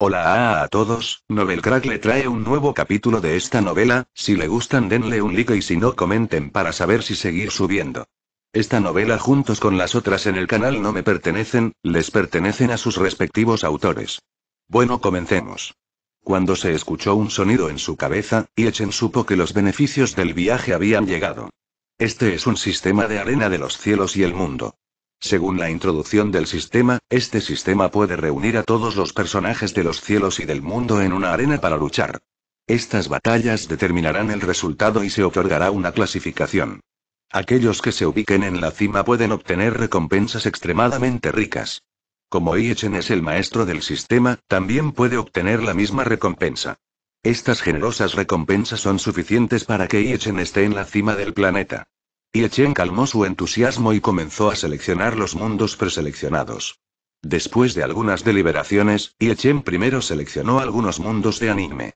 Hola a, todos, Novelcrack Crack le trae un nuevo capítulo de esta novela, si le gustan denle un like y si no comenten para saber si seguir subiendo. Esta novela juntos con las otras en el canal no me pertenecen, les pertenecen a sus respectivos autores. Bueno, comencemos. Cuando se escuchó un sonido en su cabeza, Iechen supo que los beneficios del viaje habían llegado. Este es un sistema de arena de los cielos y el mundo. Según la introducción del sistema, este sistema puede reunir a todos los personajes de los cielos y del mundo en una arena para luchar. Estas batallas determinarán el resultado y se otorgará una clasificación. Aquellos que se ubiquen en la cima pueden obtener recompensas extremadamente ricas. Como Iechen es el maestro del sistema, también puede obtener la misma recompensa. Estas generosas recompensas son suficientes para que Iechen esté en la cima del planeta. Yechen calmó su entusiasmo y comenzó a seleccionar los mundos preseleccionados. Después de algunas deliberaciones, Yechen primero seleccionó algunos mundos de anime.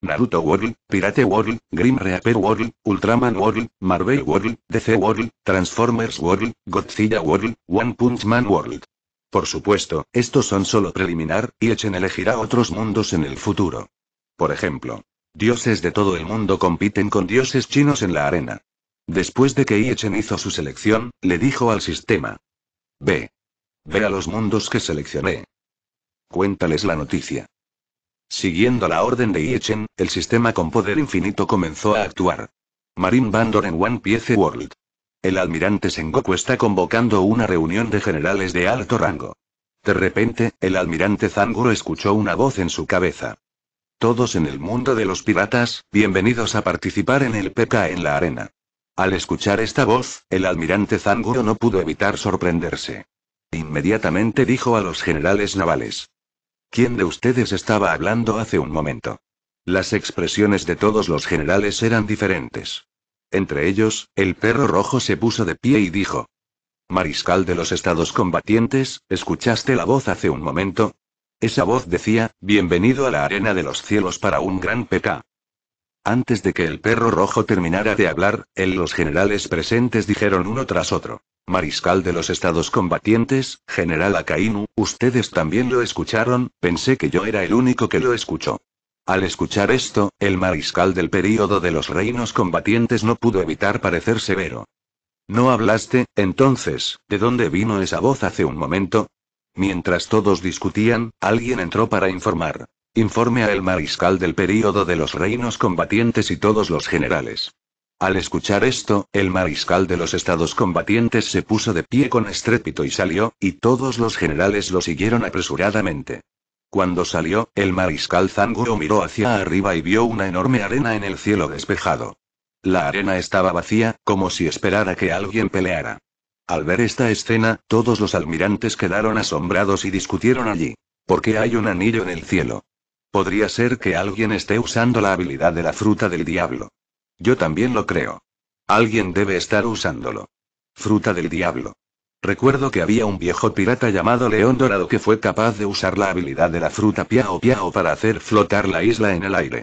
Naruto World, Pirate World, Grim Reaper World, Ultraman World, Marvel World, DC World, Transformers World, Godzilla World, One Punch Man World. Por supuesto, estos son solo preliminar, y Echen elegirá otros mundos en el futuro. Por ejemplo, dioses de todo el mundo compiten con dioses chinos en la arena. Después de que Iechen hizo su selección, le dijo al sistema. Ve. Ve a los mundos que seleccioné. Cuéntales la noticia. Siguiendo la orden de Iechen, el sistema con poder infinito comenzó a actuar. Marine Bandor en One Piece World. El almirante Sengoku está convocando una reunión de generales de alto rango. De repente, el almirante Zanguro escuchó una voz en su cabeza. Todos en el mundo de los piratas, bienvenidos a participar en el PK en la arena. Al escuchar esta voz, el almirante Zanguro no pudo evitar sorprenderse. Inmediatamente dijo a los generales navales. ¿Quién de ustedes estaba hablando hace un momento? Las expresiones de todos los generales eran diferentes. Entre ellos, el perro rojo se puso de pie y dijo. Mariscal de los estados combatientes, ¿escuchaste la voz hace un momento? Esa voz decía, bienvenido a la arena de los cielos para un gran PK. Antes de que el perro rojo terminara de hablar, en los generales presentes dijeron uno tras otro. Mariscal de los estados combatientes, general Akainu, ustedes también lo escucharon, pensé que yo era el único que lo escuchó. Al escuchar esto, el mariscal del período de los reinos combatientes no pudo evitar parecer severo. ¿No hablaste, entonces, de dónde vino esa voz hace un momento? Mientras todos discutían, alguien entró para informar. Informe a el mariscal del período de los reinos combatientes y todos los generales. Al escuchar esto, el mariscal de los estados combatientes se puso de pie con estrépito y salió, y todos los generales lo siguieron apresuradamente. Cuando salió, el mariscal Zanguro miró hacia arriba y vio una enorme arena en el cielo despejado. La arena estaba vacía, como si esperara que alguien peleara. Al ver esta escena, todos los almirantes quedaron asombrados y discutieron allí. ¿Por qué hay un anillo en el cielo? Podría ser que alguien esté usando la habilidad de la fruta del diablo. Yo también lo creo. Alguien debe estar usándolo. Fruta del diablo. Recuerdo que había un viejo pirata llamado León Dorado que fue capaz de usar la habilidad de la fruta Piao Piao para hacer flotar la isla en el aire.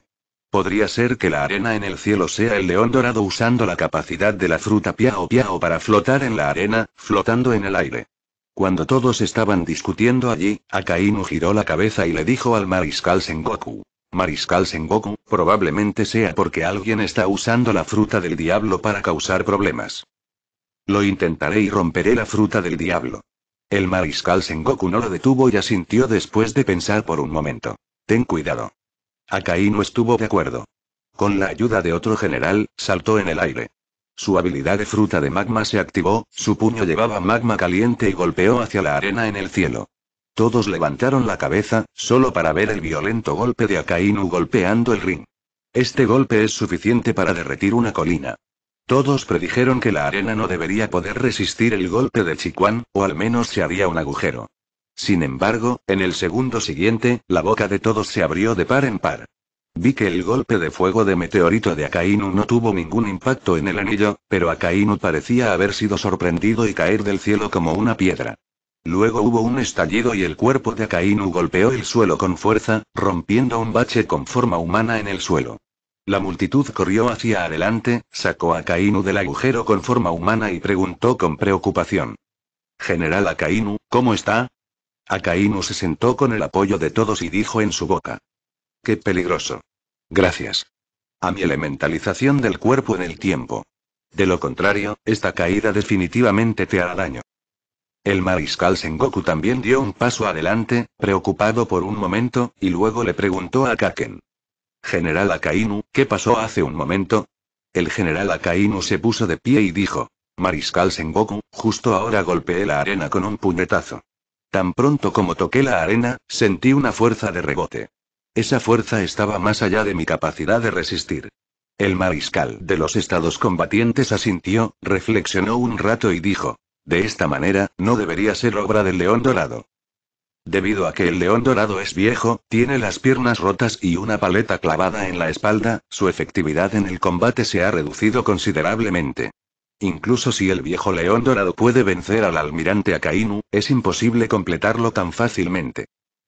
Podría ser que la arena en el cielo sea el león dorado usando la capacidad de la fruta Piao Piao para flotar en la arena, flotando en el aire. Cuando todos estaban discutiendo allí, Akainu giró la cabeza y le dijo al mariscal Sengoku. Mariscal Sengoku, probablemente sea porque alguien está usando la fruta del diablo para causar problemas. Lo intentaré y romperé la fruta del diablo. El mariscal Sengoku no lo detuvo y asintió después de pensar por un momento. Ten cuidado. Akainu estuvo de acuerdo. Con la ayuda de otro general, saltó en el aire. Su habilidad de fruta de magma se activó, su puño llevaba magma caliente y golpeó hacia la arena en el cielo. Todos levantaron la cabeza, solo para ver el violento golpe de Akainu golpeando el ring. Este golpe es suficiente para derretir una colina. Todos predijeron que la arena no debería poder resistir el golpe de Chiquan, o al menos se haría un agujero. Sin embargo, en el segundo siguiente, la boca de todos se abrió de par en par. Vi que el golpe de fuego de meteorito de Akainu no tuvo ningún impacto en el anillo, pero Akainu parecía haber sido sorprendido y caer del cielo como una piedra. Luego hubo un estallido y el cuerpo de Akainu golpeó el suelo con fuerza, rompiendo un bache con forma humana en el suelo. La multitud corrió hacia adelante, sacó a Akainu del agujero con forma humana y preguntó con preocupación. General Akainu, ¿cómo está? Akainu se sentó con el apoyo de todos y dijo en su boca. Qué peligroso. Gracias. A mi elementalización del cuerpo en el tiempo. De lo contrario, esta caída definitivamente te hará daño. El mariscal Sengoku también dio un paso adelante, preocupado por un momento, y luego le preguntó a Kaken. General Akainu, ¿qué pasó hace un momento? El general Akainu se puso de pie y dijo. Mariscal Sengoku, justo ahora golpeé la arena con un puñetazo. Tan pronto como toqué la arena, sentí una fuerza de rebote. Esa fuerza estaba más allá de mi capacidad de resistir. El mariscal de los estados combatientes asintió, reflexionó un rato y dijo, de esta manera, no debería ser obra del león dorado. Debido a que el león dorado es viejo, tiene las piernas rotas y una paleta clavada en la espalda, su efectividad en el combate se ha reducido considerablemente. Incluso si el viejo león dorado puede vencer al almirante Akainu, es imposible completarlo tan fácilmente.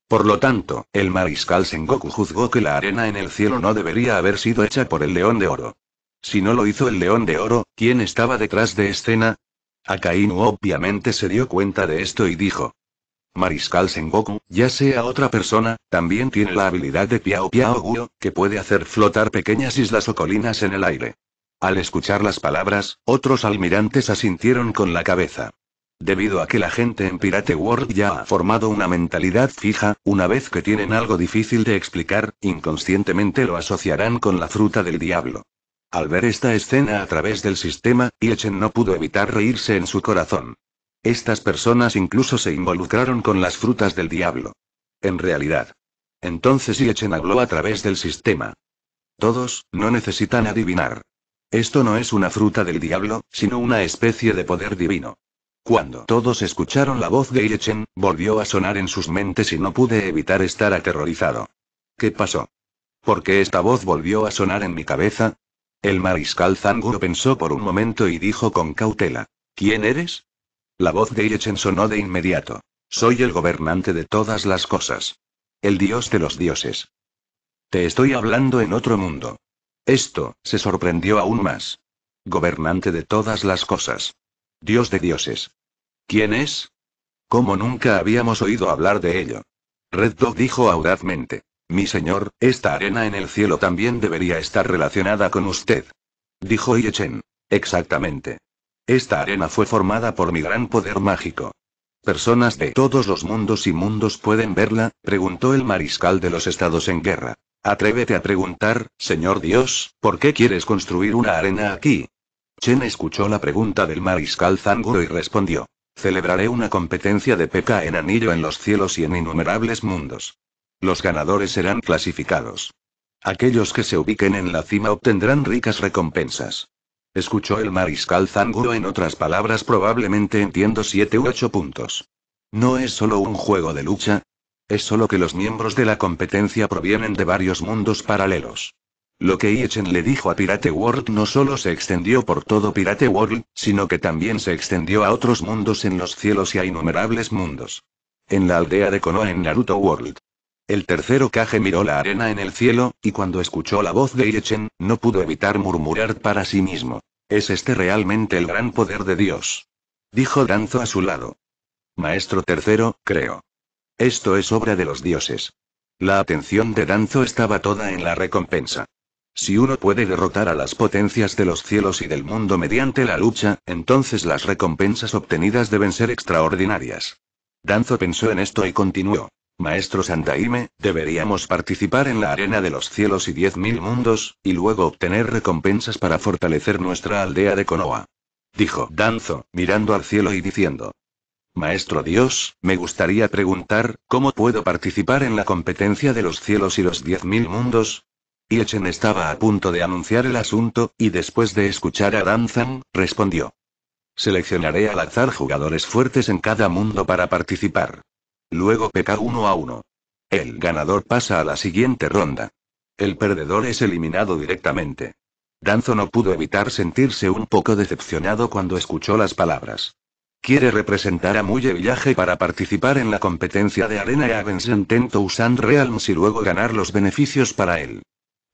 Por lo tanto, el mariscal Sengoku juzgó que la arena en el cielo no debería haber sido hecha por el león de oro. Si no lo hizo el león de oro, ¿quién estaba detrás de escena? Akainu obviamente se dio cuenta de esto y dijo. Mariscal Sengoku, ya sea otra persona, también tiene la habilidad de Piao Piao Guo, que puede hacer flotar pequeñas islas o colinas en el aire. Al escuchar las palabras, otros almirantes asintieron con la cabeza. Debido a que la gente en Pirate World ya ha formado una mentalidad fija, una vez que tienen algo difícil de explicar, inconscientemente lo asociarán con la fruta del diablo. Al ver esta escena a través del sistema, Yechen no pudo evitar reírse en su corazón. Estas personas incluso se involucraron con las frutas del diablo. En realidad. Entonces Yechen habló a través del sistema. Todos, no necesitan adivinar. Esto no es una fruta del diablo, sino una especie de poder divino. Cuando todos escucharon la voz de Yechen, volvió a sonar en sus mentes y no pude evitar estar aterrorizado. ¿Qué pasó? ¿Por qué esta voz volvió a sonar en mi cabeza? El mariscal Zanguro pensó por un momento y dijo con cautela. ¿Quién eres? La voz de Yechen sonó de inmediato. Soy el gobernante de todas las cosas. El dios de los dioses. Te estoy hablando en otro mundo. Esto, se sorprendió aún más. Gobernante de todas las cosas. Dios de dioses. ¿Quién es? Como nunca habíamos oído hablar de ello. Red Dog dijo audazmente. Mi señor, esta arena en el cielo también debería estar relacionada con usted. Dijo Yechen. Exactamente. Esta arena fue formada por mi gran poder mágico. ¿Personas de todos los mundos y mundos pueden verla? preguntó el mariscal de los estados en guerra. Atrévete a preguntar, señor Dios, ¿por qué quieres construir una arena aquí? Chen escuchó la pregunta del mariscal Zanguro y respondió. Celebraré una competencia de peca en anillo en los cielos y en innumerables mundos. Los ganadores serán clasificados. Aquellos que se ubiquen en la cima obtendrán ricas recompensas. Escuchó el mariscal Zanguro en otras palabras probablemente entiendo siete u ocho puntos. No es solo un juego de lucha. Es solo que los miembros de la competencia provienen de varios mundos paralelos. Lo que Iechen le dijo a Pirate World no solo se extendió por todo Pirate World, sino que también se extendió a otros mundos en los cielos y a innumerables mundos. En la aldea de Konoha en Naruto World. El tercero Kage miró la arena en el cielo, y cuando escuchó la voz de Iechen, no pudo evitar murmurar para sí mismo. ¿Es este realmente el gran poder de Dios? Dijo Danzo a su lado. Maestro tercero, creo. Esto es obra de los dioses. La atención de Danzo estaba toda en la recompensa. Si uno puede derrotar a las potencias de los cielos y del mundo mediante la lucha, entonces las recompensas obtenidas deben ser extraordinarias. Danzo pensó en esto y continuó. Maestro Santaime, deberíamos participar en la arena de los cielos y diez mil mundos, y luego obtener recompensas para fortalecer nuestra aldea de Konoha. Dijo Danzo, mirando al cielo y diciendo. Maestro Dios, me gustaría preguntar, ¿cómo puedo participar en la competencia de los cielos y los diez mil mundos? Yechen estaba a punto de anunciar el asunto, y después de escuchar a Danzan, respondió. Seleccionaré al azar jugadores fuertes en cada mundo para participar. Luego peca uno a uno. El ganador pasa a la siguiente ronda. El perdedor es eliminado directamente. Danzo no pudo evitar sentirse un poco decepcionado cuando escuchó las palabras. Quiere representar a Muye Villaje para participar en la competencia de Arena Avengers Intento usando Realms y luego ganar los beneficios para él.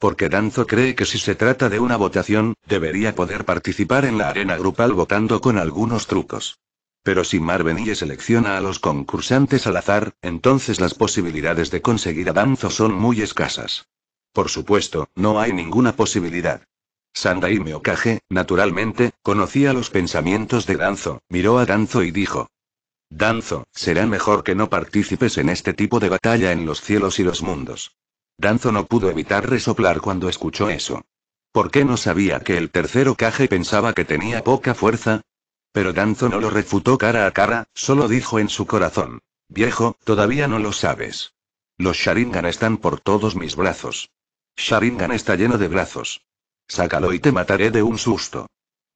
Porque Danzo cree que si se trata de una votación, debería poder participar en la arena grupal votando con algunos trucos. Pero si Marvenille selecciona a los concursantes al azar, entonces las posibilidades de conseguir a Danzo son muy escasas. Por supuesto, no hay ninguna posibilidad. Sandai Meokage, naturalmente, conocía los pensamientos de Danzo, miró a Danzo y dijo. Danzo, será mejor que no participes en este tipo de batalla en los cielos y los mundos. Danzo no pudo evitar resoplar cuando escuchó eso. ¿Por qué no sabía que el tercero caje pensaba que tenía poca fuerza? Pero Danzo no lo refutó cara a cara, solo dijo en su corazón. Viejo, todavía no lo sabes. Los Sharingan están por todos mis brazos. Sharingan está lleno de brazos. Sácalo y te mataré de un susto.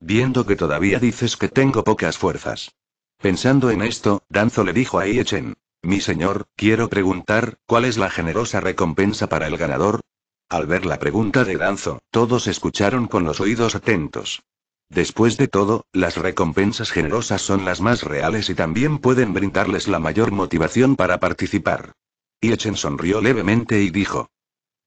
Viendo que todavía dices que tengo pocas fuerzas. Pensando en esto, Danzo le dijo a Iechen. Mi señor, quiero preguntar, ¿cuál es la generosa recompensa para el ganador? Al ver la pregunta de Danzo, todos escucharon con los oídos atentos. Después de todo, las recompensas generosas son las más reales y también pueden brindarles la mayor motivación para participar. Yechen sonrió levemente y dijo,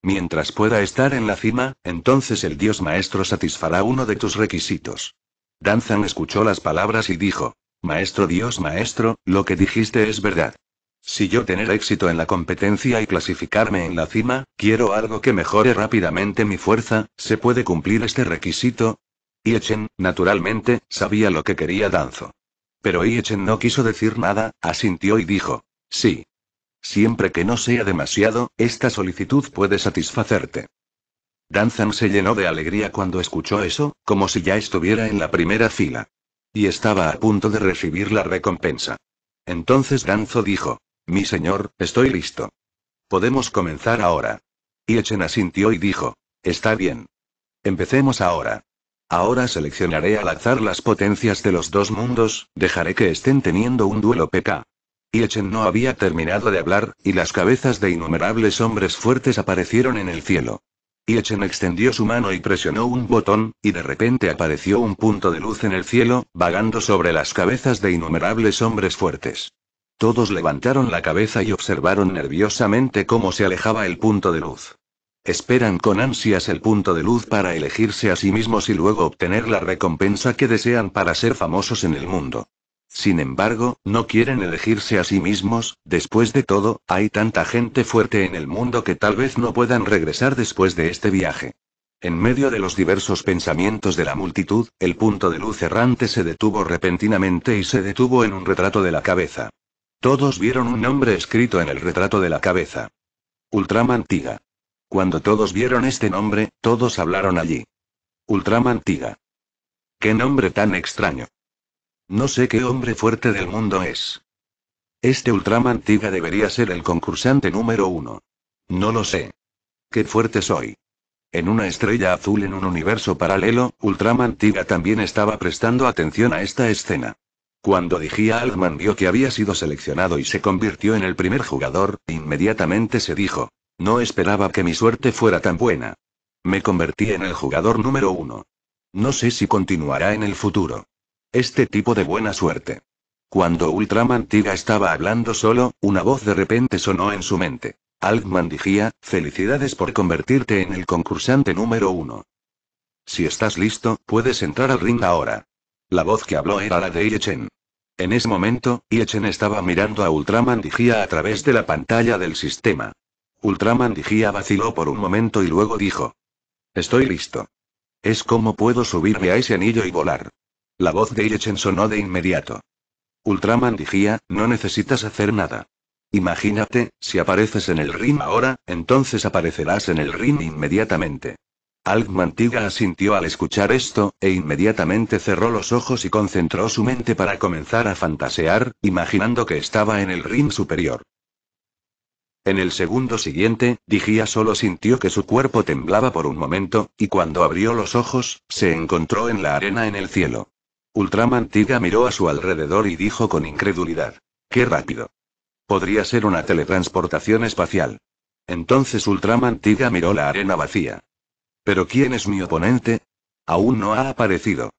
Mientras pueda estar en la cima, entonces el Dios Maestro satisfará uno de tus requisitos. Danzan escuchó las palabras y dijo, Maestro Dios Maestro, lo que dijiste es verdad. Si yo tener éxito en la competencia y clasificarme en la cima, quiero algo que mejore rápidamente mi fuerza, ¿se puede cumplir este requisito? Iechen, naturalmente, sabía lo que quería Danzo. Pero Iechen no quiso decir nada, asintió y dijo, sí. Siempre que no sea demasiado, esta solicitud puede satisfacerte. Danzan se llenó de alegría cuando escuchó eso, como si ya estuviera en la primera fila. Y estaba a punto de recibir la recompensa. Entonces Danzo dijo, mi señor, estoy listo. Podemos comenzar ahora. Y Echen asintió y dijo, está bien. Empecemos ahora. Ahora seleccionaré al azar las potencias de los dos mundos, dejaré que estén teniendo un duelo PK. Echen no había terminado de hablar, y las cabezas de innumerables hombres fuertes aparecieron en el cielo. Echen extendió su mano y presionó un botón, y de repente apareció un punto de luz en el cielo, vagando sobre las cabezas de innumerables hombres fuertes. Todos levantaron la cabeza y observaron nerviosamente cómo se alejaba el punto de luz. Esperan con ansias el punto de luz para elegirse a sí mismos y luego obtener la recompensa que desean para ser famosos en el mundo. Sin embargo, no quieren elegirse a sí mismos, después de todo, hay tanta gente fuerte en el mundo que tal vez no puedan regresar después de este viaje. En medio de los diversos pensamientos de la multitud, el punto de luz errante se detuvo repentinamente y se detuvo en un retrato de la cabeza. Todos vieron un nombre escrito en el retrato de la cabeza. Ultramantiga. Cuando todos vieron este nombre, todos hablaron allí. Ultramantiga. Qué nombre tan extraño. No sé qué hombre fuerte del mundo es. Este Ultramantiga debería ser el concursante número uno. No lo sé. Qué fuerte soy. En una estrella azul en un universo paralelo, Ultramantiga también estaba prestando atención a esta escena. Cuando Digia Altman vio que había sido seleccionado y se convirtió en el primer jugador, inmediatamente se dijo. No esperaba que mi suerte fuera tan buena. Me convertí en el jugador número uno. No sé si continuará en el futuro. Este tipo de buena suerte. Cuando Ultraman Tiga estaba hablando solo, una voz de repente sonó en su mente. Altman dijía, felicidades por convertirte en el concursante número uno. Si estás listo, puedes entrar al ring ahora. La voz que habló era la de Chen. En ese momento, Iechen estaba mirando a Ultraman Digia a través de la pantalla del sistema. Ultraman Digia vaciló por un momento y luego dijo. Estoy listo. Es como puedo subirme a ese anillo y volar. La voz de Iechen sonó de inmediato. Ultraman Digia: no necesitas hacer nada. Imagínate, si apareces en el ring ahora, entonces aparecerás en el ring inmediatamente. Mantiga asintió al escuchar esto, e inmediatamente cerró los ojos y concentró su mente para comenzar a fantasear, imaginando que estaba en el ring superior. En el segundo siguiente, Digia solo sintió que su cuerpo temblaba por un momento, y cuando abrió los ojos, se encontró en la arena en el cielo. Ultramantiga miró a su alrededor y dijo con incredulidad. ¡Qué rápido! Podría ser una teletransportación espacial. Entonces Ultramantiga miró la arena vacía. ¿Pero quién es mi oponente? Aún no ha aparecido.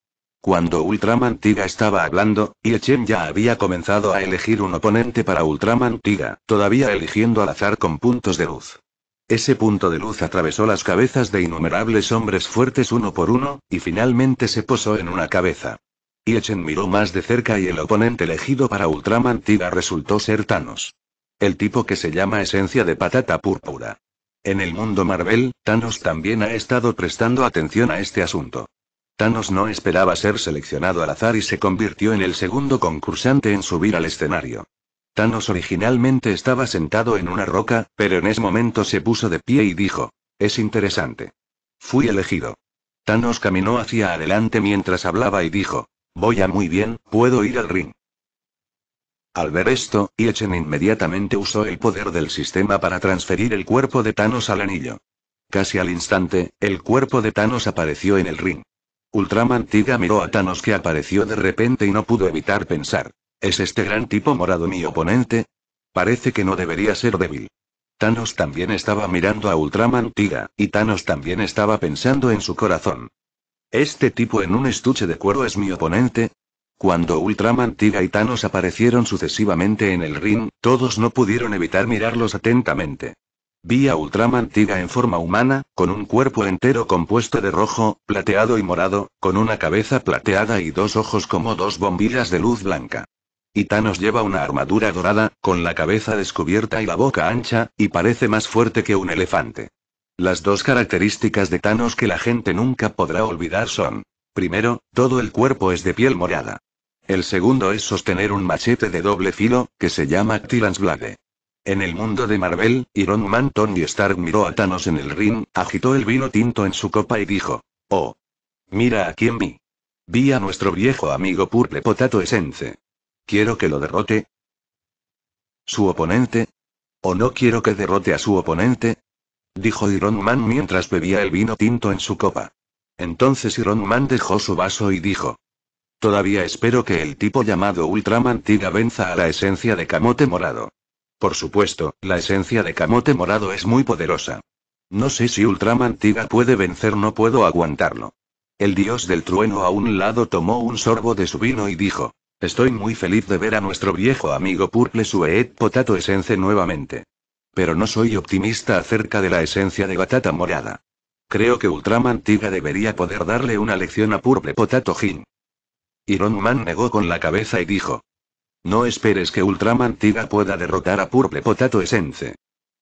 Cuando Ultraman Tiga estaba hablando, Ilchen ya había comenzado a elegir un oponente para Ultraman Tiga, todavía eligiendo al azar con puntos de luz. Ese punto de luz atravesó las cabezas de innumerables hombres fuertes uno por uno, y finalmente se posó en una cabeza. Yechen miró más de cerca y el oponente elegido para Ultraman Tiga resultó ser Thanos. El tipo que se llama Esencia de Patata Púrpura. En el mundo Marvel, Thanos también ha estado prestando atención a este asunto. Thanos no esperaba ser seleccionado al azar y se convirtió en el segundo concursante en subir al escenario. Thanos originalmente estaba sentado en una roca, pero en ese momento se puso de pie y dijo, es interesante. Fui elegido. Thanos caminó hacia adelante mientras hablaba y dijo, voy a muy bien, puedo ir al ring. Al ver esto, Iachen inmediatamente usó el poder del sistema para transferir el cuerpo de Thanos al anillo. Casi al instante, el cuerpo de Thanos apareció en el ring. Ultraman Tiga miró a Thanos que apareció de repente y no pudo evitar pensar. ¿Es este gran tipo morado mi oponente? Parece que no debería ser débil. Thanos también estaba mirando a Ultraman Tiga, y Thanos también estaba pensando en su corazón. ¿Este tipo en un estuche de cuero es mi oponente? Cuando Ultraman Tiga y Thanos aparecieron sucesivamente en el ring, todos no pudieron evitar mirarlos atentamente. Vi a Ultraman Tiga en forma humana, con un cuerpo entero compuesto de rojo, plateado y morado, con una cabeza plateada y dos ojos como dos bombillas de luz blanca. Y Thanos lleva una armadura dorada, con la cabeza descubierta y la boca ancha, y parece más fuerte que un elefante. Las dos características de Thanos que la gente nunca podrá olvidar son, primero, todo el cuerpo es de piel morada. El segundo es sostener un machete de doble filo, que se llama Tyrant's Blade. En el mundo de Marvel, Iron Man Tony Stark miró a Thanos en el ring, agitó el vino tinto en su copa y dijo: Oh. Mira a quién vi. Vi a nuestro viejo amigo Purple Potato Essence. Quiero que lo derrote. ¿Su oponente? ¿O no quiero que derrote a su oponente? Dijo Iron Man mientras bebía el vino tinto en su copa. Entonces Iron Man dejó su vaso y dijo: Todavía espero que el tipo llamado Ultraman venza a la esencia de camote morado. Por supuesto, la esencia de camote morado es muy poderosa. No sé si Ultraman Tiga puede vencer, no puedo aguantarlo. El dios del trueno a un lado tomó un sorbo de su vino y dijo: Estoy muy feliz de ver a nuestro viejo amigo Purple Suet Potato Essence nuevamente. Pero no soy optimista acerca de la esencia de batata morada. Creo que Ultraman Tiga debería poder darle una lección a Purple Potato Jin. Iron Man negó con la cabeza y dijo. No esperes que Ultraman Tiga pueda derrotar a Purple Potato Essence.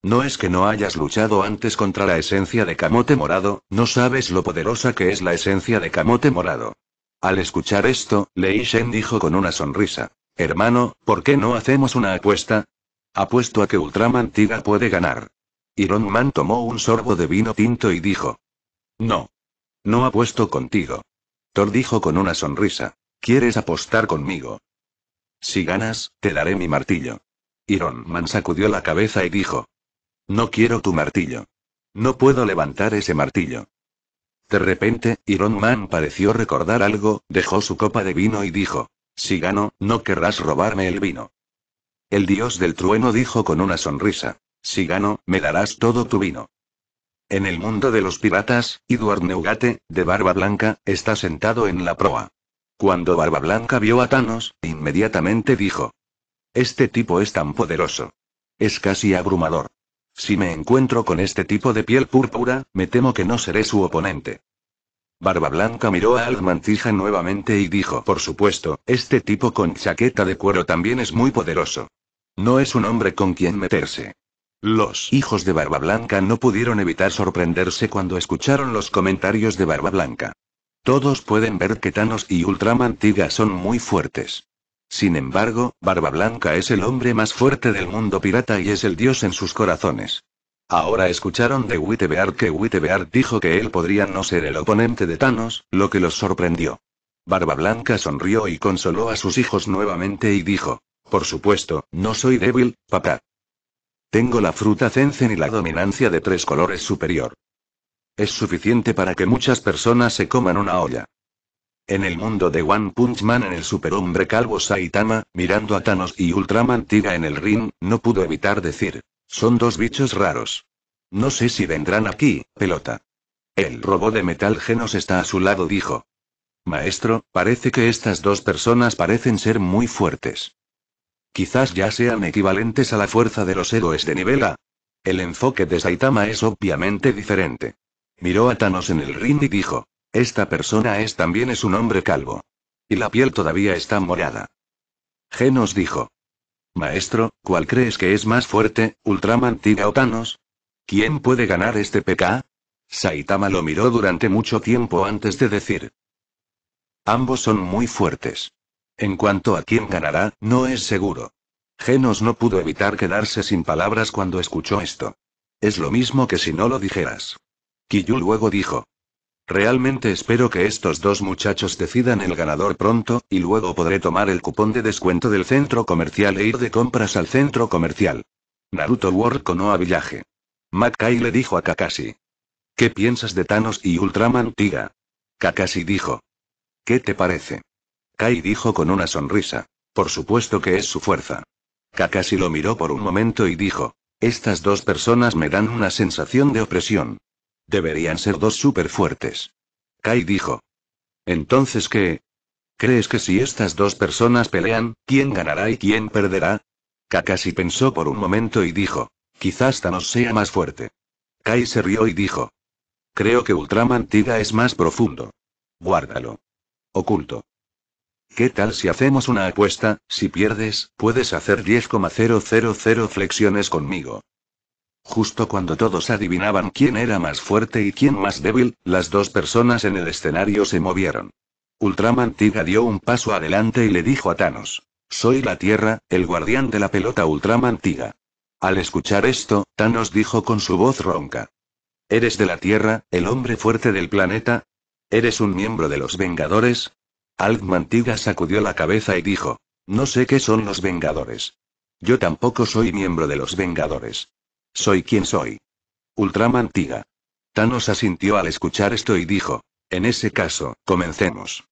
No es que no hayas luchado antes contra la esencia de camote morado, no sabes lo poderosa que es la esencia de camote morado. Al escuchar esto, Lei Shen dijo con una sonrisa. Hermano, ¿por qué no hacemos una apuesta? Apuesto a que Ultraman Tiga puede ganar. Iron Man tomó un sorbo de vino tinto y dijo. No. No apuesto contigo. Thor dijo con una sonrisa. ¿Quieres apostar conmigo? Si ganas, te daré mi martillo. Iron Man sacudió la cabeza y dijo. No quiero tu martillo. No puedo levantar ese martillo. De repente, Iron Man pareció recordar algo, dejó su copa de vino y dijo. Si gano, no querrás robarme el vino. El dios del trueno dijo con una sonrisa. Si gano, me darás todo tu vino. En el mundo de los piratas, Edward Neugate, de barba blanca, está sentado en la proa. Cuando Barba Blanca vio a Thanos, inmediatamente dijo. Este tipo es tan poderoso. Es casi abrumador. Si me encuentro con este tipo de piel púrpura, me temo que no seré su oponente. Barba Blanca miró a Almantija nuevamente y dijo, por supuesto, este tipo con chaqueta de cuero también es muy poderoso. No es un hombre con quien meterse. Los hijos de Barba Blanca no pudieron evitar sorprenderse cuando escucharon los comentarios de Barba Blanca. Todos pueden ver que Thanos y Ultramantiga son muy fuertes. Sin embargo, Barba Blanca es el hombre más fuerte del mundo pirata y es el dios en sus corazones. Ahora escucharon de Wittebeard que Wittebeard dijo que él podría no ser el oponente de Thanos, lo que los sorprendió. Barba Blanca sonrió y consoló a sus hijos nuevamente y dijo, Por supuesto, no soy débil, papá. Tengo la fruta Zenzen y la dominancia de tres colores superior. Es suficiente para que muchas personas se coman una olla. En el mundo de One Punch Man en el superhombre calvo Saitama, mirando a Thanos y Ultraman Tiga en el ring, no pudo evitar decir. Son dos bichos raros. No sé si vendrán aquí, pelota. El robot de metal Genos está a su lado, dijo. Maestro, parece que estas dos personas parecen ser muy fuertes. Quizás ya sean equivalentes a la fuerza de los héroes de nivel A. El enfoque de Saitama es obviamente diferente. Miró a Thanos en el ring y dijo. Esta persona es también es un hombre calvo. Y la piel todavía está morada. Genos dijo. Maestro, ¿cuál crees que es más fuerte, Ultraman Tiga o Thanos? ¿Quién puede ganar este PK? Saitama lo miró durante mucho tiempo antes de decir. Ambos son muy fuertes. En cuanto a quién ganará, no es seguro. Genos no pudo evitar quedarse sin palabras cuando escuchó esto. Es lo mismo que si no lo dijeras. Kiyu luego dijo. Realmente espero que estos dos muchachos decidan el ganador pronto, y luego podré tomar el cupón de descuento del centro comercial e ir de compras al centro comercial. Naruto World a Villaje. Makai le dijo a Kakashi. ¿Qué piensas de Thanos y Ultraman Tiga? Kakashi dijo. ¿Qué te parece? Kai dijo con una sonrisa. Por supuesto que es su fuerza. Kakashi lo miró por un momento y dijo. Estas dos personas me dan una sensación de opresión. Deberían ser dos súper fuertes. Kai dijo. Entonces, ¿qué? ¿Crees que si estas dos personas pelean, quién ganará y quién perderá? Kakashi pensó por un momento y dijo. Quizás Thanos sea más fuerte. Kai se rió y dijo. Creo que Ultraman Tiga es más profundo. Guárdalo. Oculto. ¿Qué tal si hacemos una apuesta? Si pierdes, puedes hacer 10,000 flexiones conmigo. Justo cuando todos adivinaban quién era más fuerte y quién más débil, las dos personas en el escenario se movieron. Ultramantiga dio un paso adelante y le dijo a Thanos. Soy la Tierra, el guardián de la pelota Ultramantiga. Al escuchar esto, Thanos dijo con su voz ronca. ¿Eres de la Tierra, el hombre fuerte del planeta? ¿Eres un miembro de los Vengadores? Algmantiga sacudió la cabeza y dijo. No sé qué son los Vengadores. Yo tampoco soy miembro de los Vengadores. Soy quien soy. Ultramantiga. Thanos asintió al escuchar esto y dijo. En ese caso, comencemos.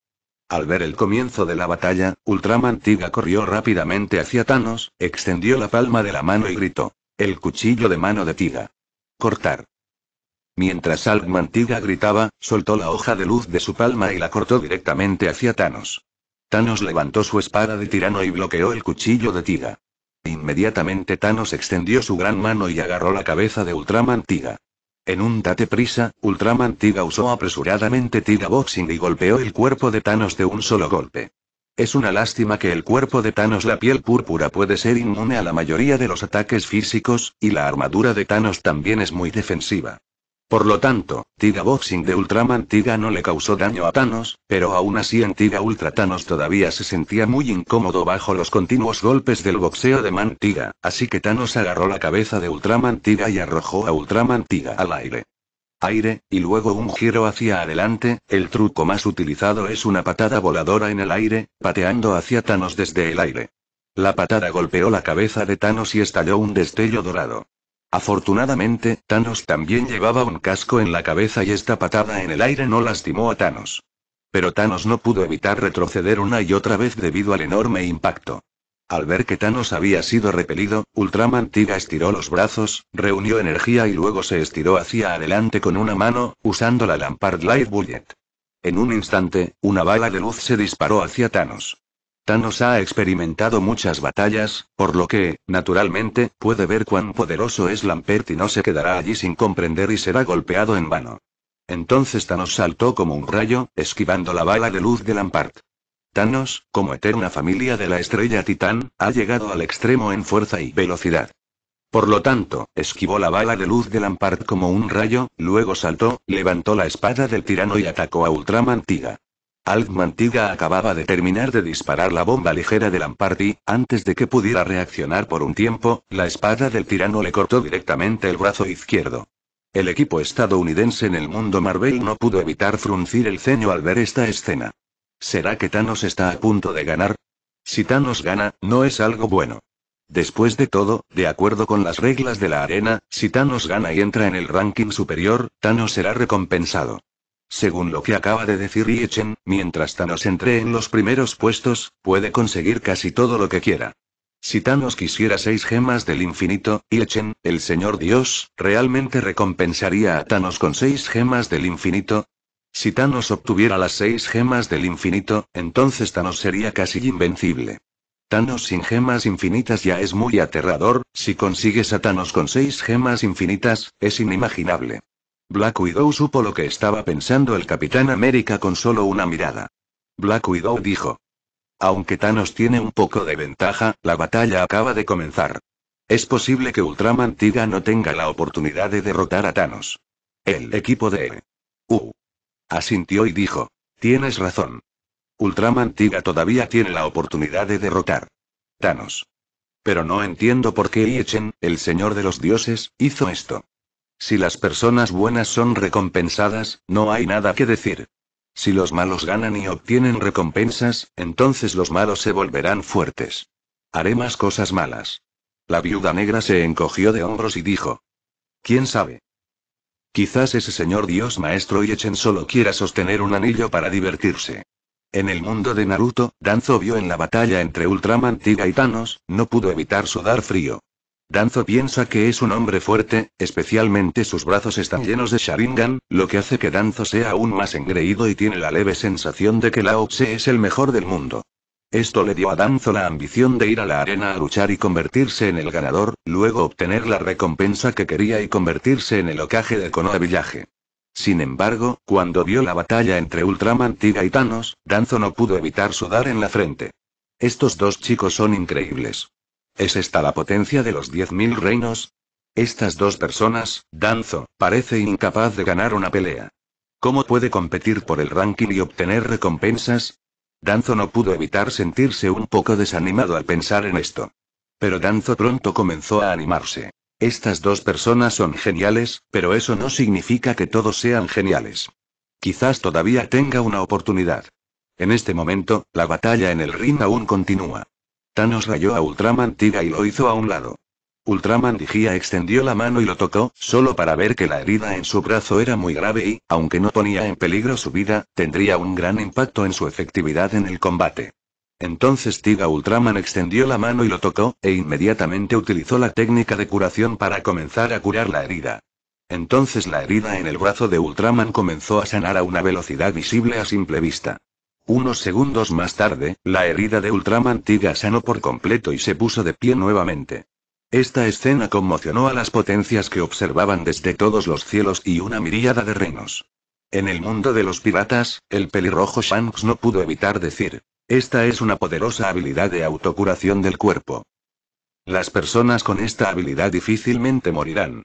Al ver el comienzo de la batalla, Ultramantiga corrió rápidamente hacia Thanos, extendió la palma de la mano y gritó. El cuchillo de mano de Tiga. Cortar. Mientras Tiga gritaba, soltó la hoja de luz de su palma y la cortó directamente hacia Thanos. Thanos levantó su espada de tirano y bloqueó el cuchillo de Tiga. Inmediatamente Thanos extendió su gran mano y agarró la cabeza de Ultraman Tiga. En un date prisa, Ultraman Tiga usó apresuradamente Tiga Boxing y golpeó el cuerpo de Thanos de un solo golpe. Es una lástima que el cuerpo de Thanos la piel púrpura puede ser inmune a la mayoría de los ataques físicos, y la armadura de Thanos también es muy defensiva. Por lo tanto, Tiga Boxing de Ultraman Tiga no le causó daño a Thanos, pero aún así en Tiga Ultra Thanos todavía se sentía muy incómodo bajo los continuos golpes del boxeo de Mantiga, así que Thanos agarró la cabeza de Ultraman Tiga y arrojó a Ultraman Tiga al aire. Aire, y luego un giro hacia adelante, el truco más utilizado es una patada voladora en el aire, pateando hacia Thanos desde el aire. La patada golpeó la cabeza de Thanos y estalló un destello dorado. Afortunadamente, Thanos también llevaba un casco en la cabeza y esta patada en el aire no lastimó a Thanos. Pero Thanos no pudo evitar retroceder una y otra vez debido al enorme impacto. Al ver que Thanos había sido repelido, Ultraman Tiga estiró los brazos, reunió energía y luego se estiró hacia adelante con una mano, usando la Lampard Light Bullet. En un instante, una bala de luz se disparó hacia Thanos. Thanos ha experimentado muchas batallas, por lo que, naturalmente, puede ver cuán poderoso es Lampert y no se quedará allí sin comprender y será golpeado en vano. Entonces Thanos saltó como un rayo, esquivando la bala de luz de Lampart. Thanos, como eterna familia de la estrella Titán, ha llegado al extremo en fuerza y velocidad. Por lo tanto, esquivó la bala de luz de Lampart como un rayo, luego saltó, levantó la espada del tirano y atacó a Ultramantiga. Tiga acababa de terminar de disparar la bomba ligera de Lamparty, antes de que pudiera reaccionar por un tiempo, la espada del tirano le cortó directamente el brazo izquierdo. El equipo estadounidense en el mundo Marvel no pudo evitar fruncir el ceño al ver esta escena. ¿Será que Thanos está a punto de ganar? Si Thanos gana, no es algo bueno. Después de todo, de acuerdo con las reglas de la arena, si Thanos gana y entra en el ranking superior, Thanos será recompensado. Según lo que acaba de decir Riechen, mientras Thanos entre en los primeros puestos, puede conseguir casi todo lo que quiera. Si Thanos quisiera seis gemas del infinito, Iechen, el señor Dios, ¿realmente recompensaría a Thanos con seis gemas del infinito? Si Thanos obtuviera las seis gemas del infinito, entonces Thanos sería casi invencible. Thanos sin gemas infinitas ya es muy aterrador, si consigues a Thanos con seis gemas infinitas, es inimaginable. Black Widow supo lo que estaba pensando el Capitán América con solo una mirada. Black Widow dijo. Aunque Thanos tiene un poco de ventaja, la batalla acaba de comenzar. Es posible que Ultraman Tiga no tenga la oportunidad de derrotar a Thanos. El equipo de... U. Asintió y dijo. Tienes razón. Ultraman Tiga todavía tiene la oportunidad de derrotar. Thanos. Pero no entiendo por qué Iechen, el señor de los dioses, hizo esto. Si las personas buenas son recompensadas, no hay nada que decir. Si los malos ganan y obtienen recompensas, entonces los malos se volverán fuertes. Haré más cosas malas. La viuda negra se encogió de hombros y dijo. ¿Quién sabe? Quizás ese señor Dios Maestro Yechen solo quiera sostener un anillo para divertirse. En el mundo de Naruto, Danzo vio en la batalla entre Ultraman Tiga y Thanos, no pudo evitar sudar frío. Danzo piensa que es un hombre fuerte, especialmente sus brazos están llenos de Sharingan, lo que hace que Danzo sea aún más engreído y tiene la leve sensación de que Lao Tse es el mejor del mundo. Esto le dio a Danzo la ambición de ir a la arena a luchar y convertirse en el ganador, luego obtener la recompensa que quería y convertirse en el ocaje de Konoha Village. Sin embargo, cuando vio la batalla entre Ultraman Tiga y Thanos, Danzo no pudo evitar sudar en la frente. Estos dos chicos son increíbles. ¿Es esta la potencia de los 10.000 reinos? Estas dos personas, Danzo, parece incapaz de ganar una pelea. ¿Cómo puede competir por el ranking y obtener recompensas? Danzo no pudo evitar sentirse un poco desanimado al pensar en esto. Pero Danzo pronto comenzó a animarse. Estas dos personas son geniales, pero eso no significa que todos sean geniales. Quizás todavía tenga una oportunidad. En este momento, la batalla en el ring aún continúa. Thanos rayó a Ultraman Tiga y lo hizo a un lado. Ultraman tiga extendió la mano y lo tocó, solo para ver que la herida en su brazo era muy grave y, aunque no ponía en peligro su vida, tendría un gran impacto en su efectividad en el combate. Entonces Tiga Ultraman extendió la mano y lo tocó, e inmediatamente utilizó la técnica de curación para comenzar a curar la herida. Entonces la herida en el brazo de Ultraman comenzó a sanar a una velocidad visible a simple vista. Unos segundos más tarde, la herida de Ultraman Tiga sanó por completo y se puso de pie nuevamente. Esta escena conmocionó a las potencias que observaban desde todos los cielos y una miríada de reinos. En el mundo de los piratas, el pelirrojo Shanks no pudo evitar decir, esta es una poderosa habilidad de autocuración del cuerpo. Las personas con esta habilidad difícilmente morirán.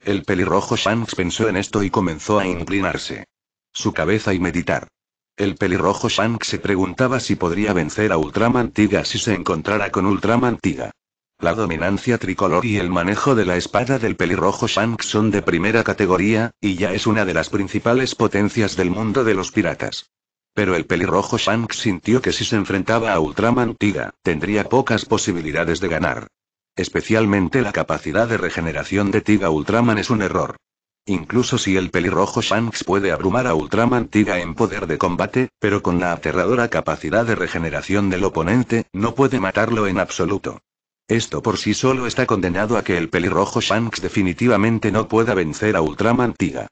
El pelirrojo Shanks pensó en esto y comenzó a inclinarse. Su cabeza y meditar. El pelirrojo Shanks se preguntaba si podría vencer a Ultraman Tiga si se encontrara con Ultraman Tiga. La dominancia tricolor y el manejo de la espada del pelirrojo Shanks son de primera categoría, y ya es una de las principales potencias del mundo de los piratas. Pero el pelirrojo Shanks sintió que si se enfrentaba a Ultraman Tiga, tendría pocas posibilidades de ganar. Especialmente la capacidad de regeneración de Tiga Ultraman es un error. Incluso si el pelirrojo Shanks puede abrumar a Ultraman Tiga en poder de combate, pero con la aterradora capacidad de regeneración del oponente, no puede matarlo en absoluto. Esto por sí solo está condenado a que el pelirrojo Shanks definitivamente no pueda vencer a Ultraman Tiga.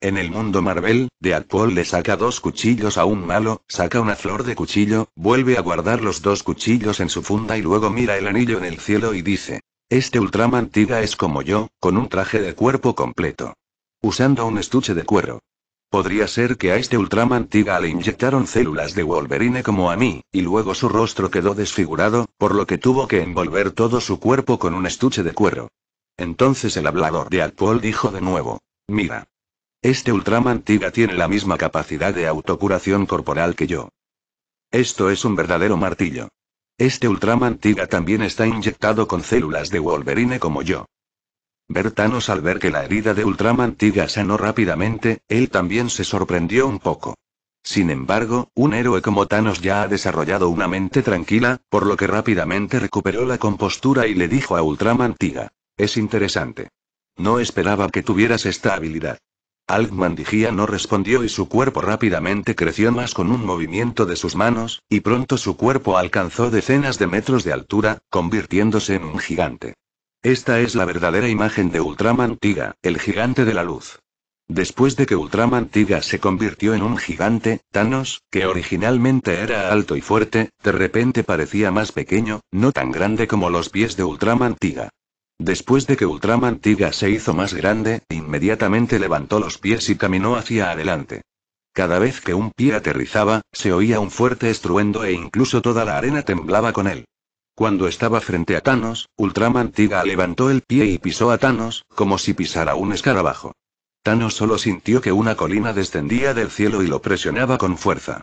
En el mundo Marvel, Deadpool le saca dos cuchillos a un malo, saca una flor de cuchillo, vuelve a guardar los dos cuchillos en su funda y luego mira el anillo en el cielo y dice, este Ultraman Tiga es como yo, con un traje de cuerpo completo usando un estuche de cuero. Podría ser que a este Ultraman Tiga le inyectaron células de Wolverine como a mí, y luego su rostro quedó desfigurado, por lo que tuvo que envolver todo su cuerpo con un estuche de cuero. Entonces el hablador de Alpol dijo de nuevo, mira. Este Ultraman Tiga tiene la misma capacidad de autocuración corporal que yo. Esto es un verdadero martillo. Este Ultraman Tiga también está inyectado con células de Wolverine como yo. Bertanos al ver que la herida de Ultraman Tiga sanó rápidamente, él también se sorprendió un poco. Sin embargo, un héroe como Thanos ya ha desarrollado una mente tranquila, por lo que rápidamente recuperó la compostura y le dijo a Ultraman Tiga. Es interesante. No esperaba que tuvieras esta habilidad. Altman Digia no respondió y su cuerpo rápidamente creció más con un movimiento de sus manos, y pronto su cuerpo alcanzó decenas de metros de altura, convirtiéndose en un gigante. Esta es la verdadera imagen de Ultraman Tiga, el gigante de la luz. Después de que Ultraman Tiga se convirtió en un gigante, Thanos, que originalmente era alto y fuerte, de repente parecía más pequeño, no tan grande como los pies de Ultraman Tiga. Después de que Ultraman Tiga se hizo más grande, inmediatamente levantó los pies y caminó hacia adelante. Cada vez que un pie aterrizaba, se oía un fuerte estruendo e incluso toda la arena temblaba con él. Cuando estaba frente a Thanos, Ultraman levantó el pie y pisó a Thanos, como si pisara un escarabajo. Thanos solo sintió que una colina descendía del cielo y lo presionaba con fuerza.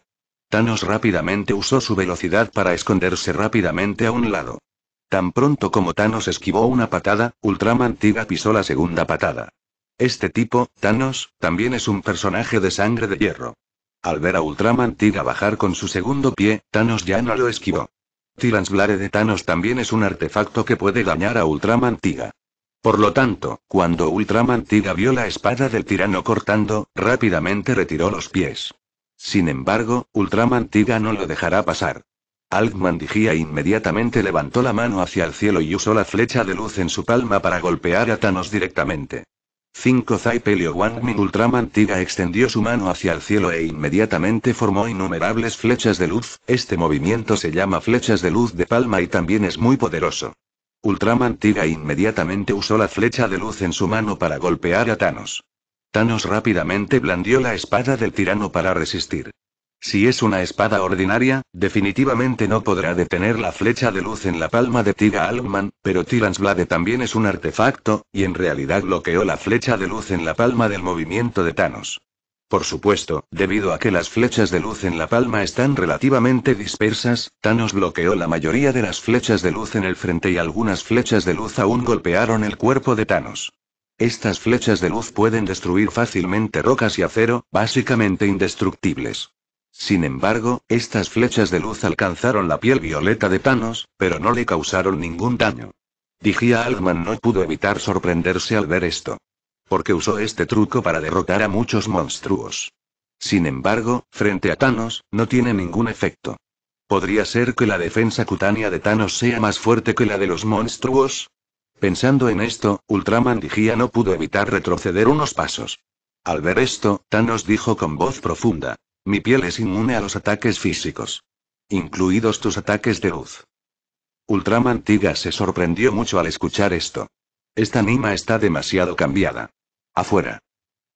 Thanos rápidamente usó su velocidad para esconderse rápidamente a un lado. Tan pronto como Thanos esquivó una patada, Ultraman pisó la segunda patada. Este tipo, Thanos, también es un personaje de sangre de hierro. Al ver a Ultramantiga bajar con su segundo pie, Thanos ya no lo esquivó. Blare de Thanos también es un artefacto que puede dañar a Ultramantiga. Por lo tanto, cuando Ultramantiga vio la espada del tirano cortando, rápidamente retiró los pies. Sin embargo, Ultramantiga no lo dejará pasar. Digia inmediatamente levantó la mano hacia el cielo y usó la flecha de luz en su palma para golpear a Thanos directamente. 5 Zai Pelio Wangmin Ultraman Tiga extendió su mano hacia el cielo e inmediatamente formó innumerables flechas de luz, este movimiento se llama flechas de luz de palma y también es muy poderoso. Ultraman Tiga inmediatamente usó la flecha de luz en su mano para golpear a Thanos. Thanos rápidamente blandió la espada del tirano para resistir. Si es una espada ordinaria, definitivamente no podrá detener la flecha de luz en la palma de Tiga Alman, pero Tiran's también es un artefacto, y en realidad bloqueó la flecha de luz en la palma del movimiento de Thanos. Por supuesto, debido a que las flechas de luz en la palma están relativamente dispersas, Thanos bloqueó la mayoría de las flechas de luz en el frente y algunas flechas de luz aún golpearon el cuerpo de Thanos. Estas flechas de luz pueden destruir fácilmente rocas y acero, básicamente indestructibles. Sin embargo, estas flechas de luz alcanzaron la piel violeta de Thanos, pero no le causaron ningún daño. Dijía Altman no pudo evitar sorprenderse al ver esto. Porque usó este truco para derrotar a muchos monstruos. Sin embargo, frente a Thanos, no tiene ningún efecto. ¿Podría ser que la defensa cutánea de Thanos sea más fuerte que la de los monstruos? Pensando en esto, Ultraman dijía no pudo evitar retroceder unos pasos. Al ver esto, Thanos dijo con voz profunda, mi piel es inmune a los ataques físicos. Incluidos tus ataques de luz. Ultraman Tiga se sorprendió mucho al escuchar esto. Esta anima está demasiado cambiada. Afuera.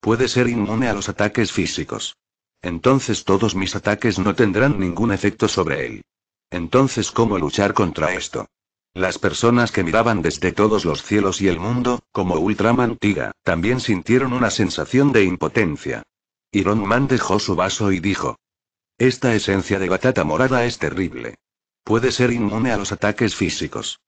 Puede ser inmune a los ataques físicos. Entonces todos mis ataques no tendrán ningún efecto sobre él. Entonces, ¿cómo luchar contra esto? Las personas que miraban desde todos los cielos y el mundo, como Ultraman Tiga, también sintieron una sensación de impotencia. Iron Man dejó su vaso y dijo. Esta esencia de batata morada es terrible. Puede ser inmune a los ataques físicos.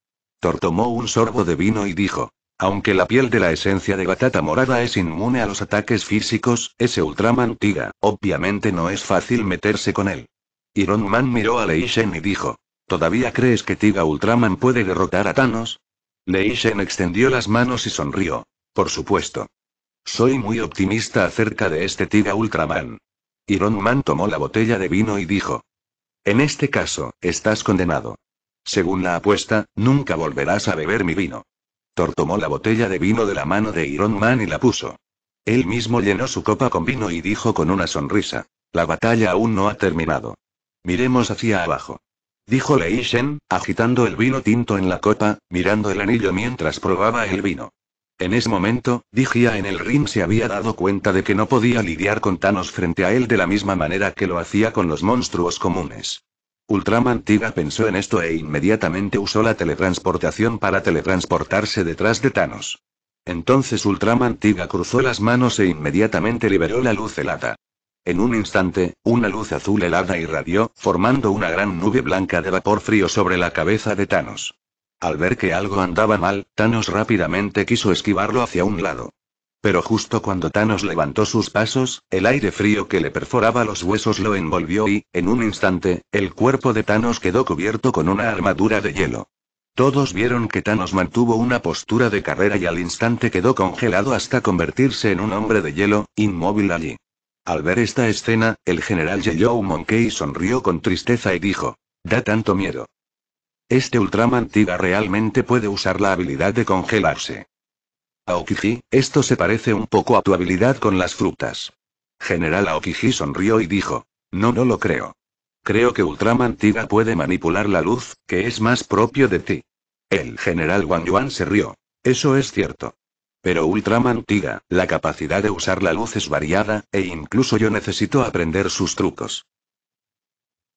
Thor tomó un sorbo de vino y dijo. Aunque la piel de la esencia de batata morada es inmune a los ataques físicos, ese Ultraman Tiga, obviamente no es fácil meterse con él. Iron Man miró a Lei Shen y dijo. ¿Todavía crees que Tiga Ultraman puede derrotar a Thanos? Lei Shen extendió las manos y sonrió. Por supuesto. Soy muy optimista acerca de este Tiga Ultraman. Iron Man tomó la botella de vino y dijo. En este caso, estás condenado. Según la apuesta, nunca volverás a beber mi vino. Thor tomó la botella de vino de la mano de Iron Man y la puso. Él mismo llenó su copa con vino y dijo con una sonrisa. La batalla aún no ha terminado. Miremos hacia abajo. Dijo Lei Shen, agitando el vino tinto en la copa, mirando el anillo mientras probaba el vino. En ese momento, Digia en el ring se había dado cuenta de que no podía lidiar con Thanos frente a él de la misma manera que lo hacía con los monstruos comunes. Ultraman Tiga pensó en esto e inmediatamente usó la teletransportación para teletransportarse detrás de Thanos. Entonces Ultraman Tiga cruzó las manos e inmediatamente liberó la luz helada. En un instante, una luz azul helada irradió, formando una gran nube blanca de vapor frío sobre la cabeza de Thanos. Al ver que algo andaba mal, Thanos rápidamente quiso esquivarlo hacia un lado. Pero justo cuando Thanos levantó sus pasos, el aire frío que le perforaba los huesos lo envolvió y, en un instante, el cuerpo de Thanos quedó cubierto con una armadura de hielo. Todos vieron que Thanos mantuvo una postura de carrera y al instante quedó congelado hasta convertirse en un hombre de hielo, inmóvil allí. Al ver esta escena, el general Yellow Monkey sonrió con tristeza y dijo, Da tanto miedo. Este ultramantiga realmente puede usar la habilidad de congelarse. Aokiji, esto se parece un poco a tu habilidad con las frutas. General Aokiji sonrió y dijo. No, no lo creo. Creo que Ultramantiga puede manipular la luz, que es más propio de ti. El general Wang Yuan se rió. Eso es cierto. Pero Ultramantiga, la capacidad de usar la luz es variada, e incluso yo necesito aprender sus trucos.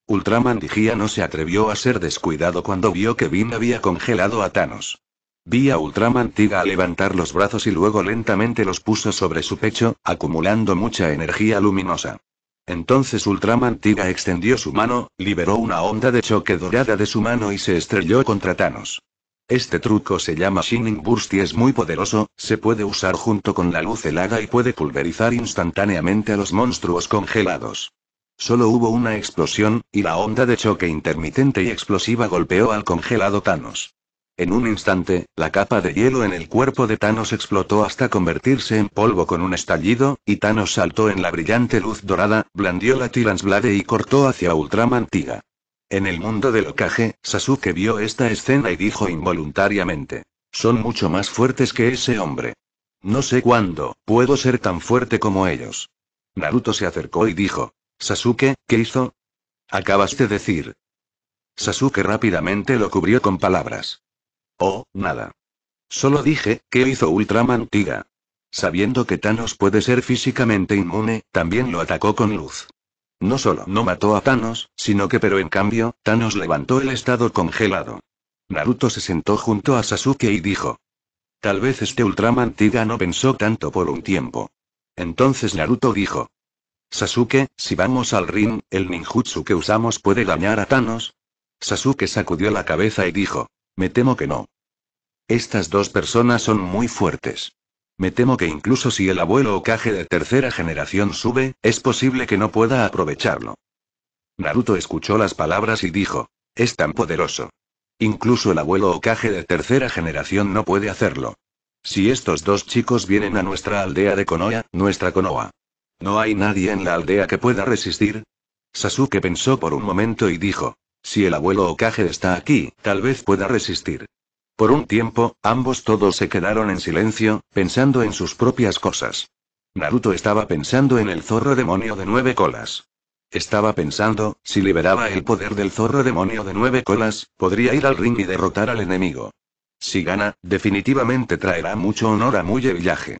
Ultraman Digia no se atrevió a ser descuidado cuando vio que Vin había congelado a Thanos. Vi a Ultraman Tiga levantar los brazos y luego lentamente los puso sobre su pecho, acumulando mucha energía luminosa. Entonces Ultraman Tiga extendió su mano, liberó una onda de choque dorada de su mano y se estrelló contra Thanos. Este truco se llama Shining Burst y es muy poderoso, se puede usar junto con la luz helada y puede pulverizar instantáneamente a los monstruos congelados. Solo hubo una explosión, y la onda de choque intermitente y explosiva golpeó al congelado Thanos. En un instante, la capa de hielo en el cuerpo de Thanos explotó hasta convertirse en polvo con un estallido, y Thanos saltó en la brillante luz dorada, blandió la Blade y cortó hacia Ultramantiga. En el mundo del ocaje, Sasuke vio esta escena y dijo involuntariamente. Son mucho más fuertes que ese hombre. No sé cuándo, puedo ser tan fuerte como ellos. Naruto se acercó y dijo. Sasuke, ¿qué hizo? Acabas de decir. Sasuke rápidamente lo cubrió con palabras. Oh, nada. Solo dije, ¿qué hizo Ultraman Tiga? Sabiendo que Thanos puede ser físicamente inmune, también lo atacó con luz. No solo no mató a Thanos, sino que pero en cambio, Thanos levantó el estado congelado. Naruto se sentó junto a Sasuke y dijo. Tal vez este Ultraman Tiga no pensó tanto por un tiempo. Entonces Naruto dijo. Sasuke, si vamos al ring, el ninjutsu que usamos puede dañar a Thanos. Sasuke sacudió la cabeza y dijo. Me temo que no. Estas dos personas son muy fuertes. Me temo que incluso si el abuelo Okage de tercera generación sube, es posible que no pueda aprovecharlo. Naruto escuchó las palabras y dijo, es tan poderoso. Incluso el abuelo Okage de tercera generación no puede hacerlo. Si estos dos chicos vienen a nuestra aldea de Konoha, nuestra Konoha no hay nadie en la aldea que pueda resistir. Sasuke pensó por un momento y dijo, si el abuelo Okage está aquí, tal vez pueda resistir. Por un tiempo, ambos todos se quedaron en silencio, pensando en sus propias cosas. Naruto estaba pensando en el zorro demonio de nueve colas. Estaba pensando, si liberaba el poder del zorro demonio de nueve colas, podría ir al ring y derrotar al enemigo. Si gana, definitivamente traerá mucho honor a Muye Villaje.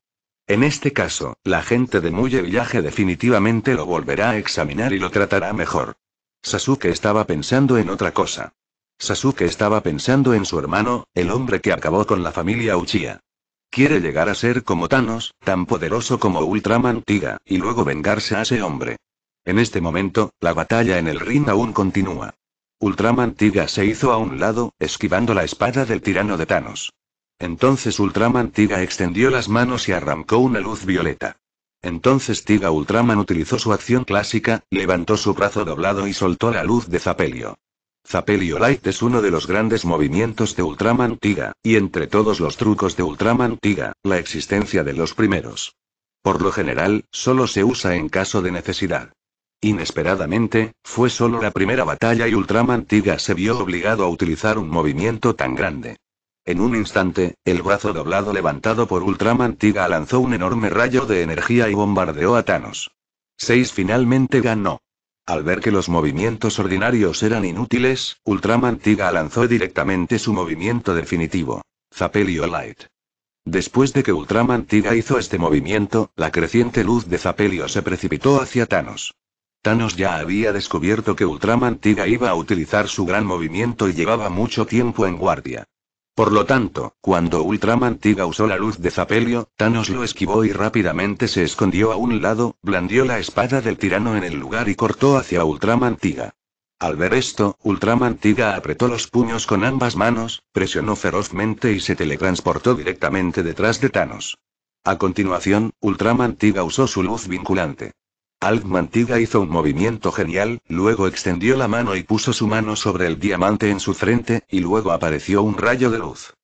En este caso, la gente de Muye Villaje definitivamente lo volverá a examinar y lo tratará mejor. Sasuke estaba pensando en otra cosa. Sasuke estaba pensando en su hermano, el hombre que acabó con la familia Uchiha. Quiere llegar a ser como Thanos, tan poderoso como Ultraman Tiga, y luego vengarse a ese hombre. En este momento, la batalla en el ring aún continúa. Ultraman Tiga se hizo a un lado, esquivando la espada del tirano de Thanos. Entonces Ultraman Tiga extendió las manos y arrancó una luz violeta. Entonces Tiga Ultraman utilizó su acción clásica, levantó su brazo doblado y soltó la luz de Zapelio. Zapelio Light es uno de los grandes movimientos de Ultraman Tiga, y entre todos los trucos de Ultraman Tiga, la existencia de los primeros. Por lo general, solo se usa en caso de necesidad. Inesperadamente, fue solo la primera batalla y Ultraman Tiga se vio obligado a utilizar un movimiento tan grande. En un instante, el brazo doblado levantado por Ultraman Tiga lanzó un enorme rayo de energía y bombardeó a Thanos. Seis finalmente ganó. Al ver que los movimientos ordinarios eran inútiles, Ultraman Tiga lanzó directamente su movimiento definitivo. Zapelio Light. Después de que Ultraman Tiga hizo este movimiento, la creciente luz de Zapelio se precipitó hacia Thanos. Thanos ya había descubierto que Ultraman Tiga iba a utilizar su gran movimiento y llevaba mucho tiempo en guardia. Por lo tanto, cuando Ultramantiga usó la luz de Zapelio, Thanos lo esquivó y rápidamente se escondió a un lado, blandió la espada del tirano en el lugar y cortó hacia Ultramantiga. Al ver esto, Ultramantiga apretó los puños con ambas manos, presionó ferozmente y se teletransportó directamente detrás de Thanos. A continuación, Ultramantiga usó su luz vinculante. Altmantiga hizo un movimiento genial, luego extendió la mano y puso su mano sobre el diamante en su frente, y luego apareció un rayo de luz.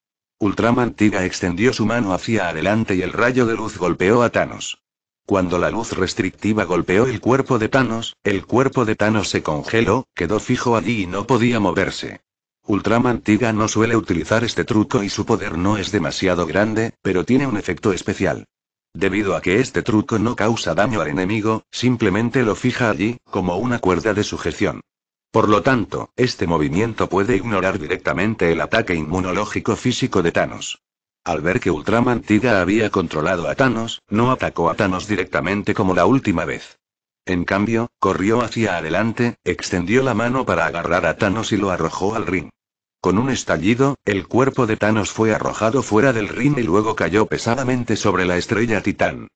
Ultramantiga extendió su mano hacia adelante y el rayo de luz golpeó a Thanos. Cuando la luz restrictiva golpeó el cuerpo de Thanos, el cuerpo de Thanos se congeló, quedó fijo allí y no podía moverse. Ultramantiga no suele utilizar este truco y su poder no es demasiado grande, pero tiene un efecto especial. Debido a que este truco no causa daño al enemigo, simplemente lo fija allí, como una cuerda de sujeción. Por lo tanto, este movimiento puede ignorar directamente el ataque inmunológico físico de Thanos. Al ver que Ultraman Tiga había controlado a Thanos, no atacó a Thanos directamente como la última vez. En cambio, corrió hacia adelante, extendió la mano para agarrar a Thanos y lo arrojó al ring. Con un estallido, el cuerpo de Thanos fue arrojado fuera del ring y luego cayó pesadamente sobre la estrella Titán.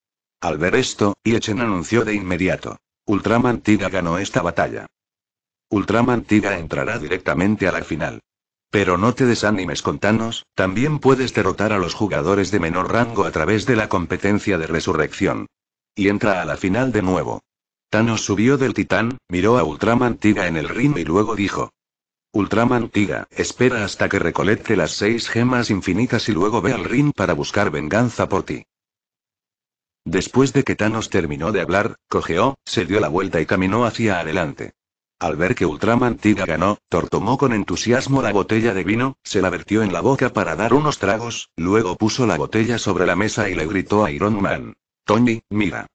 Al ver esto, Iechen anunció de inmediato. Ultraman Tiga ganó esta batalla. Ultraman Tiga entrará directamente a la final. Pero no te desanimes con Thanos, también puedes derrotar a los jugadores de menor rango a través de la competencia de resurrección. Y entra a la final de nuevo. Thanos subió del titán, miró a Ultraman Tiga en el ring y luego dijo, Ultraman Tiga, espera hasta que recolecte las seis gemas infinitas y luego ve al ring para buscar venganza por ti. Después de que Thanos terminó de hablar, cogeó, se dio la vuelta y caminó hacia adelante. Al ver que Ultraman Tiga ganó, tortomó con entusiasmo la botella de vino, se la vertió en la boca para dar unos tragos, luego puso la botella sobre la mesa y le gritó a Iron Man. Tony, mira.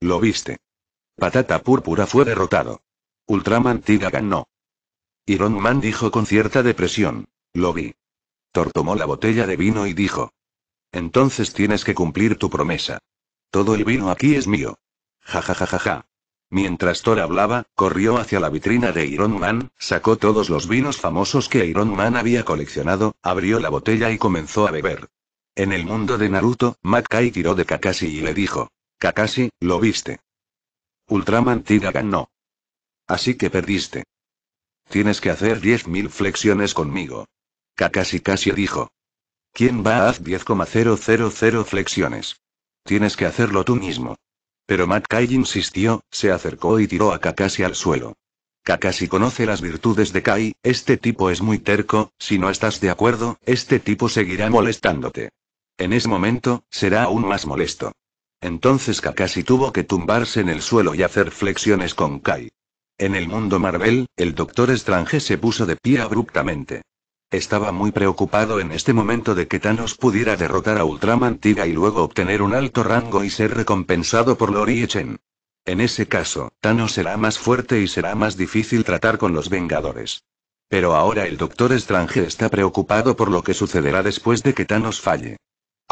Lo viste. Patata Púrpura fue derrotado. Ultraman Tiga ganó. Iron Man dijo con cierta depresión. Lo vi. Thor tomó la botella de vino y dijo. Entonces tienes que cumplir tu promesa. Todo el vino aquí es mío. Ja ja ja ja ja. Mientras Thor hablaba, corrió hacia la vitrina de Iron Man, sacó todos los vinos famosos que Iron Man había coleccionado, abrió la botella y comenzó a beber. En el mundo de Naruto, Makai tiró de Kakashi y le dijo: Kakashi, lo viste. Ultraman tira no. Así que perdiste. Tienes que hacer 10.000 flexiones conmigo. Kakashi casi dijo. ¿Quién va a hacer 10,000 flexiones? Tienes que hacerlo tú mismo. Pero Kai insistió, se acercó y tiró a Kakashi al suelo. Kakashi conoce las virtudes de Kai, este tipo es muy terco, si no estás de acuerdo, este tipo seguirá molestándote. En ese momento, será aún más molesto. Entonces Kakashi tuvo que tumbarse en el suelo y hacer flexiones con Kai. En el mundo Marvel, el Doctor Strange se puso de pie abruptamente. Estaba muy preocupado en este momento de que Thanos pudiera derrotar a Ultraman Tiga y luego obtener un alto rango y ser recompensado por Lori Echen. En ese caso, Thanos será más fuerte y será más difícil tratar con los Vengadores. Pero ahora el Doctor Strange está preocupado por lo que sucederá después de que Thanos falle.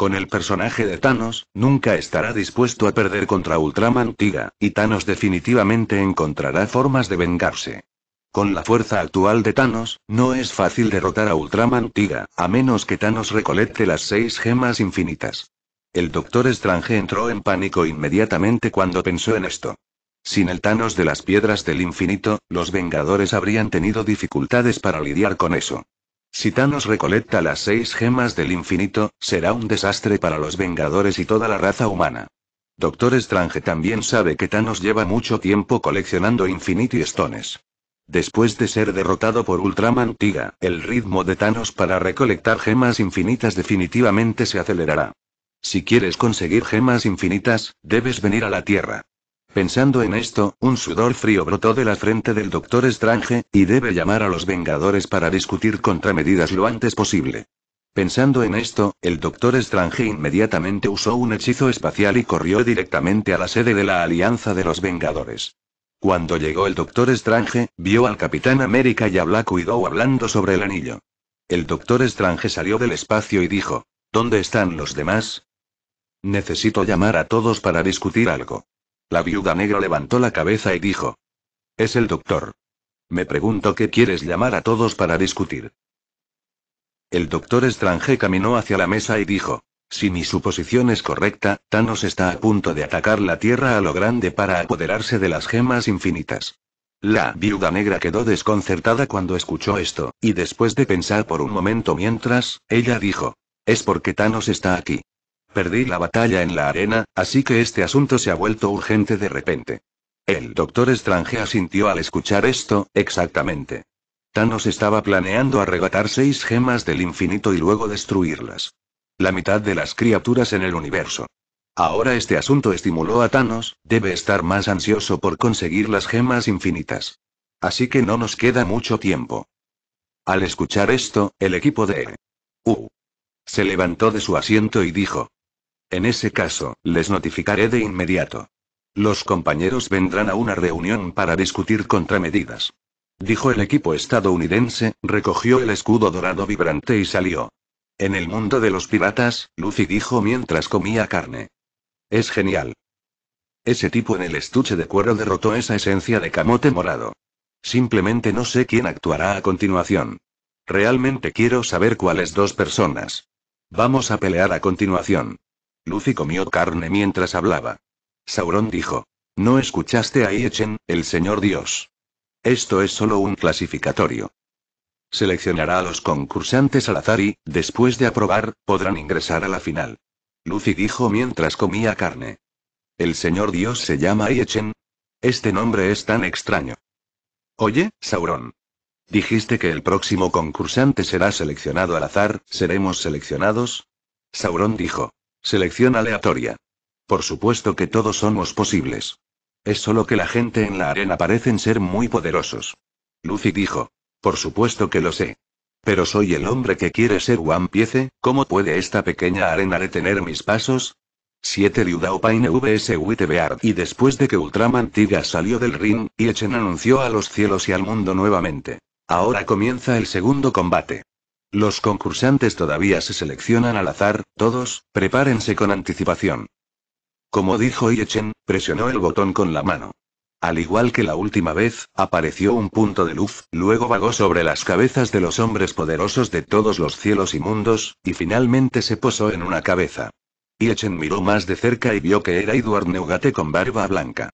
Con el personaje de Thanos, nunca estará dispuesto a perder contra Ultraman Tiga, y Thanos definitivamente encontrará formas de vengarse. Con la fuerza actual de Thanos, no es fácil derrotar a Ultraman Tiga, a menos que Thanos recolecte las seis gemas infinitas. El Doctor Strange entró en pánico inmediatamente cuando pensó en esto. Sin el Thanos de las Piedras del Infinito, los Vengadores habrían tenido dificultades para lidiar con eso. Si Thanos recolecta las seis gemas del infinito, será un desastre para los Vengadores y toda la raza humana. Doctor Strange también sabe que Thanos lleva mucho tiempo coleccionando Infinity Stones. Después de ser derrotado por Ultraman Tiga, el ritmo de Thanos para recolectar gemas infinitas definitivamente se acelerará. Si quieres conseguir gemas infinitas, debes venir a la Tierra. Pensando en esto, un sudor frío brotó de la frente del doctor Strange, y debe llamar a los Vengadores para discutir contramedidas lo antes posible. Pensando en esto, el doctor Strange inmediatamente usó un hechizo espacial y corrió directamente a la sede de la Alianza de los Vengadores. Cuando llegó el doctor Strange, vio al Capitán América y a Black Widow hablando sobre el anillo. El doctor Strange salió del espacio y dijo, ¿Dónde están los demás? Necesito llamar a todos para discutir algo. La viuda negra levantó la cabeza y dijo. Es el doctor. Me pregunto qué quieres llamar a todos para discutir. El doctor estrange caminó hacia la mesa y dijo. Si mi suposición es correcta, Thanos está a punto de atacar la Tierra a lo grande para apoderarse de las gemas infinitas. La viuda negra quedó desconcertada cuando escuchó esto, y después de pensar por un momento mientras, ella dijo. Es porque Thanos está aquí. Perdí la batalla en la arena, así que este asunto se ha vuelto urgente de repente. El doctor Strange asintió al escuchar esto, exactamente. Thanos estaba planeando arrebatar seis gemas del infinito y luego destruirlas. La mitad de las criaturas en el universo. Ahora este asunto estimuló a Thanos, debe estar más ansioso por conseguir las gemas infinitas. Así que no nos queda mucho tiempo. Al escuchar esto, el equipo de... U. Uh, se levantó de su asiento y dijo, en ese caso, les notificaré de inmediato. Los compañeros vendrán a una reunión para discutir contramedidas. Dijo el equipo estadounidense, recogió el escudo dorado vibrante y salió. En el mundo de los piratas, Lucy dijo mientras comía carne. Es genial. Ese tipo en el estuche de cuero derrotó esa esencia de camote morado. Simplemente no sé quién actuará a continuación. Realmente quiero saber cuáles dos personas. Vamos a pelear a continuación. Lucy comió carne mientras hablaba. Sauron dijo. No escuchaste a Iechen, el señor Dios. Esto es solo un clasificatorio. Seleccionará a los concursantes al azar y, después de aprobar, podrán ingresar a la final. Lucy dijo mientras comía carne. El señor Dios se llama Iechen. Este nombre es tan extraño. Oye, Sauron. Dijiste que el próximo concursante será seleccionado al azar, ¿seremos seleccionados? Sauron dijo. Selección aleatoria. Por supuesto que todos somos posibles. Es solo que la gente en la arena parecen ser muy poderosos. Lucy dijo. Por supuesto que lo sé. Pero soy el hombre que quiere ser One Piece, ¿cómo puede esta pequeña arena detener mis pasos? 7 de Paine vs Wittebeard Y después de que Ultraman Tiga salió del ring, Echen anunció a los cielos y al mundo nuevamente. Ahora comienza el segundo combate. Los concursantes todavía se seleccionan al azar, todos, prepárense con anticipación. Como dijo Iechen, presionó el botón con la mano. Al igual que la última vez, apareció un punto de luz, luego vagó sobre las cabezas de los hombres poderosos de todos los cielos y mundos, y finalmente se posó en una cabeza. Iechen miró más de cerca y vio que era Edward Neugate con barba blanca.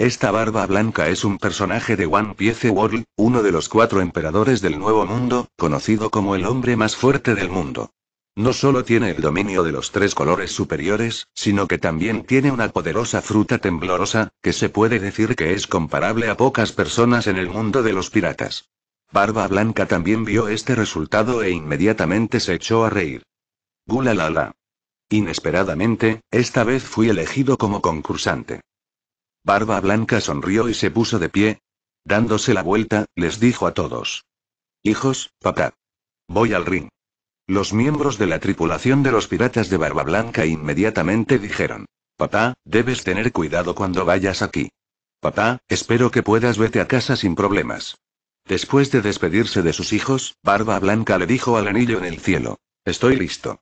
Esta barba blanca es un personaje de One Piece World, uno de los cuatro emperadores del Nuevo Mundo, conocido como el hombre más fuerte del mundo. No solo tiene el dominio de los tres colores superiores, sino que también tiene una poderosa fruta temblorosa, que se puede decir que es comparable a pocas personas en el mundo de los piratas. Barba Blanca también vio este resultado e inmediatamente se echó a reír. ¡Gulalala! Inesperadamente, esta vez fui elegido como concursante. Barba Blanca sonrió y se puso de pie. Dándose la vuelta, les dijo a todos. Hijos, papá. Voy al ring. Los miembros de la tripulación de los piratas de Barba Blanca inmediatamente dijeron. Papá, debes tener cuidado cuando vayas aquí. Papá, espero que puedas verte a casa sin problemas. Después de despedirse de sus hijos, Barba Blanca le dijo al anillo en el cielo. Estoy listo.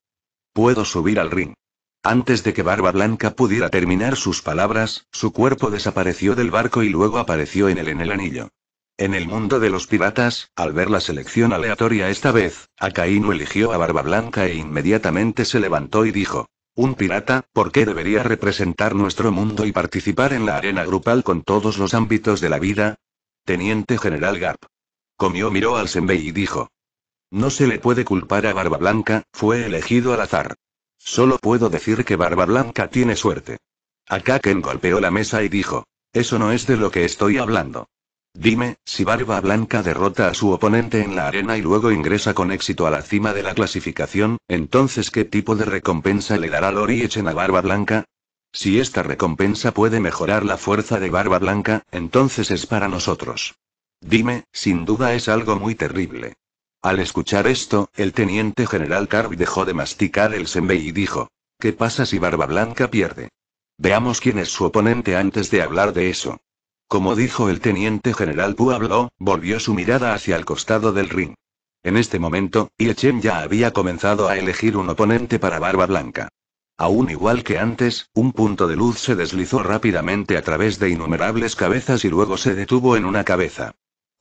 Puedo subir al ring. Antes de que Barba Blanca pudiera terminar sus palabras, su cuerpo desapareció del barco y luego apareció en él en el anillo. En el mundo de los piratas, al ver la selección aleatoria esta vez, Acaíno eligió a Barba Blanca e inmediatamente se levantó y dijo, un pirata, ¿por qué debería representar nuestro mundo y participar en la arena grupal con todos los ámbitos de la vida? Teniente General Garp. Comió miró al Senbei y dijo. No se le puede culpar a Barba Blanca, fue elegido al azar. Solo puedo decir que Barba Blanca tiene suerte. Akaken golpeó la mesa y dijo. Eso no es de lo que estoy hablando. Dime, si Barba Blanca derrota a su oponente en la arena y luego ingresa con éxito a la cima de la clasificación, entonces ¿qué tipo de recompensa le dará Lori Echen a Barba Blanca? Si esta recompensa puede mejorar la fuerza de Barba Blanca, entonces es para nosotros. Dime, sin duda es algo muy terrible. Al escuchar esto, el teniente general Carvey dejó de masticar el sembei y dijo: ¿Qué pasa si Barba Blanca pierde? Veamos quién es su oponente antes de hablar de eso. Como dijo el teniente general habló, volvió su mirada hacia el costado del ring. En este momento, Chen ya había comenzado a elegir un oponente para Barba Blanca. Aún igual que antes, un punto de luz se deslizó rápidamente a través de innumerables cabezas y luego se detuvo en una cabeza.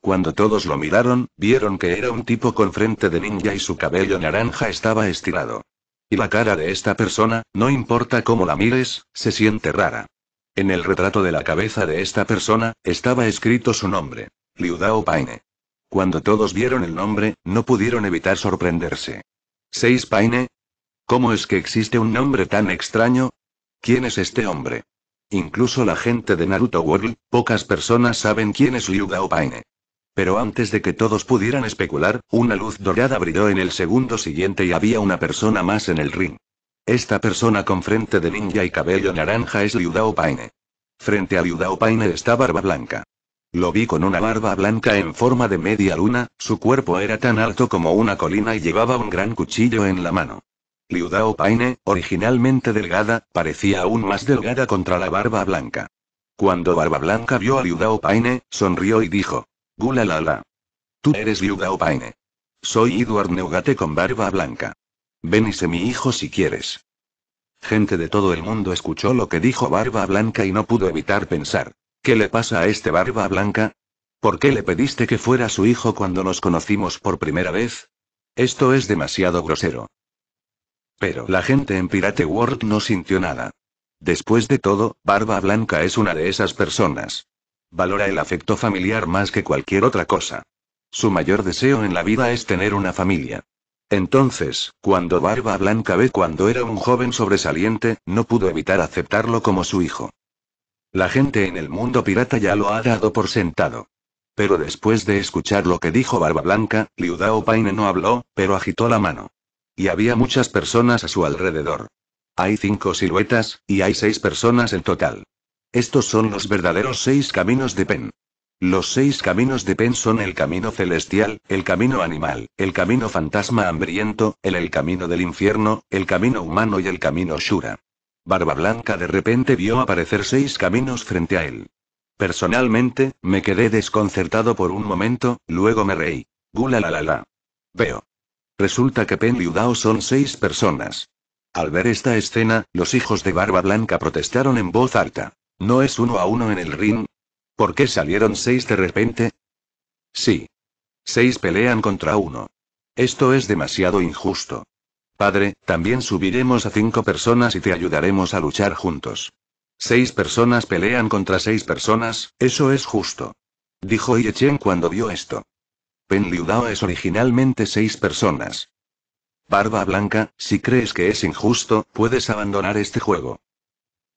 Cuando todos lo miraron, vieron que era un tipo con frente de ninja y su cabello naranja estaba estirado. Y la cara de esta persona, no importa cómo la mires, se siente rara. En el retrato de la cabeza de esta persona, estaba escrito su nombre. Liu Dao Paine. Cuando todos vieron el nombre, no pudieron evitar sorprenderse. ¿Seis Paine? ¿Cómo es que existe un nombre tan extraño? ¿Quién es este hombre? Incluso la gente de Naruto World, pocas personas saben quién es Liu Dao Paine. Pero antes de que todos pudieran especular, una luz dorada brilló en el segundo siguiente y había una persona más en el ring. Esta persona con frente de ninja y cabello naranja es Liudao Paine. Frente a Liudao Paine está Barba Blanca. Lo vi con una barba blanca en forma de media luna, su cuerpo era tan alto como una colina y llevaba un gran cuchillo en la mano. Liudao Paine, originalmente delgada, parecía aún más delgada contra la barba blanca. Cuando Barba Blanca vio a Liudao Paine, sonrió y dijo, ¡Gulalala! Tú eres Liuga Opaine. Soy Edward Neugate con barba blanca. sé mi hijo si quieres. Gente de todo el mundo escuchó lo que dijo Barba Blanca y no pudo evitar pensar. ¿Qué le pasa a este Barba Blanca? ¿Por qué le pediste que fuera su hijo cuando nos conocimos por primera vez? Esto es demasiado grosero. Pero la gente en Pirate World no sintió nada. Después de todo, Barba Blanca es una de esas personas. Valora el afecto familiar más que cualquier otra cosa. Su mayor deseo en la vida es tener una familia. Entonces, cuando Barba Blanca ve cuando era un joven sobresaliente, no pudo evitar aceptarlo como su hijo. La gente en el mundo pirata ya lo ha dado por sentado. Pero después de escuchar lo que dijo Barba Blanca, Liudao Paine no habló, pero agitó la mano. Y había muchas personas a su alrededor. Hay cinco siluetas, y hay seis personas en total. Estos son los verdaderos seis caminos de Pen. Los seis caminos de Pen son el camino celestial, el camino animal, el camino fantasma hambriento, el, camino del infierno, el camino humano y el camino Shura. Barba Blanca de repente vio aparecer seis caminos frente a él. Personalmente, me quedé desconcertado por un momento, luego me reí. Gula la la la. Veo. Resulta que Pen y Udao son seis personas. Al ver esta escena, los hijos de Barba Blanca protestaron en voz alta. ¿No es uno a uno en el ring? ¿Por qué salieron seis de repente? Sí. Seis pelean contra uno. Esto es demasiado injusto. Padre, también subiremos a cinco personas y te ayudaremos a luchar juntos. Seis personas pelean contra seis personas, eso es justo. Dijo Ye Chen cuando vio esto. Pen Liu es originalmente seis personas. Barba Blanca, si crees que es injusto, puedes abandonar este juego.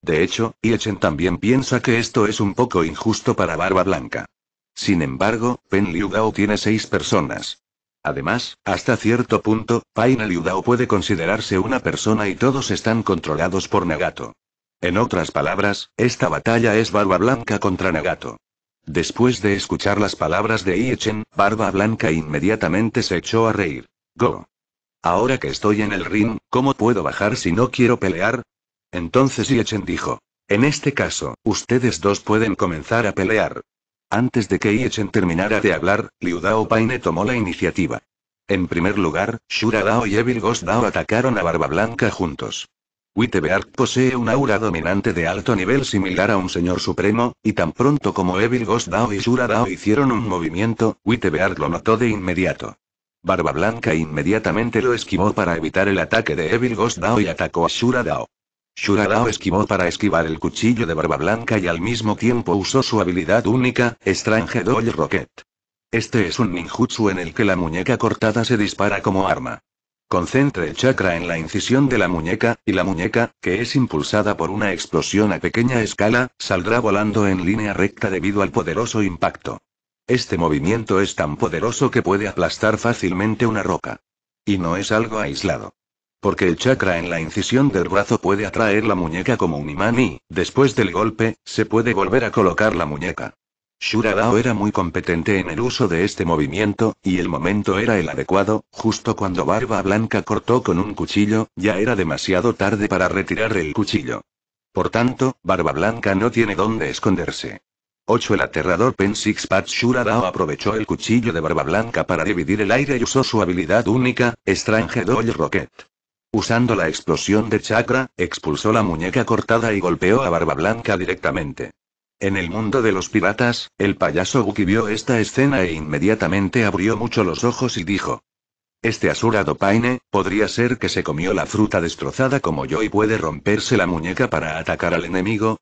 De hecho, Iechen también piensa que esto es un poco injusto para Barba Blanca. Sin embargo, Pen Liu Dao tiene seis personas. Además, hasta cierto punto, Pain Liu Dao puede considerarse una persona y todos están controlados por Nagato. En otras palabras, esta batalla es Barba Blanca contra Nagato. Después de escuchar las palabras de Iechen, Barba Blanca inmediatamente se echó a reír. Go. Ahora que estoy en el ring, ¿cómo puedo bajar si no quiero pelear? Entonces Yechen dijo. En este caso, ustedes dos pueden comenzar a pelear. Antes de que Yechen terminara de hablar, Liu Dao Paine tomó la iniciativa. En primer lugar, Shura Dao y Evil Ghost Dao atacaron a Barba Blanca juntos. Wittebeard posee un aura dominante de alto nivel similar a un señor supremo, y tan pronto como Evil Ghost Dao y Shura Dao hicieron un movimiento, Wittebeard lo notó de inmediato. Barba Blanca inmediatamente lo esquivó para evitar el ataque de Evil Ghost Dao y atacó a Shura Dao. Shurarao esquivó para esquivar el cuchillo de Barba Blanca y al mismo tiempo usó su habilidad única, Strange Doll Rocket. Este es un ninjutsu en el que la muñeca cortada se dispara como arma. Concentre el chakra en la incisión de la muñeca, y la muñeca, que es impulsada por una explosión a pequeña escala, saldrá volando en línea recta debido al poderoso impacto. Este movimiento es tan poderoso que puede aplastar fácilmente una roca. Y no es algo aislado porque el chakra en la incisión del brazo puede atraer la muñeca como un imán y, después del golpe, se puede volver a colocar la muñeca. Shuradao era muy competente en el uso de este movimiento, y el momento era el adecuado, justo cuando Barba Blanca cortó con un cuchillo, ya era demasiado tarde para retirar el cuchillo. Por tanto, Barba Blanca no tiene dónde esconderse. 8. El aterrador Pen Six Pat Shuradao aprovechó el cuchillo de Barba Blanca para dividir el aire y usó su habilidad única, Strange Doll Rocket. Usando la explosión de chakra, expulsó la muñeca cortada y golpeó a Barba Blanca directamente. En el mundo de los piratas, el payaso Guki vio esta escena e inmediatamente abrió mucho los ojos y dijo. Este asurado paine, podría ser que se comió la fruta destrozada como yo y puede romperse la muñeca para atacar al enemigo.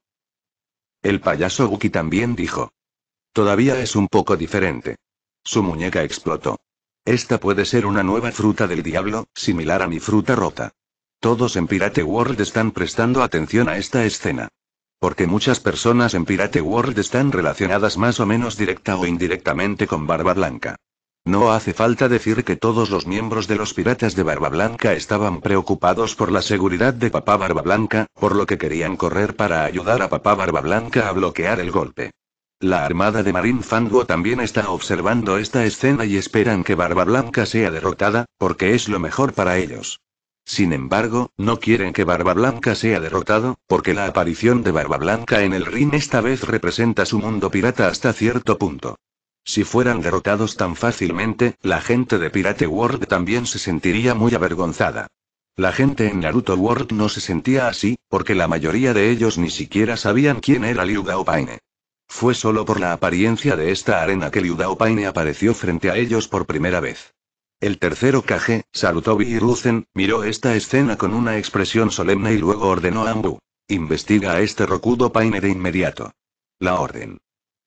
El payaso Guki también dijo. Todavía es un poco diferente. Su muñeca explotó. Esta puede ser una nueva fruta del diablo, similar a mi fruta rota. Todos en Pirate World están prestando atención a esta escena. Porque muchas personas en Pirate World están relacionadas más o menos directa o indirectamente con Barba Blanca. No hace falta decir que todos los miembros de los piratas de Barba Blanca estaban preocupados por la seguridad de Papá Barba Blanca, por lo que querían correr para ayudar a Papá Barba Blanca a bloquear el golpe. La armada de Marine Fango también está observando esta escena y esperan que Barba Blanca sea derrotada, porque es lo mejor para ellos. Sin embargo, no quieren que Barba Blanca sea derrotado, porque la aparición de Barba Blanca en el ring esta vez representa su mundo pirata hasta cierto punto. Si fueran derrotados tan fácilmente, la gente de Pirate World también se sentiría muy avergonzada. La gente en Naruto World no se sentía así, porque la mayoría de ellos ni siquiera sabían quién era Liu Paine. Fue solo por la apariencia de esta arena que Liu Paine apareció frente a ellos por primera vez. El tercero Kage, Sarutobi y miró esta escena con una expresión solemne y luego ordenó a Ambu. Investiga a este Rokudo Paine de inmediato. La orden.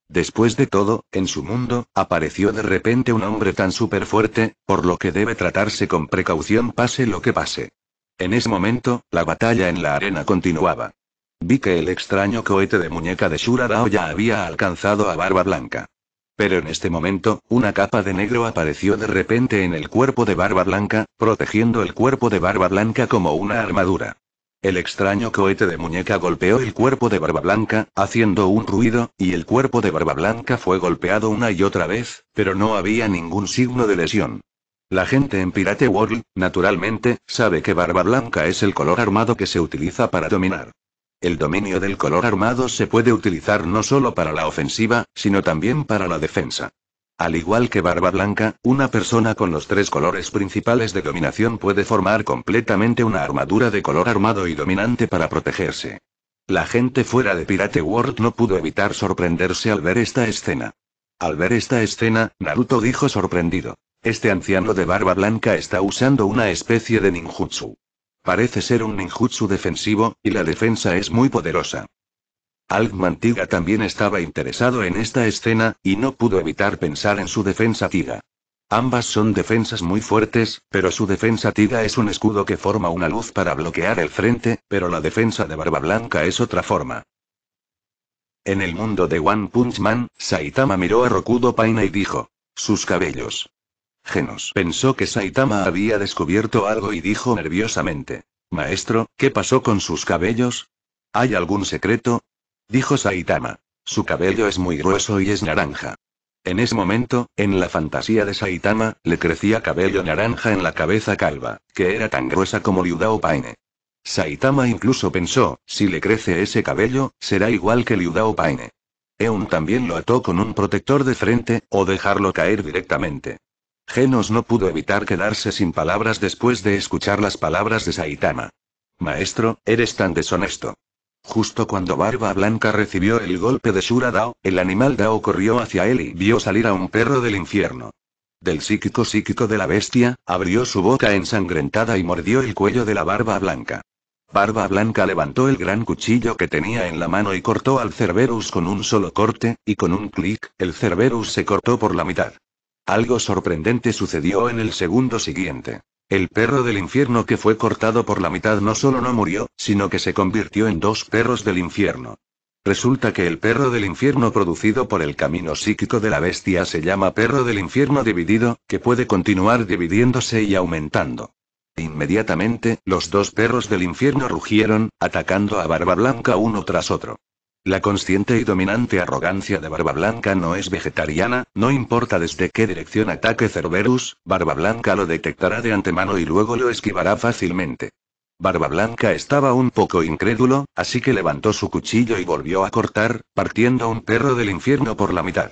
Después de todo, en su mundo, apareció de repente un hombre tan súper fuerte, por lo que debe tratarse con precaución pase lo que pase. En ese momento, la batalla en la arena continuaba. Vi que el extraño cohete de muñeca de Shurarao ya había alcanzado a Barba Blanca. Pero en este momento, una capa de negro apareció de repente en el cuerpo de Barba Blanca, protegiendo el cuerpo de Barba Blanca como una armadura. El extraño cohete de muñeca golpeó el cuerpo de Barba Blanca, haciendo un ruido, y el cuerpo de Barba Blanca fue golpeado una y otra vez, pero no había ningún signo de lesión. La gente en Pirate World, naturalmente, sabe que Barba Blanca es el color armado que se utiliza para dominar. El dominio del color armado se puede utilizar no solo para la ofensiva, sino también para la defensa. Al igual que Barba Blanca, una persona con los tres colores principales de dominación puede formar completamente una armadura de color armado y dominante para protegerse. La gente fuera de Pirate World no pudo evitar sorprenderse al ver esta escena. Al ver esta escena, Naruto dijo sorprendido. Este anciano de barba blanca está usando una especie de ninjutsu. Parece ser un ninjutsu defensivo, y la defensa es muy poderosa. Altman Tiga también estaba interesado en esta escena, y no pudo evitar pensar en su defensa tiga. Ambas son defensas muy fuertes, pero su defensa tiga es un escudo que forma una luz para bloquear el frente, pero la defensa de Barba Blanca es otra forma. En el mundo de One Punch Man, Saitama miró a Rokudo Paina y dijo. Sus cabellos. Genos pensó que Saitama había descubierto algo y dijo nerviosamente. Maestro, ¿qué pasó con sus cabellos? ¿Hay algún secreto? Dijo Saitama. Su cabello es muy grueso y es naranja. En ese momento, en la fantasía de Saitama, le crecía cabello naranja en la cabeza calva, que era tan gruesa como Liudao Paine. Saitama incluso pensó, si le crece ese cabello, será igual que Liudao Paine. Eun también lo ató con un protector de frente, o dejarlo caer directamente. Genos no pudo evitar quedarse sin palabras después de escuchar las palabras de Saitama. Maestro, eres tan deshonesto. Justo cuando Barba Blanca recibió el golpe de Shura Dao, el animal Dao corrió hacia él y vio salir a un perro del infierno. Del psíquico psíquico de la bestia, abrió su boca ensangrentada y mordió el cuello de la Barba Blanca. Barba Blanca levantó el gran cuchillo que tenía en la mano y cortó al Cerberus con un solo corte, y con un clic, el Cerberus se cortó por la mitad. Algo sorprendente sucedió en el segundo siguiente. El perro del infierno que fue cortado por la mitad no solo no murió, sino que se convirtió en dos perros del infierno. Resulta que el perro del infierno producido por el camino psíquico de la bestia se llama perro del infierno dividido, que puede continuar dividiéndose y aumentando. Inmediatamente, los dos perros del infierno rugieron, atacando a Barba Blanca uno tras otro. La consciente y dominante arrogancia de Barba Blanca no es vegetariana, no importa desde qué dirección ataque Cerberus, Barba Blanca lo detectará de antemano y luego lo esquivará fácilmente. Barba Blanca estaba un poco incrédulo, así que levantó su cuchillo y volvió a cortar, partiendo un perro del infierno por la mitad.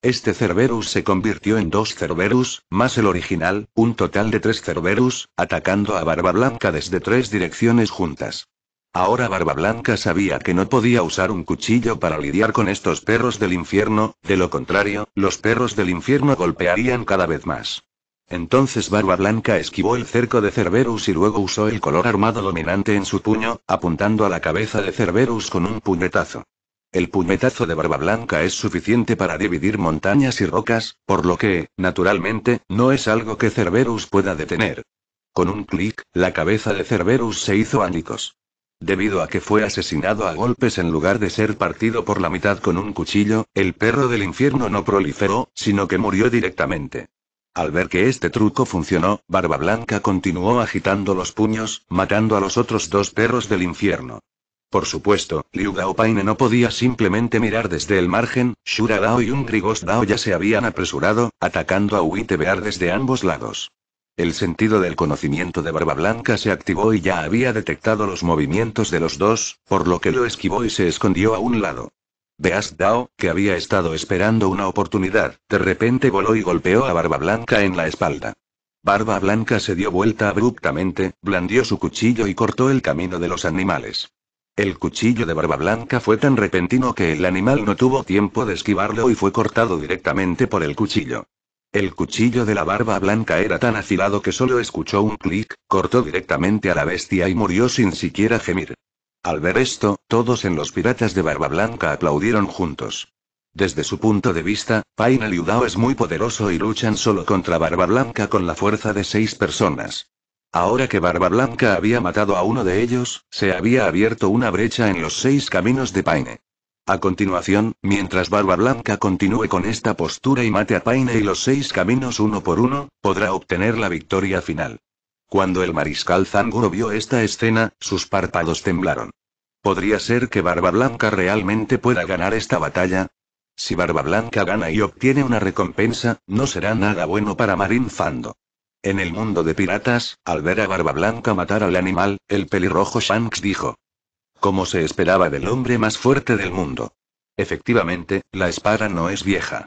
Este Cerberus se convirtió en dos Cerberus, más el original, un total de tres Cerberus, atacando a Barba Blanca desde tres direcciones juntas. Ahora Barba Blanca sabía que no podía usar un cuchillo para lidiar con estos perros del infierno, de lo contrario, los perros del infierno golpearían cada vez más. Entonces Barba Blanca esquivó el cerco de Cerberus y luego usó el color armado dominante en su puño, apuntando a la cabeza de Cerberus con un puñetazo. El puñetazo de Barba Blanca es suficiente para dividir montañas y rocas, por lo que, naturalmente, no es algo que Cerberus pueda detener. Con un clic, la cabeza de Cerberus se hizo ánicos. Debido a que fue asesinado a golpes en lugar de ser partido por la mitad con un cuchillo, el perro del infierno no proliferó, sino que murió directamente. Al ver que este truco funcionó, Barba Blanca continuó agitando los puños, matando a los otros dos perros del infierno. Por supuesto, Liu Paine no podía simplemente mirar desde el margen, Shura Dao y un Dao ya se habían apresurado, atacando a bear desde ambos lados. El sentido del conocimiento de Barba Blanca se activó y ya había detectado los movimientos de los dos, por lo que lo esquivó y se escondió a un lado. Beas Dao, que había estado esperando una oportunidad, de repente voló y golpeó a Barba Blanca en la espalda. Barba Blanca se dio vuelta abruptamente, blandió su cuchillo y cortó el camino de los animales. El cuchillo de Barba Blanca fue tan repentino que el animal no tuvo tiempo de esquivarlo y fue cortado directamente por el cuchillo. El cuchillo de la barba blanca era tan afilado que solo escuchó un clic, cortó directamente a la bestia y murió sin siquiera gemir. Al ver esto, todos en los piratas de barba blanca aplaudieron juntos. Desde su punto de vista, Pain Liudao es muy poderoso y luchan solo contra Barba Blanca con la fuerza de seis personas. Ahora que Barba Blanca había matado a uno de ellos, se había abierto una brecha en los seis caminos de Paine. A continuación, mientras Barba Blanca continúe con esta postura y mate a Paine y los seis caminos uno por uno, podrá obtener la victoria final. Cuando el mariscal Zanguro vio esta escena, sus párpados temblaron. ¿Podría ser que Barba Blanca realmente pueda ganar esta batalla? Si Barba Blanca gana y obtiene una recompensa, no será nada bueno para Marín Fando. En el mundo de piratas, al ver a Barba Blanca matar al animal, el pelirrojo Shanks dijo, como se esperaba del hombre más fuerte del mundo. Efectivamente, la espada no es vieja.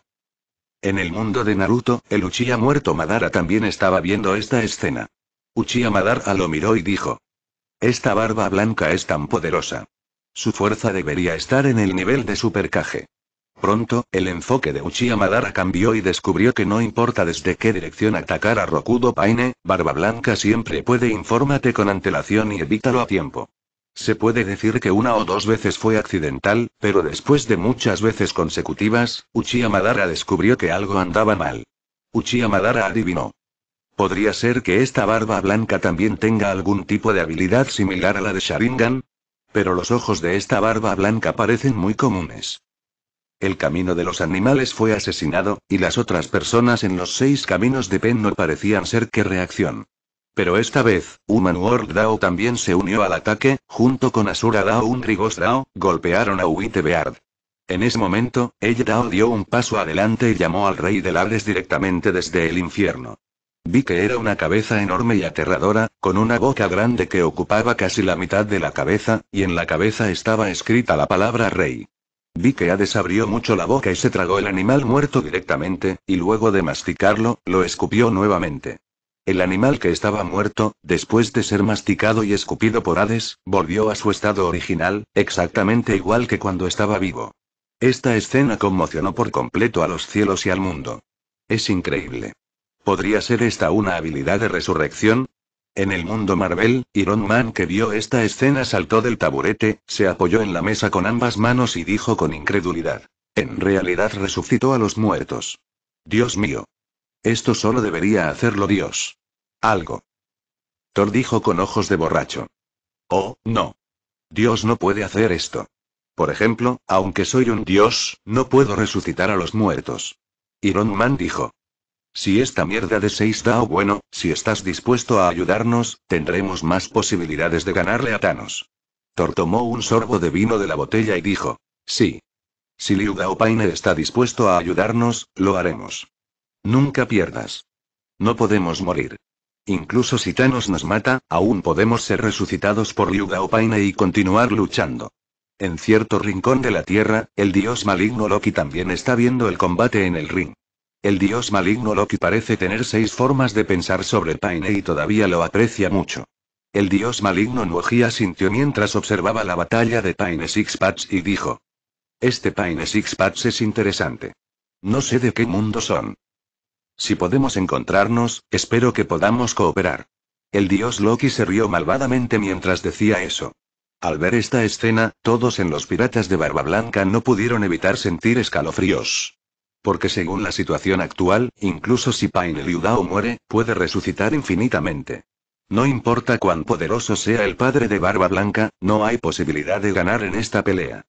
En el mundo de Naruto, el Uchiha muerto Madara también estaba viendo esta escena. Uchiha Madara lo miró y dijo. Esta barba blanca es tan poderosa. Su fuerza debería estar en el nivel de supercaje. Pronto, el enfoque de Uchiha Madara cambió y descubrió que no importa desde qué dirección atacar a Rokudo Paine, Barba Blanca siempre puede infórmate con antelación y evítalo a tiempo. Se puede decir que una o dos veces fue accidental, pero después de muchas veces consecutivas, Uchiha Madara descubrió que algo andaba mal. Uchiha Madara adivinó. ¿Podría ser que esta barba blanca también tenga algún tipo de habilidad similar a la de Sharingan? Pero los ojos de esta barba blanca parecen muy comunes. El camino de los animales fue asesinado, y las otras personas en los seis caminos de Pen no parecían ser que reacción. Pero esta vez, World Dao también se unió al ataque, junto con Asura Dao Rigos Dao, golpearon a Uite En ese momento, el Dao dio un paso adelante y llamó al rey del Hades directamente desde el infierno. Vi que era una cabeza enorme y aterradora, con una boca grande que ocupaba casi la mitad de la cabeza, y en la cabeza estaba escrita la palabra rey. Vi que Hades abrió mucho la boca y se tragó el animal muerto directamente, y luego de masticarlo, lo escupió nuevamente. El animal que estaba muerto, después de ser masticado y escupido por Hades, volvió a su estado original, exactamente igual que cuando estaba vivo. Esta escena conmocionó por completo a los cielos y al mundo. Es increíble. ¿Podría ser esta una habilidad de resurrección? En el mundo Marvel, Iron Man que vio esta escena saltó del taburete, se apoyó en la mesa con ambas manos y dijo con incredulidad. En realidad resucitó a los muertos. Dios mío. Esto solo debería hacerlo Dios. Algo. Thor dijo con ojos de borracho. Oh, no. Dios no puede hacer esto. Por ejemplo, aunque soy un dios, no puedo resucitar a los muertos. Iron Man dijo. Si esta mierda de seis da o bueno, si estás dispuesto a ayudarnos, tendremos más posibilidades de ganarle a Thanos. Thor tomó un sorbo de vino de la botella y dijo. Sí. Si Liu Dao está dispuesto a ayudarnos, lo haremos. Nunca pierdas. No podemos morir. Incluso si Thanos nos mata, aún podemos ser resucitados por Yuga Paine y continuar luchando. En cierto rincón de la Tierra, el dios maligno Loki también está viendo el combate en el ring. El dios maligno Loki parece tener seis formas de pensar sobre Paine y todavía lo aprecia mucho. El dios maligno Nuojía sintió mientras observaba la batalla de Paine Sixpats y dijo. Este Paine Sixpats es interesante. No sé de qué mundo son. Si podemos encontrarnos, espero que podamos cooperar. El dios Loki se rió malvadamente mientras decía eso. Al ver esta escena, todos en los piratas de Barba Blanca no pudieron evitar sentir escalofríos. Porque según la situación actual, incluso si Pain Liudao muere, puede resucitar infinitamente. No importa cuán poderoso sea el padre de Barba Blanca, no hay posibilidad de ganar en esta pelea.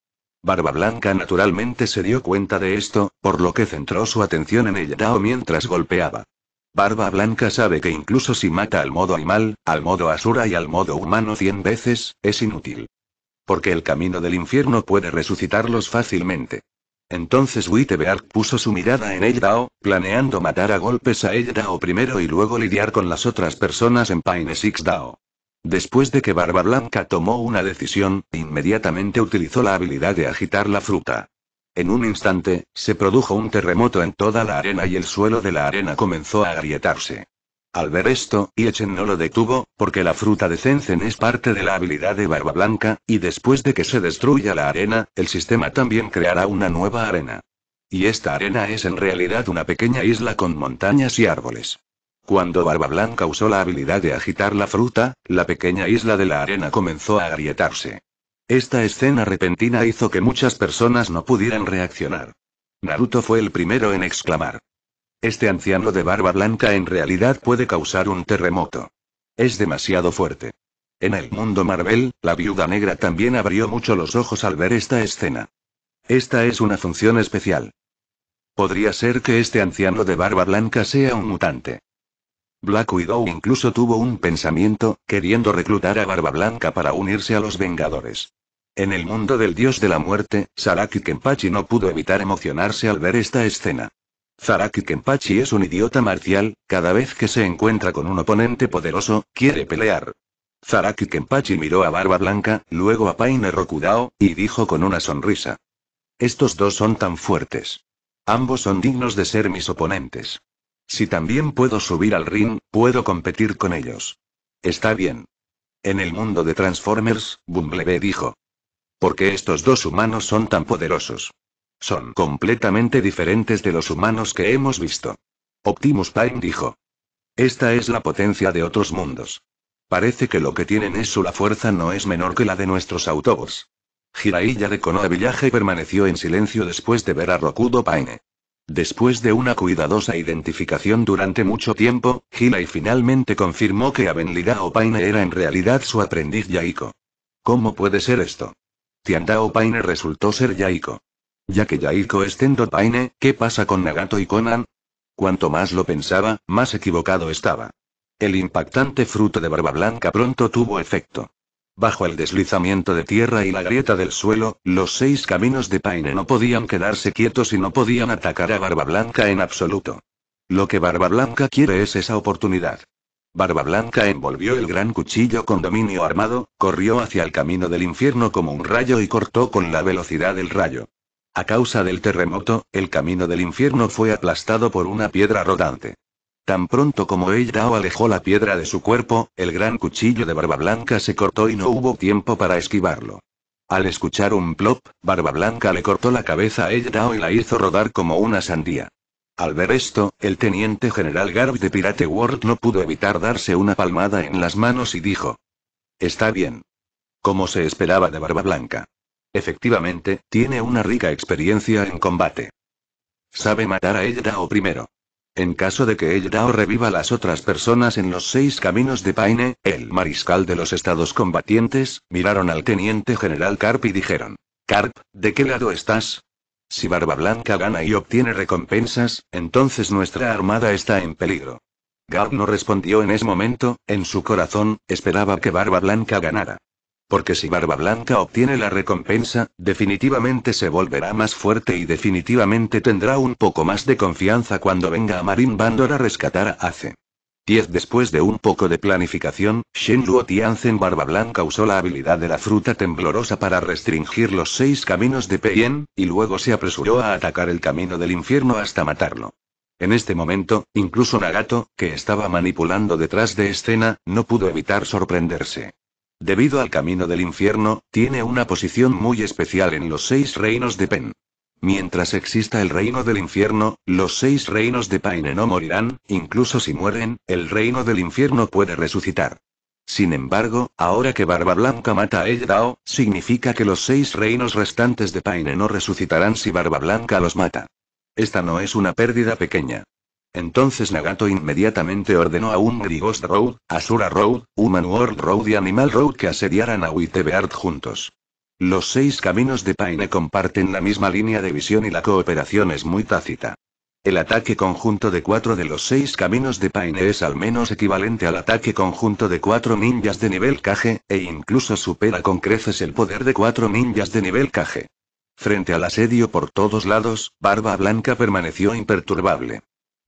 Barba Blanca naturalmente se dio cuenta de esto, por lo que centró su atención en el Dao mientras golpeaba. Barba Blanca sabe que incluso si mata al modo animal, al modo asura y al modo humano cien veces, es inútil. Porque el camino del infierno puede resucitarlos fácilmente. Entonces Witteberg puso su mirada en el Dao, planeando matar a golpes a el Dao primero y luego lidiar con las otras personas en Pine Six Dao. Después de que Barba Blanca tomó una decisión, inmediatamente utilizó la habilidad de agitar la fruta. En un instante, se produjo un terremoto en toda la arena y el suelo de la arena comenzó a agrietarse. Al ver esto, Iechen no lo detuvo, porque la fruta de Zenzen es parte de la habilidad de Barba Blanca, y después de que se destruya la arena, el sistema también creará una nueva arena. Y esta arena es en realidad una pequeña isla con montañas y árboles. Cuando Barba Blanca usó la habilidad de agitar la fruta, la pequeña isla de la arena comenzó a agrietarse. Esta escena repentina hizo que muchas personas no pudieran reaccionar. Naruto fue el primero en exclamar. Este anciano de barba blanca en realidad puede causar un terremoto. Es demasiado fuerte. En el mundo Marvel, la viuda negra también abrió mucho los ojos al ver esta escena. Esta es una función especial. Podría ser que este anciano de barba blanca sea un mutante. Black Widow incluso tuvo un pensamiento, queriendo reclutar a Barba Blanca para unirse a los Vengadores. En el mundo del dios de la muerte, Zaraki Kenpachi no pudo evitar emocionarse al ver esta escena. Zaraki Kenpachi es un idiota marcial, cada vez que se encuentra con un oponente poderoso, quiere pelear. Zaraki Kenpachi miró a Barba Blanca, luego a Paine Rokudao, y dijo con una sonrisa. Estos dos son tan fuertes. Ambos son dignos de ser mis oponentes. Si también puedo subir al ring, puedo competir con ellos. Está bien. En el mundo de Transformers, Bumblebee dijo. Porque estos dos humanos son tan poderosos. Son completamente diferentes de los humanos que hemos visto. Optimus Prime dijo. Esta es la potencia de otros mundos. Parece que lo que tienen es su la fuerza no es menor que la de nuestros autobots. Jiraiya de Konoha y permaneció en silencio después de ver a Rokudo Paine. Después de una cuidadosa identificación durante mucho tiempo, Hina finalmente confirmó que Abenliga Opaine era en realidad su aprendiz Yaiko. ¿Cómo puede ser esto? Tiandao Paine resultó ser Yaiko. Ya que Yaiko es Tendo Paine, ¿qué pasa con Nagato y Conan? Cuanto más lo pensaba, más equivocado estaba. El impactante fruto de barba blanca pronto tuvo efecto. Bajo el deslizamiento de tierra y la grieta del suelo, los seis caminos de Paine no podían quedarse quietos y no podían atacar a Barba Blanca en absoluto. Lo que Barba Blanca quiere es esa oportunidad. Barba Blanca envolvió el gran cuchillo con dominio armado, corrió hacia el camino del infierno como un rayo y cortó con la velocidad del rayo. A causa del terremoto, el camino del infierno fue aplastado por una piedra rodante. Tan pronto como Eldao alejó la piedra de su cuerpo, el gran cuchillo de Barba Blanca se cortó y no hubo tiempo para esquivarlo. Al escuchar un plop, Barba Blanca le cortó la cabeza a Eldao y la hizo rodar como una sandía. Al ver esto, el teniente general Garb de Pirate World no pudo evitar darse una palmada en las manos y dijo: Está bien. Como se esperaba de Barba Blanca. Efectivamente, tiene una rica experiencia en combate. Sabe matar a Eldao primero. En caso de que el Dao reviva las otras personas en los seis caminos de Paine, el mariscal de los estados combatientes, miraron al teniente general Carp y dijeron: Carp, ¿de qué lado estás? Si Barba Blanca gana y obtiene recompensas, entonces nuestra armada está en peligro. Garp no respondió en ese momento, en su corazón, esperaba que Barba Blanca ganara. Porque si Barba Blanca obtiene la recompensa, definitivamente se volverá más fuerte y definitivamente tendrá un poco más de confianza cuando venga a Marin Bandor a rescatar a Ace. 10 después de un poco de planificación, Shen Luo Tianzen Barba Blanca usó la habilidad de la fruta temblorosa para restringir los seis caminos de Peyen, y luego se apresuró a atacar el camino del infierno hasta matarlo. En este momento, incluso Nagato, que estaba manipulando detrás de escena, no pudo evitar sorprenderse debido al camino del infierno, tiene una posición muy especial en los seis reinos de Pen. Mientras exista el reino del infierno, los seis reinos de Paine no morirán, incluso si mueren, el reino del infierno puede resucitar. Sin embargo, ahora que Barba Blanca mata a Eldao, significa que los seis reinos restantes de Paine no resucitarán si Barba Blanca los mata. Esta no es una pérdida pequeña. Entonces Nagato inmediatamente ordenó a un Road, Asura Road, Human World Road y Animal Road que asediaran a Witebeard juntos. Los seis caminos de Paine comparten la misma línea de visión y la cooperación es muy tácita. El ataque conjunto de cuatro de los seis caminos de Paine es al menos equivalente al ataque conjunto de cuatro ninjas de nivel Kage, e incluso supera con creces el poder de cuatro ninjas de nivel Kage. Frente al asedio por todos lados, Barba Blanca permaneció imperturbable.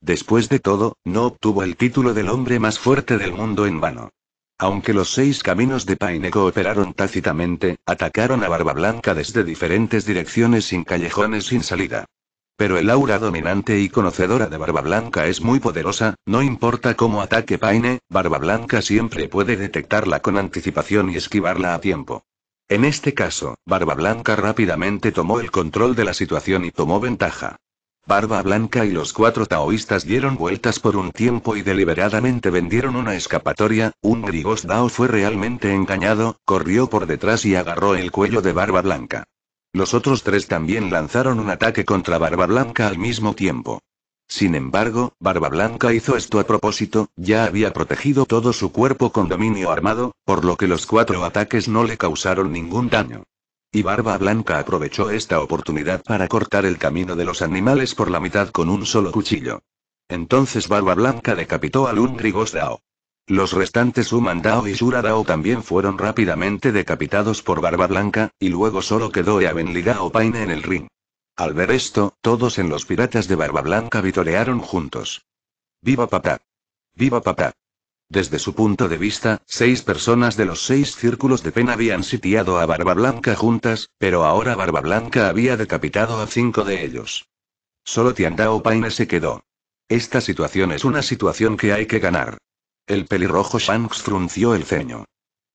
Después de todo, no obtuvo el título del hombre más fuerte del mundo en vano. Aunque los seis caminos de Paine cooperaron tácitamente, atacaron a Barba Blanca desde diferentes direcciones sin callejones sin salida. Pero el aura dominante y conocedora de Barba Blanca es muy poderosa, no importa cómo ataque Paine, Barba Blanca siempre puede detectarla con anticipación y esquivarla a tiempo. En este caso, Barba Blanca rápidamente tomó el control de la situación y tomó ventaja. Barba Blanca y los cuatro taoístas dieron vueltas por un tiempo y deliberadamente vendieron una escapatoria, un Grigos Dao fue realmente engañado, corrió por detrás y agarró el cuello de Barba Blanca. Los otros tres también lanzaron un ataque contra Barba Blanca al mismo tiempo. Sin embargo, Barba Blanca hizo esto a propósito, ya había protegido todo su cuerpo con dominio armado, por lo que los cuatro ataques no le causaron ningún daño. Y Barba Blanca aprovechó esta oportunidad para cortar el camino de los animales por la mitad con un solo cuchillo. Entonces Barba Blanca decapitó al Ungrigos Dao. Los restantes Human Dao y Shura Dao también fueron rápidamente decapitados por Barba Blanca, y luego solo quedó Eavenly Dao Paine en el ring. Al ver esto, todos en los piratas de Barba Blanca vitorearon juntos. ¡Viva papá! ¡Viva papá! Desde su punto de vista, seis personas de los seis círculos de pena habían sitiado a Barba Blanca juntas, pero ahora Barba Blanca había decapitado a cinco de ellos. Solo Tiandao Paine se quedó. Esta situación es una situación que hay que ganar. El pelirrojo Shanks frunció el ceño.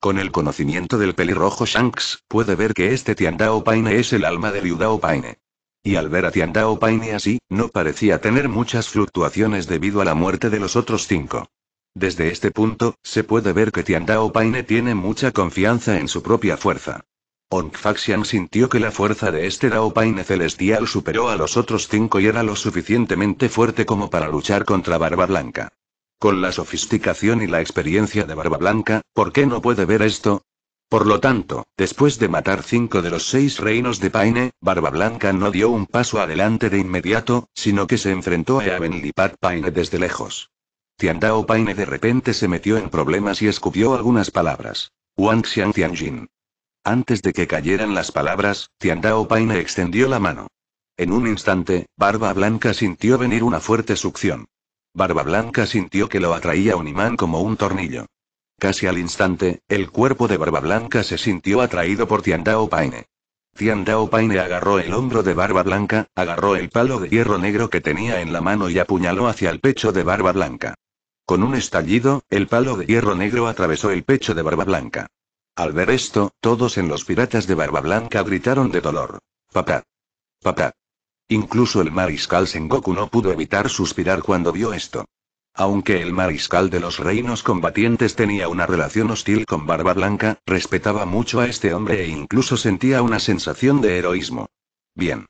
Con el conocimiento del pelirrojo Shanks, puede ver que este Tiandao Paine es el alma de Ryudao Paine. Y al ver a Tiandao Paine así, no parecía tener muchas fluctuaciones debido a la muerte de los otros cinco. Desde este punto, se puede ver que Tiandao Paine tiene mucha confianza en su propia fuerza. Faxian sintió que la fuerza de este Dao Paine celestial superó a los otros cinco y era lo suficientemente fuerte como para luchar contra Barba Blanca. Con la sofisticación y la experiencia de Barba Blanca, ¿por qué no puede ver esto? Por lo tanto, después de matar cinco de los seis reinos de Paine, Barba Blanca no dio un paso adelante de inmediato, sino que se enfrentó a Avenlipat Paine desde lejos. Tiandao Paine de repente se metió en problemas y escupió algunas palabras. Wang Xiang Tianjin. Antes de que cayeran las palabras, Tiandao Paine extendió la mano. En un instante, Barba Blanca sintió venir una fuerte succión. Barba Blanca sintió que lo atraía un imán como un tornillo. Casi al instante, el cuerpo de Barba Blanca se sintió atraído por Tiandao Paine. Tiandao Paine agarró el hombro de Barba Blanca, agarró el palo de hierro negro que tenía en la mano y apuñaló hacia el pecho de Barba Blanca. Con un estallido, el palo de hierro negro atravesó el pecho de Barba Blanca. Al ver esto, todos en los piratas de Barba Blanca gritaron de dolor. Papá. Papá. Incluso el mariscal Sengoku no pudo evitar suspirar cuando vio esto. Aunque el mariscal de los reinos combatientes tenía una relación hostil con Barba Blanca, respetaba mucho a este hombre e incluso sentía una sensación de heroísmo. Bien.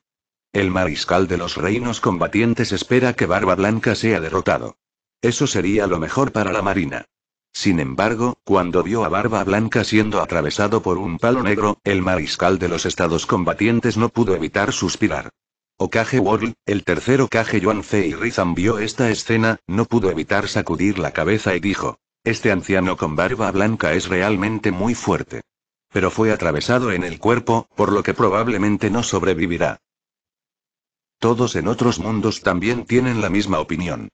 El mariscal de los reinos combatientes espera que Barba Blanca sea derrotado. Eso sería lo mejor para la Marina. Sin embargo, cuando vio a Barba Blanca siendo atravesado por un palo negro, el mariscal de los estados combatientes no pudo evitar suspirar. Okage World, el tercero Kage Yuanfei Rizan vio esta escena, no pudo evitar sacudir la cabeza y dijo, este anciano con barba blanca es realmente muy fuerte. Pero fue atravesado en el cuerpo, por lo que probablemente no sobrevivirá. Todos en otros mundos también tienen la misma opinión.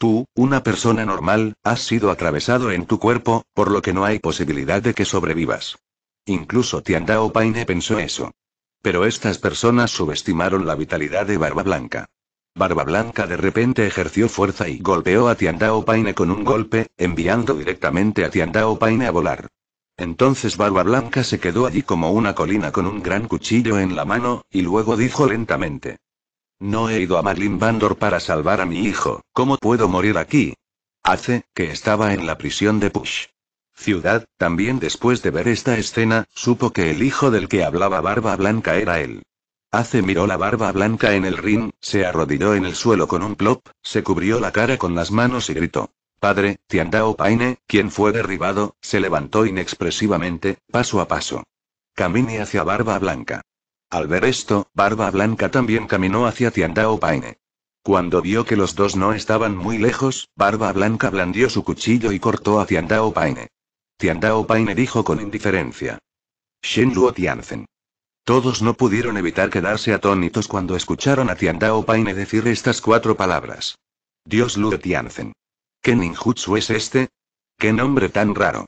Tú, una persona normal, has sido atravesado en tu cuerpo, por lo que no hay posibilidad de que sobrevivas. Incluso Tiandao Paine pensó eso. Pero estas personas subestimaron la vitalidad de Barba Blanca. Barba Blanca de repente ejerció fuerza y golpeó a Tiandao Paine con un golpe, enviando directamente a Tiandao Paine a volar. Entonces Barba Blanca se quedó allí como una colina con un gran cuchillo en la mano, y luego dijo lentamente. No he ido a Marlin Bandor para salvar a mi hijo, ¿cómo puedo morir aquí? Hace, que estaba en la prisión de Push. Ciudad, también después de ver esta escena, supo que el hijo del que hablaba Barba Blanca era él. Hace miró la barba blanca en el ring, se arrodilló en el suelo con un plop, se cubrió la cara con las manos y gritó. Padre, Tiandao Paine, quien fue derribado, se levantó inexpresivamente, paso a paso. Camine hacia Barba Blanca. Al ver esto, Barba Blanca también caminó hacia Tiandao Paine. Cuando vio que los dos no estaban muy lejos, Barba Blanca blandió su cuchillo y cortó a Tiandao Paine. Tiandao Paine dijo con indiferencia. Shen Luo Todos no pudieron evitar quedarse atónitos cuando escucharon a Tiandao Paine decir estas cuatro palabras. Dios Luo Tianzen. ¿Qué ninjutsu es este? ¿Qué nombre tan raro?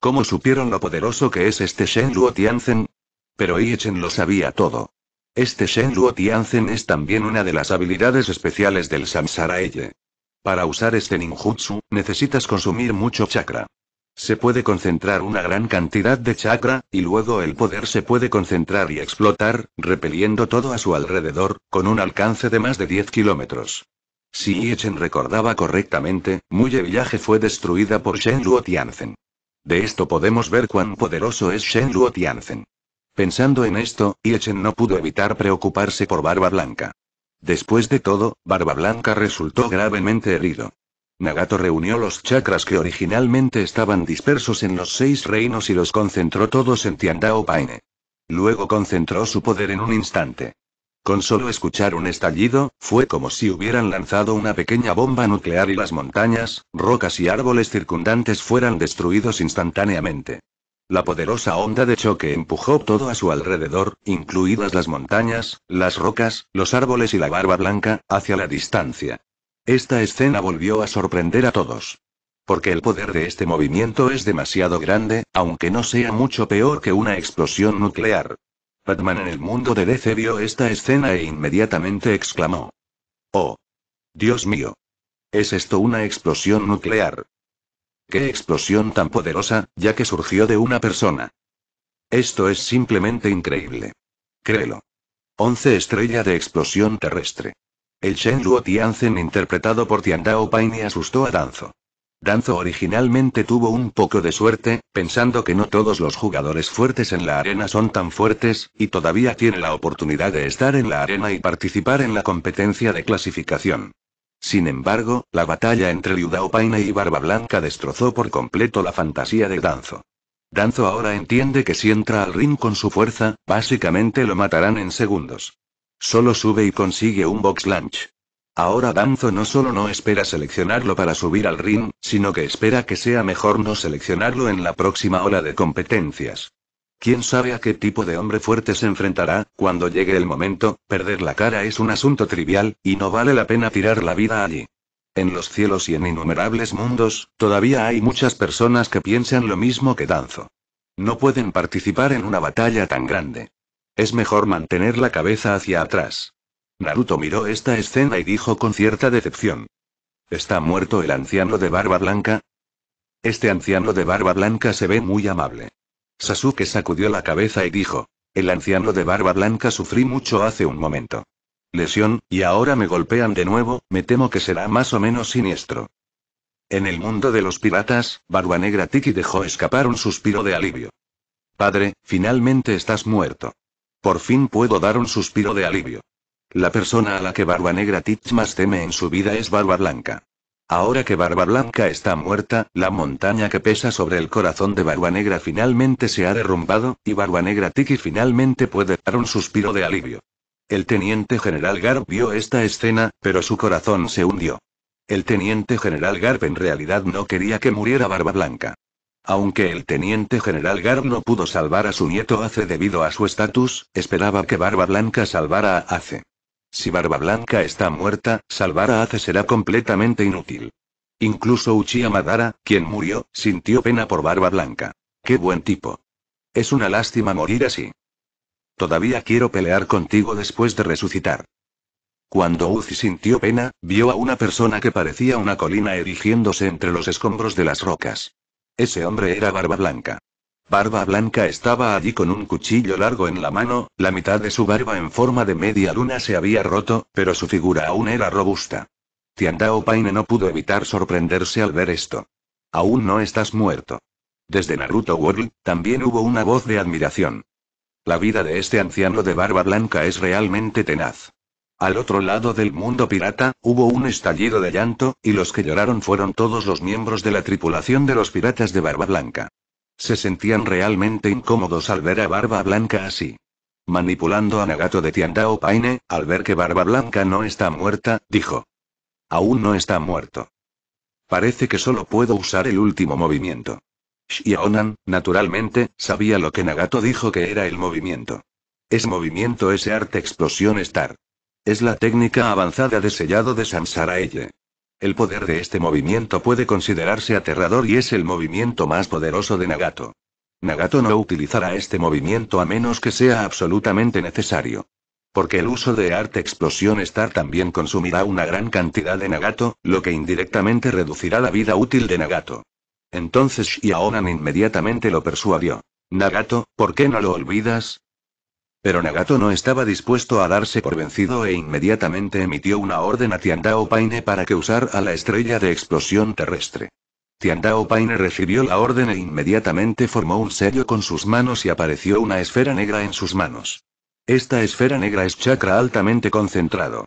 ¿Cómo supieron lo poderoso que es este Shen Luo pero Iechen lo sabía todo. Este Shen Luo Tianzen es también una de las habilidades especiales del Eye. Para usar este ninjutsu, necesitas consumir mucho chakra. Se puede concentrar una gran cantidad de chakra, y luego el poder se puede concentrar y explotar, repeliendo todo a su alrededor, con un alcance de más de 10 kilómetros. Si Iechen recordaba correctamente, Muye Villaje fue destruida por Shen Luo Tianzen. De esto podemos ver cuán poderoso es Shen Luo Tianzen. Pensando en esto, Yechen no pudo evitar preocuparse por Barba Blanca. Después de todo, Barba Blanca resultó gravemente herido. Nagato reunió los chakras que originalmente estaban dispersos en los seis reinos y los concentró todos en Tiandao Paine. Luego concentró su poder en un instante. Con solo escuchar un estallido, fue como si hubieran lanzado una pequeña bomba nuclear y las montañas, rocas y árboles circundantes fueran destruidos instantáneamente. La poderosa onda de choque empujó todo a su alrededor, incluidas las montañas, las rocas, los árboles y la barba blanca, hacia la distancia. Esta escena volvió a sorprender a todos. Porque el poder de este movimiento es demasiado grande, aunque no sea mucho peor que una explosión nuclear. Batman en el mundo de DC vio esta escena e inmediatamente exclamó. ¡Oh! Dios mío. ¿Es esto una explosión nuclear? Qué explosión tan poderosa, ya que surgió de una persona. Esto es simplemente increíble. Créelo. 11 estrella de explosión terrestre. El Luo Tianzen interpretado por Tiandao Paini asustó a Danzo. Danzo originalmente tuvo un poco de suerte, pensando que no todos los jugadores fuertes en la arena son tan fuertes, y todavía tiene la oportunidad de estar en la arena y participar en la competencia de clasificación. Sin embargo, la batalla entre Liudao Paina y Barba Blanca destrozó por completo la fantasía de Danzo. Danzo ahora entiende que si entra al ring con su fuerza, básicamente lo matarán en segundos. Solo sube y consigue un box launch. Ahora Danzo no solo no espera seleccionarlo para subir al ring, sino que espera que sea mejor no seleccionarlo en la próxima ola de competencias. Quién sabe a qué tipo de hombre fuerte se enfrentará, cuando llegue el momento, perder la cara es un asunto trivial, y no vale la pena tirar la vida allí. En los cielos y en innumerables mundos, todavía hay muchas personas que piensan lo mismo que Danzo. No pueden participar en una batalla tan grande. Es mejor mantener la cabeza hacia atrás. Naruto miró esta escena y dijo con cierta decepción. ¿Está muerto el anciano de barba blanca? Este anciano de barba blanca se ve muy amable. Sasuke sacudió la cabeza y dijo. El anciano de barba blanca sufrí mucho hace un momento. Lesión, y ahora me golpean de nuevo, me temo que será más o menos siniestro. En el mundo de los piratas, Barba Negra Tiki dejó escapar un suspiro de alivio. Padre, finalmente estás muerto. Por fin puedo dar un suspiro de alivio. La persona a la que Barba Negra Tiki más teme en su vida es Barba Blanca. Ahora que Barba Blanca está muerta, la montaña que pesa sobre el corazón de Barba Negra finalmente se ha derrumbado, y Barba Negra Tiki finalmente puede dar un suspiro de alivio. El teniente general Garp vio esta escena, pero su corazón se hundió. El teniente general Garp en realidad no quería que muriera Barba Blanca. Aunque el teniente general Garp no pudo salvar a su nieto Ace debido a su estatus, esperaba que Barba Blanca salvara a Ace. Si Barba Blanca está muerta, salvar a Ace será completamente inútil. Incluso Uchiha Madara, quien murió, sintió pena por Barba Blanca. Qué buen tipo. Es una lástima morir así. Todavía quiero pelear contigo después de resucitar. Cuando Uzi sintió pena, vio a una persona que parecía una colina erigiéndose entre los escombros de las rocas. Ese hombre era Barba Blanca. Barba Blanca estaba allí con un cuchillo largo en la mano, la mitad de su barba en forma de media luna se había roto, pero su figura aún era robusta. Tiandao Paine no pudo evitar sorprenderse al ver esto. Aún no estás muerto. Desde Naruto World, también hubo una voz de admiración. La vida de este anciano de barba blanca es realmente tenaz. Al otro lado del mundo pirata, hubo un estallido de llanto, y los que lloraron fueron todos los miembros de la tripulación de los piratas de barba blanca. Se sentían realmente incómodos al ver a Barba Blanca así. Manipulando a Nagato de Tiandao Paine, al ver que Barba Blanca no está muerta, dijo. Aún no está muerto. Parece que solo puedo usar el último movimiento. Xiaonan, naturalmente, sabía lo que Nagato dijo que era el movimiento. Es movimiento ese arte explosión estar. Es la técnica avanzada de sellado de Sansaraelle. El poder de este movimiento puede considerarse aterrador y es el movimiento más poderoso de Nagato. Nagato no utilizará este movimiento a menos que sea absolutamente necesario. Porque el uso de Arte Explosión Star también consumirá una gran cantidad de Nagato, lo que indirectamente reducirá la vida útil de Nagato. Entonces Shiaonan inmediatamente lo persuadió. Nagato, ¿por qué no lo olvidas? Pero Nagato no estaba dispuesto a darse por vencido e inmediatamente emitió una orden a Tiandao Paine para que usara a la estrella de explosión terrestre. Tiandao Paine recibió la orden e inmediatamente formó un sello con sus manos y apareció una esfera negra en sus manos. Esta esfera negra es chakra altamente concentrado.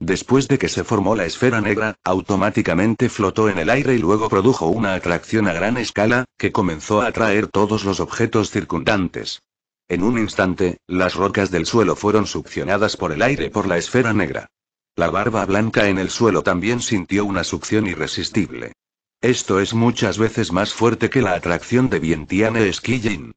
Después de que se formó la esfera negra, automáticamente flotó en el aire y luego produjo una atracción a gran escala, que comenzó a atraer todos los objetos circundantes. En un instante, las rocas del suelo fueron succionadas por el aire por la esfera negra. La barba blanca en el suelo también sintió una succión irresistible. Esto es muchas veces más fuerte que la atracción de Vientiane Skijin.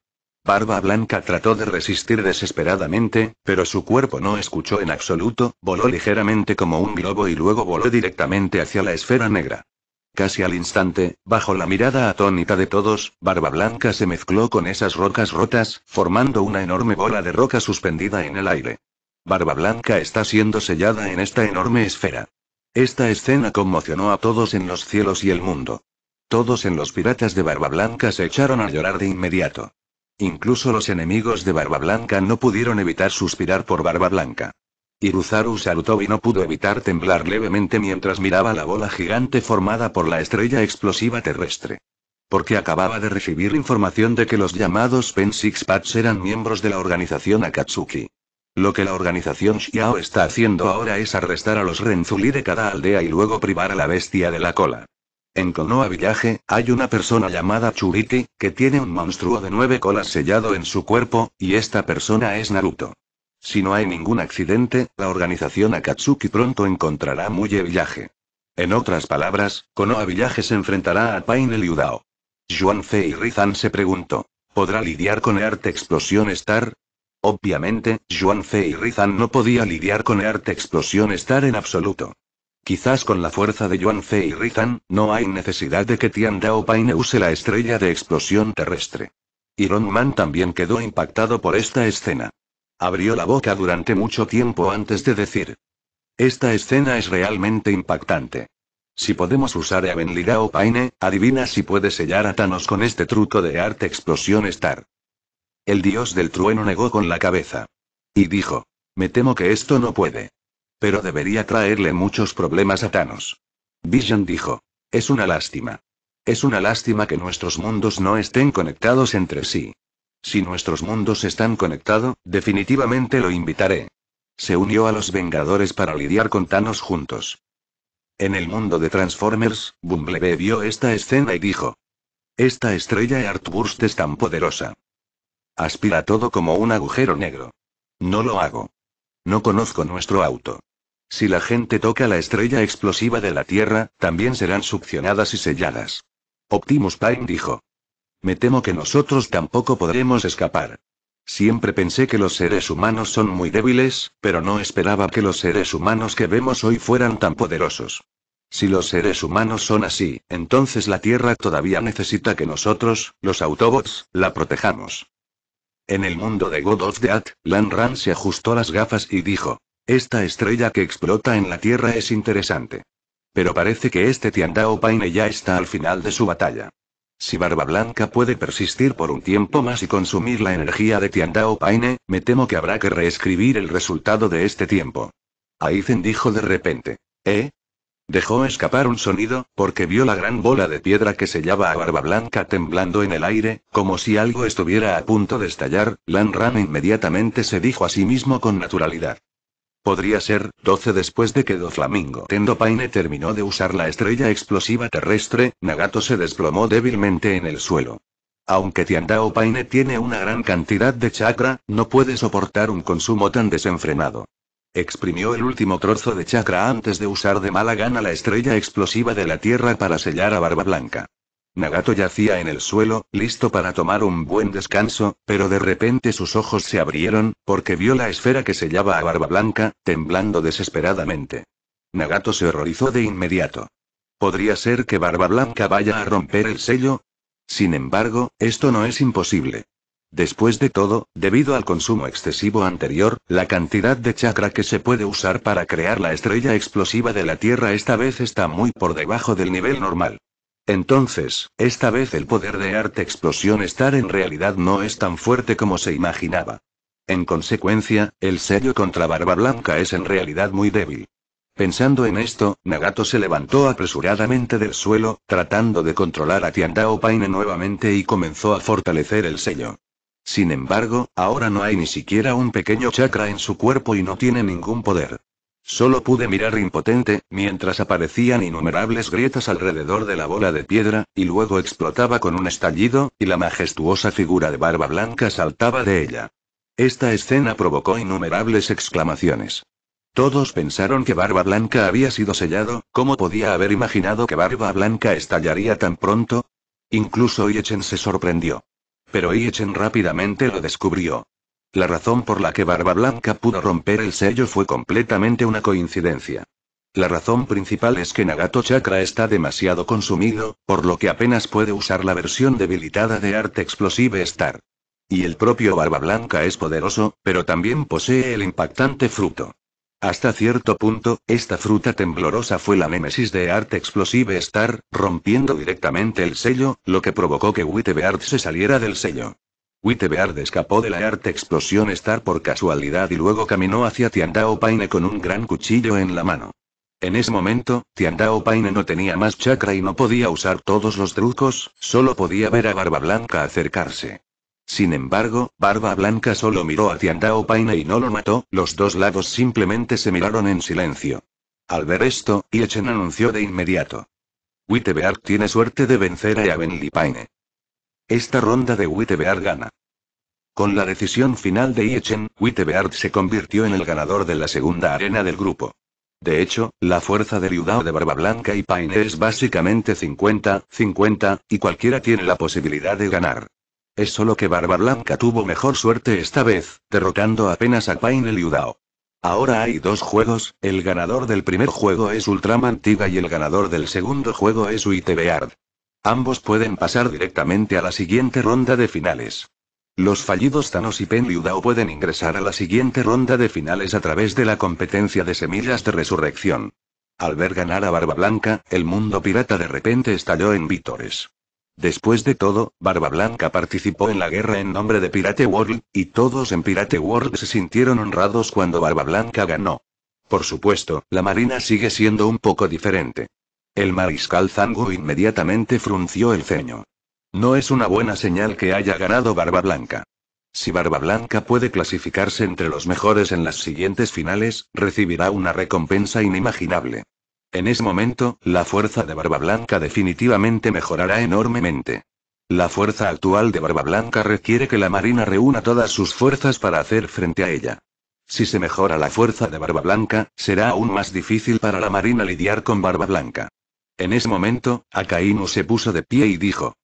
Barba Blanca trató de resistir desesperadamente, pero su cuerpo no escuchó en absoluto, voló ligeramente como un globo y luego voló directamente hacia la esfera negra. Casi al instante, bajo la mirada atónita de todos, Barba Blanca se mezcló con esas rocas rotas, formando una enorme bola de roca suspendida en el aire. Barba Blanca está siendo sellada en esta enorme esfera. Esta escena conmocionó a todos en los cielos y el mundo. Todos en los piratas de Barba Blanca se echaron a llorar de inmediato. Incluso los enemigos de Barba Blanca no pudieron evitar suspirar por Barba Blanca. Iruzaru Sarutobi no pudo evitar temblar levemente mientras miraba la bola gigante formada por la estrella explosiva terrestre. Porque acababa de recibir información de que los llamados Pen Six Pats eran miembros de la organización Akatsuki. Lo que la organización Xiao está haciendo ahora es arrestar a los Renzuli de cada aldea y luego privar a la bestia de la cola. En Konoha Village, hay una persona llamada Churiki, que tiene un monstruo de nueve colas sellado en su cuerpo, y esta persona es Naruto. Si no hay ningún accidente, la organización Akatsuki pronto encontrará Muye Villaje. En otras palabras, Konoha Villaje se enfrentará a Painel y Udao. Juan Fei y Rizan se preguntó. ¿Podrá lidiar con Earth Explosión Star? Obviamente, Juan Fei y Rizan no podía lidiar con Earth Explosión Star en absoluto. Quizás con la fuerza de Yuan Fei y Rizan, no hay necesidad de que Tian Dao Paine use la estrella de explosión terrestre. Iron Man también quedó impactado por esta escena. Abrió la boca durante mucho tiempo antes de decir. Esta escena es realmente impactante. Si podemos usar Avenlida o Paine, adivina si puede sellar a Thanos con este truco de arte explosión Star. El dios del trueno negó con la cabeza. Y dijo. Me temo que esto no puede. Pero debería traerle muchos problemas a Thanos. Vision dijo. Es una lástima. Es una lástima que nuestros mundos no estén conectados entre sí. Si nuestros mundos están conectados, definitivamente lo invitaré. Se unió a los Vengadores para lidiar con Thanos juntos. En el mundo de Transformers, Bumblebee vio esta escena y dijo. Esta estrella Artburst es tan poderosa. Aspira todo como un agujero negro. No lo hago. No conozco nuestro auto. Si la gente toca la estrella explosiva de la Tierra, también serán succionadas y selladas. Optimus Prime dijo. Me temo que nosotros tampoco podremos escapar. Siempre pensé que los seres humanos son muy débiles, pero no esperaba que los seres humanos que vemos hoy fueran tan poderosos. Si los seres humanos son así, entonces la Tierra todavía necesita que nosotros, los Autobots, la protejamos. En el mundo de God of Death, Lan Ran se ajustó las gafas y dijo: Esta estrella que explota en la Tierra es interesante. Pero parece que este Tiandao Paine ya está al final de su batalla. Si Barba Blanca puede persistir por un tiempo más y consumir la energía de Tiandao Paine, me temo que habrá que reescribir el resultado de este tiempo. Aizen dijo de repente. ¿Eh? Dejó escapar un sonido, porque vio la gran bola de piedra que sellaba a Barba Blanca temblando en el aire, como si algo estuviera a punto de estallar. Lan inmediatamente se dijo a sí mismo con naturalidad. Podría ser, 12 después de que Doflamingo Tendo Paine terminó de usar la estrella explosiva terrestre, Nagato se desplomó débilmente en el suelo. Aunque Tiandao Paine tiene una gran cantidad de chakra, no puede soportar un consumo tan desenfrenado. Exprimió el último trozo de chakra antes de usar de mala gana la estrella explosiva de la Tierra para sellar a Barba Blanca. Nagato yacía en el suelo, listo para tomar un buen descanso, pero de repente sus ojos se abrieron, porque vio la esfera que sellaba a Barba Blanca, temblando desesperadamente. Nagato se horrorizó de inmediato. ¿Podría ser que Barba Blanca vaya a romper el sello? Sin embargo, esto no es imposible. Después de todo, debido al consumo excesivo anterior, la cantidad de chakra que se puede usar para crear la estrella explosiva de la Tierra esta vez está muy por debajo del nivel normal. Entonces, esta vez el poder de Arte Explosión estar en realidad no es tan fuerte como se imaginaba. En consecuencia, el sello contra Barba Blanca es en realidad muy débil. Pensando en esto, Nagato se levantó apresuradamente del suelo, tratando de controlar a Tiandao Paine nuevamente y comenzó a fortalecer el sello. Sin embargo, ahora no hay ni siquiera un pequeño chakra en su cuerpo y no tiene ningún poder. Solo pude mirar impotente, mientras aparecían innumerables grietas alrededor de la bola de piedra, y luego explotaba con un estallido, y la majestuosa figura de barba blanca saltaba de ella. Esta escena provocó innumerables exclamaciones. Todos pensaron que Barba Blanca había sido sellado, ¿cómo podía haber imaginado que Barba Blanca estallaría tan pronto? Incluso Iechen se sorprendió. Pero Iechen rápidamente lo descubrió. La razón por la que Barba Blanca pudo romper el sello fue completamente una coincidencia. La razón principal es que Nagato Chakra está demasiado consumido, por lo que apenas puede usar la versión debilitada de Arte Explosive Star. Y el propio Barba Blanca es poderoso, pero también posee el impactante fruto. Hasta cierto punto, esta fruta temblorosa fue la némesis de Art Explosive Star, rompiendo directamente el sello, lo que provocó que Wittebeard se saliera del sello. Wittebeard escapó de la arte explosión Star por casualidad y luego caminó hacia Tiandao Paine con un gran cuchillo en la mano. En ese momento, Tiandao Paine no tenía más chakra y no podía usar todos los trucos, solo podía ver a Barba Blanca acercarse. Sin embargo, Barba Blanca solo miró a Tiandao Paine y no lo mató, los dos lados simplemente se miraron en silencio. Al ver esto, Iechen anunció de inmediato. Wittebeard tiene suerte de vencer a Yavenli Paine. Esta ronda de Wittebeard gana. Con la decisión final de Iechen, Wittebeard se convirtió en el ganador de la segunda arena del grupo. De hecho, la fuerza de Liudao de Barba Blanca y Paine es básicamente 50, 50, y cualquiera tiene la posibilidad de ganar. Es solo que Barba Blanca tuvo mejor suerte esta vez, derrotando apenas a Paine Liudao. Ahora hay dos juegos, el ganador del primer juego es Ultraman Tiga y el ganador del segundo juego es Wittebeard. Ambos pueden pasar directamente a la siguiente ronda de finales. Los fallidos Thanos y Pen pueden ingresar a la siguiente ronda de finales a través de la competencia de semillas de resurrección. Al ver ganar a Barba Blanca, el mundo pirata de repente estalló en vítores. Después de todo, Barba Blanca participó en la guerra en nombre de Pirate World, y todos en Pirate World se sintieron honrados cuando Barba Blanca ganó. Por supuesto, la Marina sigue siendo un poco diferente. El mariscal Zangu inmediatamente frunció el ceño. No es una buena señal que haya ganado Barba Blanca. Si Barba Blanca puede clasificarse entre los mejores en las siguientes finales, recibirá una recompensa inimaginable. En ese momento, la fuerza de Barba Blanca definitivamente mejorará enormemente. La fuerza actual de Barba Blanca requiere que la Marina reúna todas sus fuerzas para hacer frente a ella. Si se mejora la fuerza de Barba Blanca, será aún más difícil para la Marina lidiar con Barba Blanca. En ese momento, Akainu se puso de pie y dijo.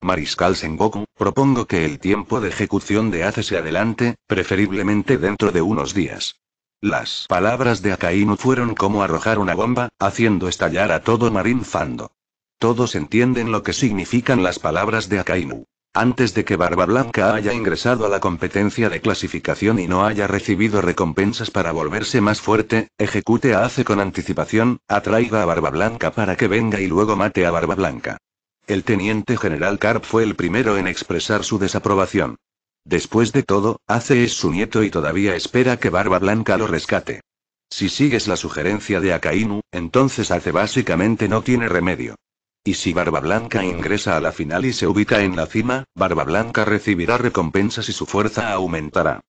Mariscal Sengoku, propongo que el tiempo de ejecución de hace se adelante, preferiblemente dentro de unos días. Las palabras de Akainu fueron como arrojar una bomba, haciendo estallar a todo Marin Fando. Todos entienden lo que significan las palabras de Akainu. Antes de que Barba Blanca haya ingresado a la competencia de clasificación y no haya recibido recompensas para volverse más fuerte, ejecute a Ace con anticipación, atraiga a Barba Blanca para que venga y luego mate a Barba Blanca. El teniente general Carp fue el primero en expresar su desaprobación. Después de todo, Ace es su nieto y todavía espera que Barba Blanca lo rescate. Si sigues la sugerencia de Akainu, entonces Ace básicamente no tiene remedio. Y si Barba Blanca ingresa a la final y se ubica en la cima, Barba Blanca recibirá recompensas y su fuerza aumentará.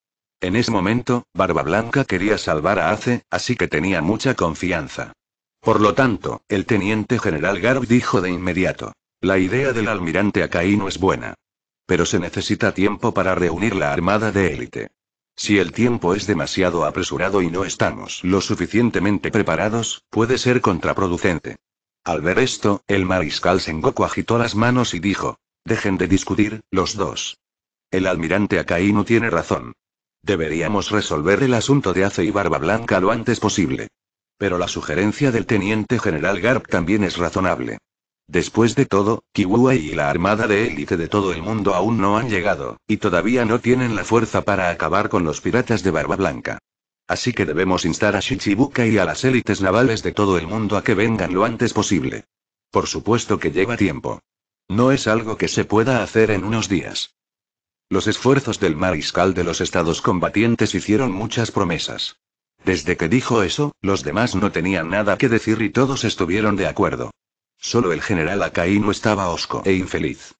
En ese momento, Barba Blanca quería salvar a Ace, así que tenía mucha confianza. Por lo tanto, el teniente general Garb dijo de inmediato: La idea del almirante Akai no es buena. Pero se necesita tiempo para reunir la armada de élite. Si el tiempo es demasiado apresurado y no estamos lo suficientemente preparados, puede ser contraproducente. Al ver esto, el mariscal Sengoku agitó las manos y dijo. Dejen de discutir, los dos. El almirante Akainu tiene razón. Deberíamos resolver el asunto de Ace y Barba Blanca lo antes posible. Pero la sugerencia del teniente general Garp también es razonable. Después de todo, Kiwue y la armada de élite de todo el mundo aún no han llegado, y todavía no tienen la fuerza para acabar con los piratas de Barba Blanca. Así que debemos instar a Shichibuka y a las élites navales de todo el mundo a que vengan lo antes posible. Por supuesto que lleva tiempo. No es algo que se pueda hacer en unos días. Los esfuerzos del mariscal de los estados combatientes hicieron muchas promesas. Desde que dijo eso, los demás no tenían nada que decir y todos estuvieron de acuerdo. Solo el general Akai estaba osco e infeliz.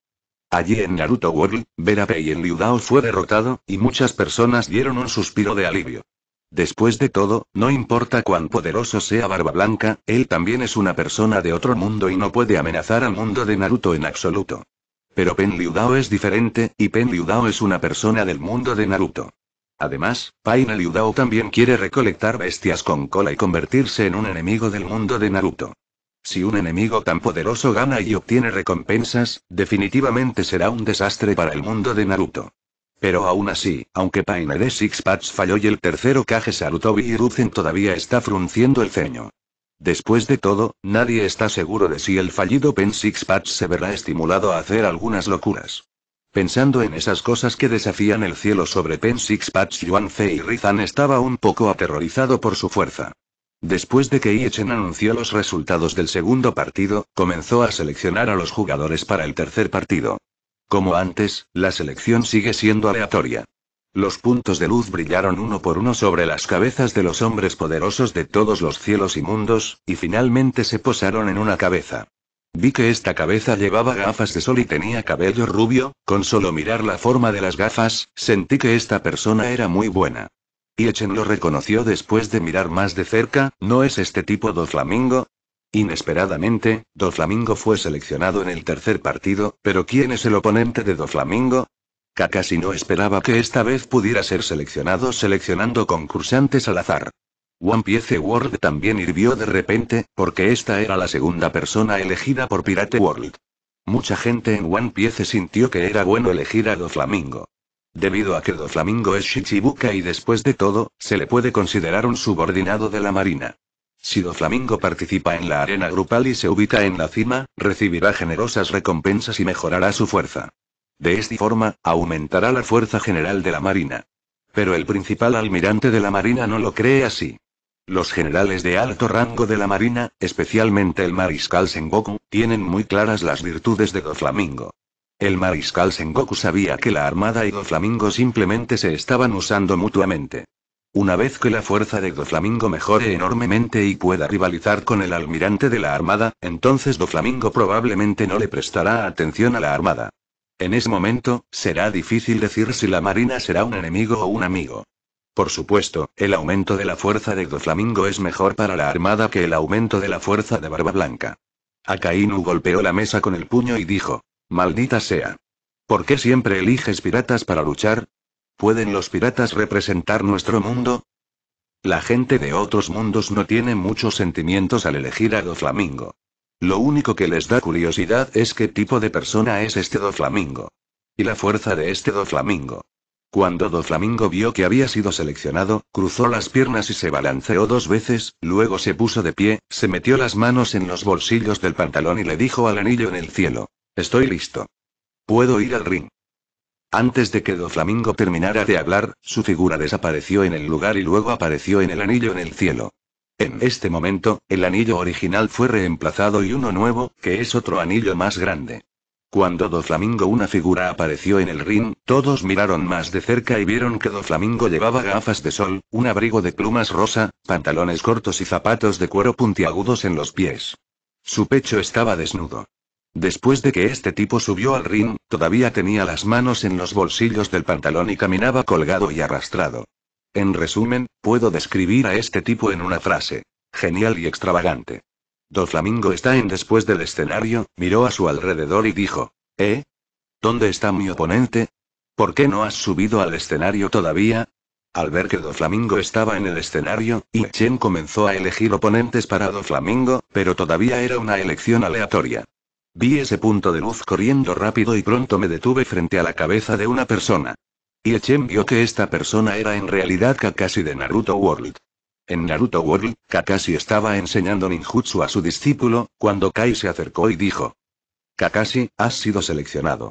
Allí en Naruto World, Verape y en Liudao fue derrotado, y muchas personas dieron un suspiro de alivio. Después de todo, no importa cuán poderoso sea Barba Blanca, él también es una persona de otro mundo y no puede amenazar al mundo de Naruto en absoluto. Pero Pen es diferente, y Pen es una persona del mundo de Naruto. Además, Pain también quiere recolectar bestias con cola y convertirse en un enemigo del mundo de Naruto. Si un enemigo tan poderoso gana y obtiene recompensas, definitivamente será un desastre para el mundo de Naruto. Pero aún así, aunque painer de Pats falló y el tercero caje salutó y todavía está frunciendo el ceño. Después de todo, nadie está seguro de si el fallido Pen Pats se verá estimulado a hacer algunas locuras. Pensando en esas cosas que desafían el cielo sobre Pen Pats Yuan Fei Rizan estaba un poco aterrorizado por su fuerza. Después de que Iechen anunció los resultados del segundo partido, comenzó a seleccionar a los jugadores para el tercer partido. Como antes, la selección sigue siendo aleatoria. Los puntos de luz brillaron uno por uno sobre las cabezas de los hombres poderosos de todos los cielos y mundos, y finalmente se posaron en una cabeza. Vi que esta cabeza llevaba gafas de sol y tenía cabello rubio, con solo mirar la forma de las gafas, sentí que esta persona era muy buena. Y Echen lo reconoció después de mirar más de cerca, ¿no es este tipo do flamingo? Inesperadamente, Do Flamingo fue seleccionado en el tercer partido, pero ¿quién es el oponente de Do Flamingo? Kakashi no esperaba que esta vez pudiera ser seleccionado seleccionando concursantes al azar. One Piece World también hirvió de repente, porque esta era la segunda persona elegida por Pirate World. Mucha gente en One Piece sintió que era bueno elegir a Doflamingo. Debido a que Doflamingo es Shichibuka y después de todo, se le puede considerar un subordinado de la Marina. Si Doflamingo participa en la arena grupal y se ubica en la cima, recibirá generosas recompensas y mejorará su fuerza. De esta forma, aumentará la fuerza general de la Marina. Pero el principal almirante de la Marina no lo cree así. Los generales de alto rango de la Marina, especialmente el mariscal Sengoku, tienen muy claras las virtudes de Doflamingo. El mariscal Sengoku sabía que la Armada y Doflamingo simplemente se estaban usando mutuamente. Una vez que la fuerza de Doflamingo mejore enormemente y pueda rivalizar con el almirante de la Armada, entonces Doflamingo probablemente no le prestará atención a la Armada. En ese momento, será difícil decir si la Marina será un enemigo o un amigo. Por supuesto, el aumento de la fuerza de Doflamingo es mejor para la Armada que el aumento de la fuerza de Barba Blanca. Akainu golpeó la mesa con el puño y dijo: Maldita sea. ¿Por qué siempre eliges piratas para luchar? ¿Pueden los piratas representar nuestro mundo? La gente de otros mundos no tiene muchos sentimientos al elegir a Doflamingo. Lo único que les da curiosidad es qué tipo de persona es este Doflamingo. Y la fuerza de este Doflamingo. Cuando Doflamingo vio que había sido seleccionado, cruzó las piernas y se balanceó dos veces, luego se puso de pie, se metió las manos en los bolsillos del pantalón y le dijo al anillo en el cielo. Estoy listo. Puedo ir al ring. Antes de que Doflamingo terminara de hablar, su figura desapareció en el lugar y luego apareció en el anillo en el cielo. En este momento, el anillo original fue reemplazado y uno nuevo, que es otro anillo más grande. Cuando Doflamingo una figura apareció en el ring, todos miraron más de cerca y vieron que Doflamingo llevaba gafas de sol, un abrigo de plumas rosa, pantalones cortos y zapatos de cuero puntiagudos en los pies. Su pecho estaba desnudo. Después de que este tipo subió al ring, todavía tenía las manos en los bolsillos del pantalón y caminaba colgado y arrastrado. En resumen, puedo describir a este tipo en una frase. Genial y extravagante. Do Flamingo está en después del escenario, miró a su alrededor y dijo. ¿Eh? ¿Dónde está mi oponente? ¿Por qué no has subido al escenario todavía? Al ver que Do Flamingo estaba en el escenario, Chen comenzó a elegir oponentes para Do Flamingo, pero todavía era una elección aleatoria. Vi ese punto de luz corriendo rápido y pronto me detuve frente a la cabeza de una persona. Y Echen vio que esta persona era en realidad Kakashi de Naruto World. En Naruto World, Kakashi estaba enseñando ninjutsu a su discípulo, cuando Kai se acercó y dijo. Kakashi, has sido seleccionado.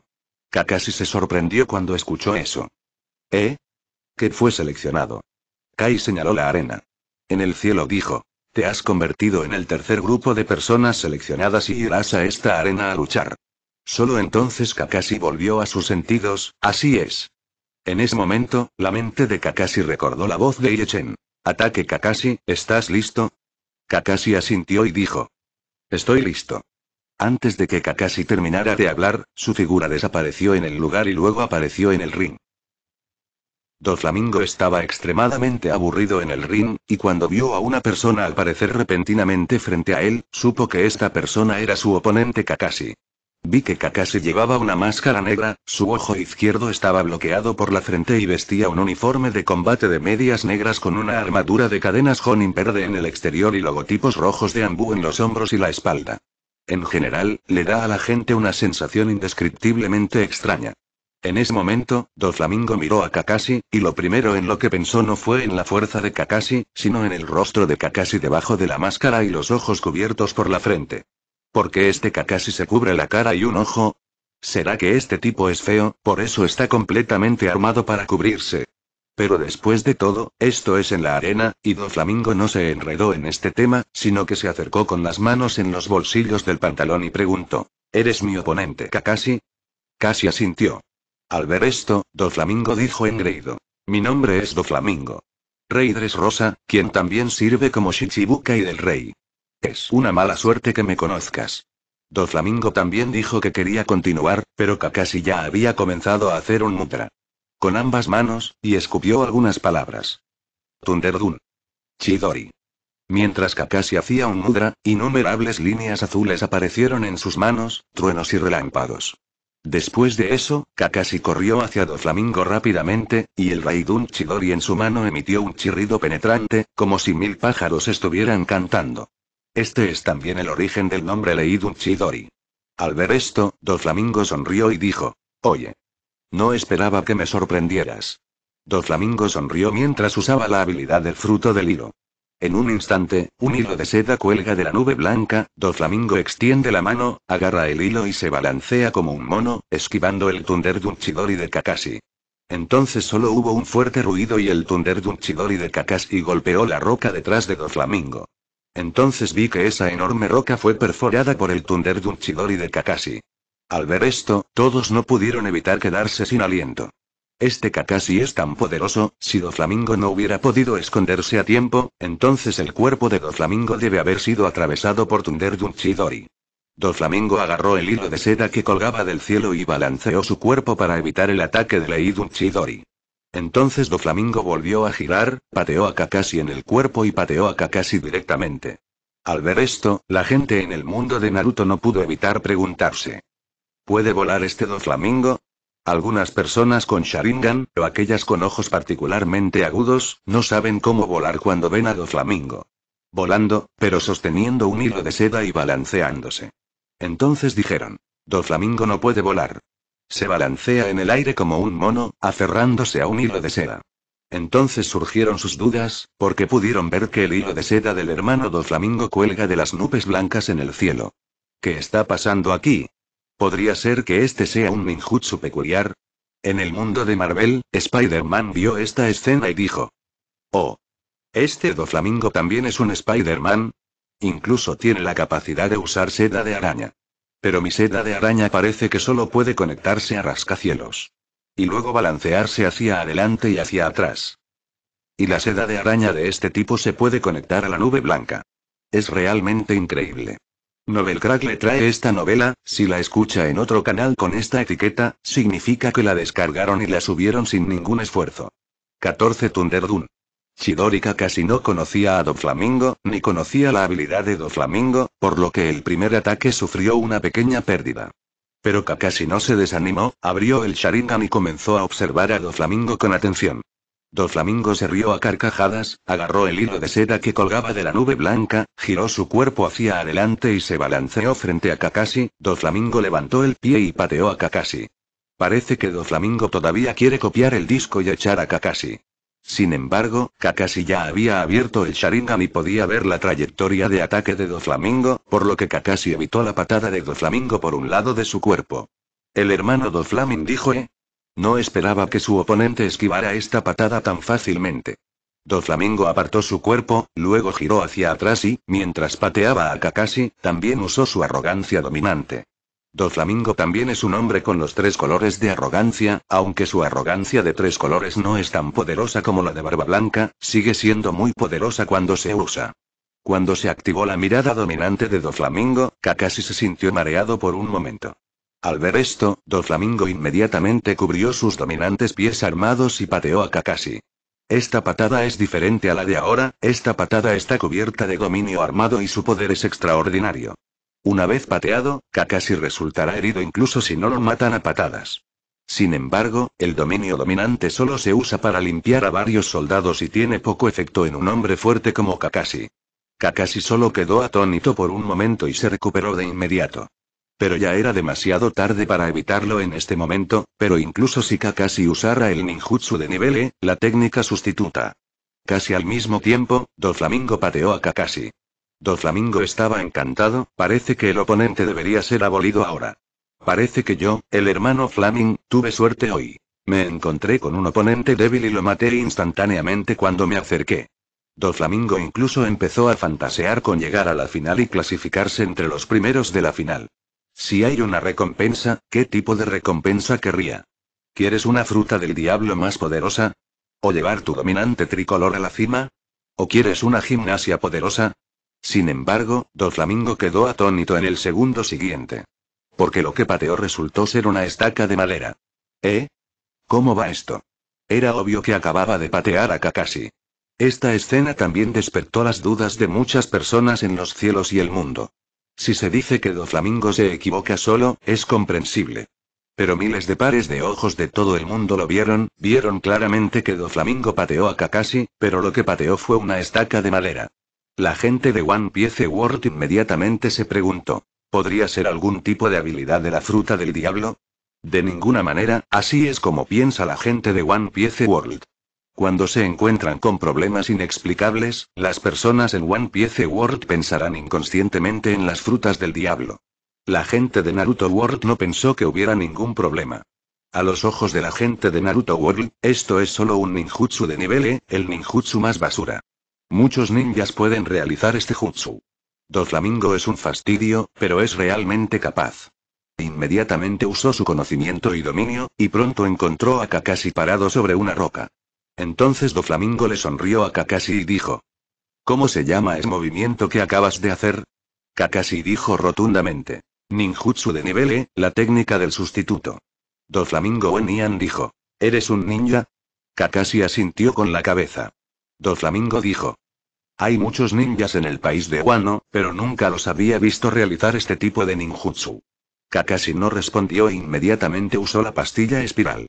Kakashi se sorprendió cuando escuchó eso. ¿Eh? ¿Qué fue seleccionado. Kai señaló la arena. En el cielo dijo. Te has convertido en el tercer grupo de personas seleccionadas y irás a esta arena a luchar. Solo entonces Kakashi volvió a sus sentidos, así es. En ese momento, la mente de Kakashi recordó la voz de Iechen. Ataque Kakashi, ¿estás listo? Kakashi asintió y dijo. Estoy listo. Antes de que Kakashi terminara de hablar, su figura desapareció en el lugar y luego apareció en el ring. Do Flamingo estaba extremadamente aburrido en el ring, y cuando vio a una persona aparecer repentinamente frente a él, supo que esta persona era su oponente Kakashi. Vi que Kakashi llevaba una máscara negra, su ojo izquierdo estaba bloqueado por la frente y vestía un uniforme de combate de medias negras con una armadura de cadenas Jonin verde en el exterior y logotipos rojos de ambú en los hombros y la espalda. En general, le da a la gente una sensación indescriptiblemente extraña. En ese momento, Flamingo miró a Kakashi, y lo primero en lo que pensó no fue en la fuerza de Kakashi, sino en el rostro de Kakashi debajo de la máscara y los ojos cubiertos por la frente. ¿Por qué este Kakashi se cubre la cara y un ojo? ¿Será que este tipo es feo, por eso está completamente armado para cubrirse? Pero después de todo, esto es en la arena, y Flamingo no se enredó en este tema, sino que se acercó con las manos en los bolsillos del pantalón y preguntó: ¿Eres mi oponente, Kakashi? Kakashi asintió. Al ver esto, Do Flamingo dijo engreído. Mi nombre es Do Flamingo. Rey Rosa, quien también sirve como y del rey. Es una mala suerte que me conozcas. Do Flamingo también dijo que quería continuar, pero Kakashi ya había comenzado a hacer un mudra. Con ambas manos, y escupió algunas palabras. Tunderdun. Chidori. Mientras Kakashi hacía un mudra, innumerables líneas azules aparecieron en sus manos, truenos y relámpagos. Después de eso, Kakashi corrió hacia Doflamingo rápidamente, y el Raidun Chidori en su mano emitió un chirrido penetrante, como si mil pájaros estuvieran cantando. Este es también el origen del nombre Leidun Chidori. Al ver esto, Doflamingo sonrió y dijo, Oye. No esperaba que me sorprendieras. Doflamingo sonrió mientras usaba la habilidad del fruto del hilo. En un instante, un hilo de seda cuelga de la nube blanca, Doflamingo extiende la mano, agarra el hilo y se balancea como un mono, esquivando el tunder de un chidori de Kakashi. Entonces solo hubo un fuerte ruido y el tunder de un chidori de Kakashi golpeó la roca detrás de Doflamingo. Entonces vi que esa enorme roca fue perforada por el tunder de un chidori de Kakashi. Al ver esto, todos no pudieron evitar quedarse sin aliento. Este Kakashi es tan poderoso, si Doflamingo no hubiera podido esconderse a tiempo, entonces el cuerpo de Doflamingo debe haber sido atravesado por Thunder Chidori. Doflamingo agarró el hilo de seda que colgaba del cielo y balanceó su cuerpo para evitar el ataque de Dunchi Chidori. Entonces Doflamingo volvió a girar, pateó a Kakashi en el cuerpo y pateó a Kakashi directamente. Al ver esto, la gente en el mundo de Naruto no pudo evitar preguntarse. ¿Puede volar este Doflamingo? Algunas personas con Sharingan, o aquellas con ojos particularmente agudos, no saben cómo volar cuando ven a Doflamingo. Volando, pero sosteniendo un hilo de seda y balanceándose. Entonces dijeron: Doflamingo no puede volar. Se balancea en el aire como un mono, aferrándose a un hilo de seda. Entonces surgieron sus dudas, porque pudieron ver que el hilo de seda del hermano Doflamingo cuelga de las nubes blancas en el cielo. ¿Qué está pasando aquí? ¿Podría ser que este sea un ninjutsu peculiar? En el mundo de Marvel, Spider-Man vio esta escena y dijo: Oh. Este Doflamingo también es un Spider-Man. Incluso tiene la capacidad de usar seda de araña. Pero mi seda de araña parece que solo puede conectarse a rascacielos. Y luego balancearse hacia adelante y hacia atrás. Y la seda de araña de este tipo se puede conectar a la nube blanca. Es realmente increíble. Novelcrack le trae esta novela, si la escucha en otro canal con esta etiqueta, significa que la descargaron y la subieron sin ningún esfuerzo. 14 Thunderdun. Shidori casi no conocía a Doflamingo, ni conocía la habilidad de Doflamingo, por lo que el primer ataque sufrió una pequeña pérdida. Pero Kakashi no se desanimó, abrió el Sharingan y comenzó a observar a Doflamingo con atención. Doflamingo se rió a carcajadas, agarró el hilo de seda que colgaba de la nube blanca, giró su cuerpo hacia adelante y se balanceó frente a Kakashi. Doflamingo levantó el pie y pateó a Kakashi. Parece que Doflamingo todavía quiere copiar el disco y echar a Kakashi. Sin embargo, Kakashi ya había abierto el Sharingan y podía ver la trayectoria de ataque de Doflamingo, por lo que Kakashi evitó la patada de Doflamingo por un lado de su cuerpo. El hermano Doflamingo dijo, ¿eh? No esperaba que su oponente esquivara esta patada tan fácilmente. Doflamingo apartó su cuerpo, luego giró hacia atrás y, mientras pateaba a Kakashi, también usó su arrogancia dominante. Doflamingo también es un hombre con los tres colores de arrogancia, aunque su arrogancia de tres colores no es tan poderosa como la de Barba Blanca, sigue siendo muy poderosa cuando se usa. Cuando se activó la mirada dominante de Doflamingo, Kakashi se sintió mareado por un momento. Al ver esto, Doflamingo inmediatamente cubrió sus dominantes pies armados y pateó a Kakashi. Esta patada es diferente a la de ahora, esta patada está cubierta de dominio armado y su poder es extraordinario. Una vez pateado, Kakashi resultará herido incluso si no lo matan a patadas. Sin embargo, el dominio dominante solo se usa para limpiar a varios soldados y tiene poco efecto en un hombre fuerte como Kakashi. Kakashi solo quedó atónito por un momento y se recuperó de inmediato. Pero ya era demasiado tarde para evitarlo en este momento, pero incluso si Kakashi usara el ninjutsu de nivel E, la técnica sustituta. Casi al mismo tiempo, Flamingo pateó a Kakashi. Flamingo estaba encantado, parece que el oponente debería ser abolido ahora. Parece que yo, el hermano Flaming, tuve suerte hoy. Me encontré con un oponente débil y lo maté instantáneamente cuando me acerqué. Flamingo incluso empezó a fantasear con llegar a la final y clasificarse entre los primeros de la final. Si hay una recompensa, ¿qué tipo de recompensa querría? ¿Quieres una fruta del diablo más poderosa? ¿O llevar tu dominante tricolor a la cima? ¿O quieres una gimnasia poderosa? Sin embargo, flamingo quedó atónito en el segundo siguiente. Porque lo que pateó resultó ser una estaca de madera. ¿Eh? ¿Cómo va esto? Era obvio que acababa de patear a Kakashi. Esta escena también despertó las dudas de muchas personas en los cielos y el mundo. Si se dice que Doflamingo se equivoca solo, es comprensible. Pero miles de pares de ojos de todo el mundo lo vieron, vieron claramente que Doflamingo pateó a Kakashi, pero lo que pateó fue una estaca de madera. La gente de One Piece World inmediatamente se preguntó, ¿podría ser algún tipo de habilidad de la fruta del diablo? De ninguna manera, así es como piensa la gente de One Piece World. Cuando se encuentran con problemas inexplicables, las personas en One Piece World pensarán inconscientemente en las frutas del diablo. La gente de Naruto World no pensó que hubiera ningún problema. A los ojos de la gente de Naruto World, esto es solo un ninjutsu de nivel E, el ninjutsu más basura. Muchos ninjas pueden realizar este jutsu. Doflamingo es un fastidio, pero es realmente capaz. Inmediatamente usó su conocimiento y dominio, y pronto encontró a Kakashi parado sobre una roca. Entonces Do Flamingo le sonrió a Kakashi y dijo. ¿Cómo se llama ese movimiento que acabas de hacer? Kakashi dijo rotundamente. Ninjutsu de nivel E, la técnica del sustituto. Do Flamingo Wenian dijo. ¿Eres un ninja? Kakashi asintió con la cabeza. Do Flamingo dijo. Hay muchos ninjas en el país de Wano, pero nunca los había visto realizar este tipo de ninjutsu. Kakashi no respondió e inmediatamente usó la pastilla espiral.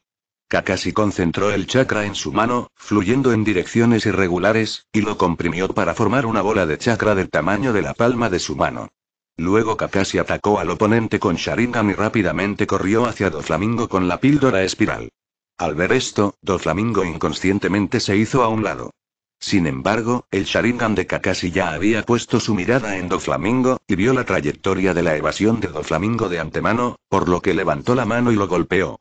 Kakashi concentró el chakra en su mano, fluyendo en direcciones irregulares, y lo comprimió para formar una bola de chakra del tamaño de la palma de su mano. Luego Kakashi atacó al oponente con Sharingan y rápidamente corrió hacia Doflamingo con la píldora espiral. Al ver esto, Doflamingo inconscientemente se hizo a un lado. Sin embargo, el Sharingan de Kakashi ya había puesto su mirada en Doflamingo, y vio la trayectoria de la evasión de Doflamingo de antemano, por lo que levantó la mano y lo golpeó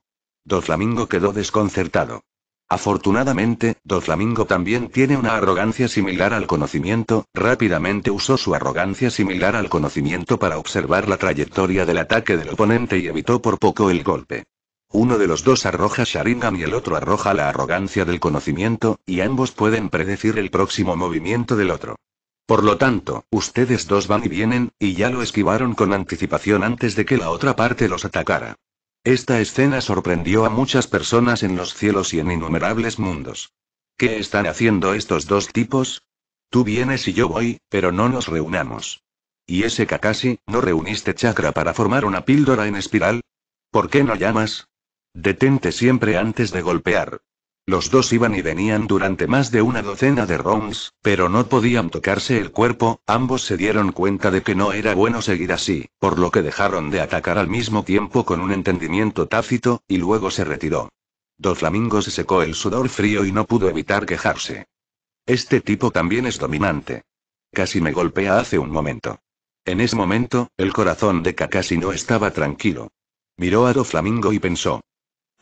flamingo quedó desconcertado. Afortunadamente, flamingo también tiene una arrogancia similar al conocimiento, rápidamente usó su arrogancia similar al conocimiento para observar la trayectoria del ataque del oponente y evitó por poco el golpe. Uno de los dos arroja Sharingan y el otro arroja la arrogancia del conocimiento, y ambos pueden predecir el próximo movimiento del otro. Por lo tanto, ustedes dos van y vienen, y ya lo esquivaron con anticipación antes de que la otra parte los atacara. Esta escena sorprendió a muchas personas en los cielos y en innumerables mundos. ¿Qué están haciendo estos dos tipos? Tú vienes y yo voy, pero no nos reunamos. ¿Y ese Kakashi, no reuniste chakra para formar una píldora en espiral? ¿Por qué no llamas? Detente siempre antes de golpear. Los dos iban y venían durante más de una docena de rounds, pero no podían tocarse el cuerpo, ambos se dieron cuenta de que no era bueno seguir así, por lo que dejaron de atacar al mismo tiempo con un entendimiento tácito, y luego se retiró. Flamingo se secó el sudor frío y no pudo evitar quejarse. Este tipo también es dominante. Casi me golpea hace un momento. En ese momento, el corazón de Kakashi no estaba tranquilo. Miró a Flamingo y pensó,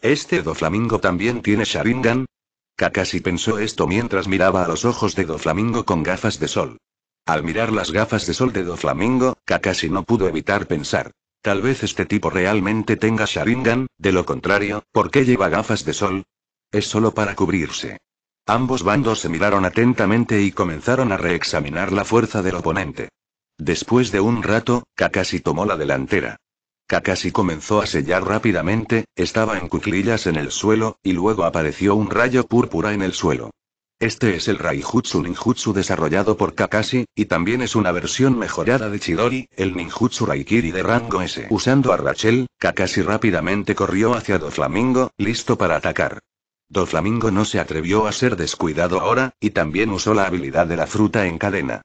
¿Este Doflamingo también tiene Sharingan? Kakashi pensó esto mientras miraba a los ojos de Doflamingo con gafas de sol. Al mirar las gafas de sol de Doflamingo, Kakashi no pudo evitar pensar. Tal vez este tipo realmente tenga Sharingan, de lo contrario, ¿por qué lleva gafas de sol? Es solo para cubrirse. Ambos bandos se miraron atentamente y comenzaron a reexaminar la fuerza del oponente. Después de un rato, Kakashi tomó la delantera. Kakashi comenzó a sellar rápidamente, estaba en cuclillas en el suelo, y luego apareció un rayo púrpura en el suelo. Este es el Raijutsu Ninjutsu desarrollado por Kakashi, y también es una versión mejorada de Chidori, el Ninjutsu Raikiri de rango S. Usando a Rachel, Kakashi rápidamente corrió hacia Doflamingo, listo para atacar. Flamingo no se atrevió a ser descuidado ahora, y también usó la habilidad de la fruta en cadena.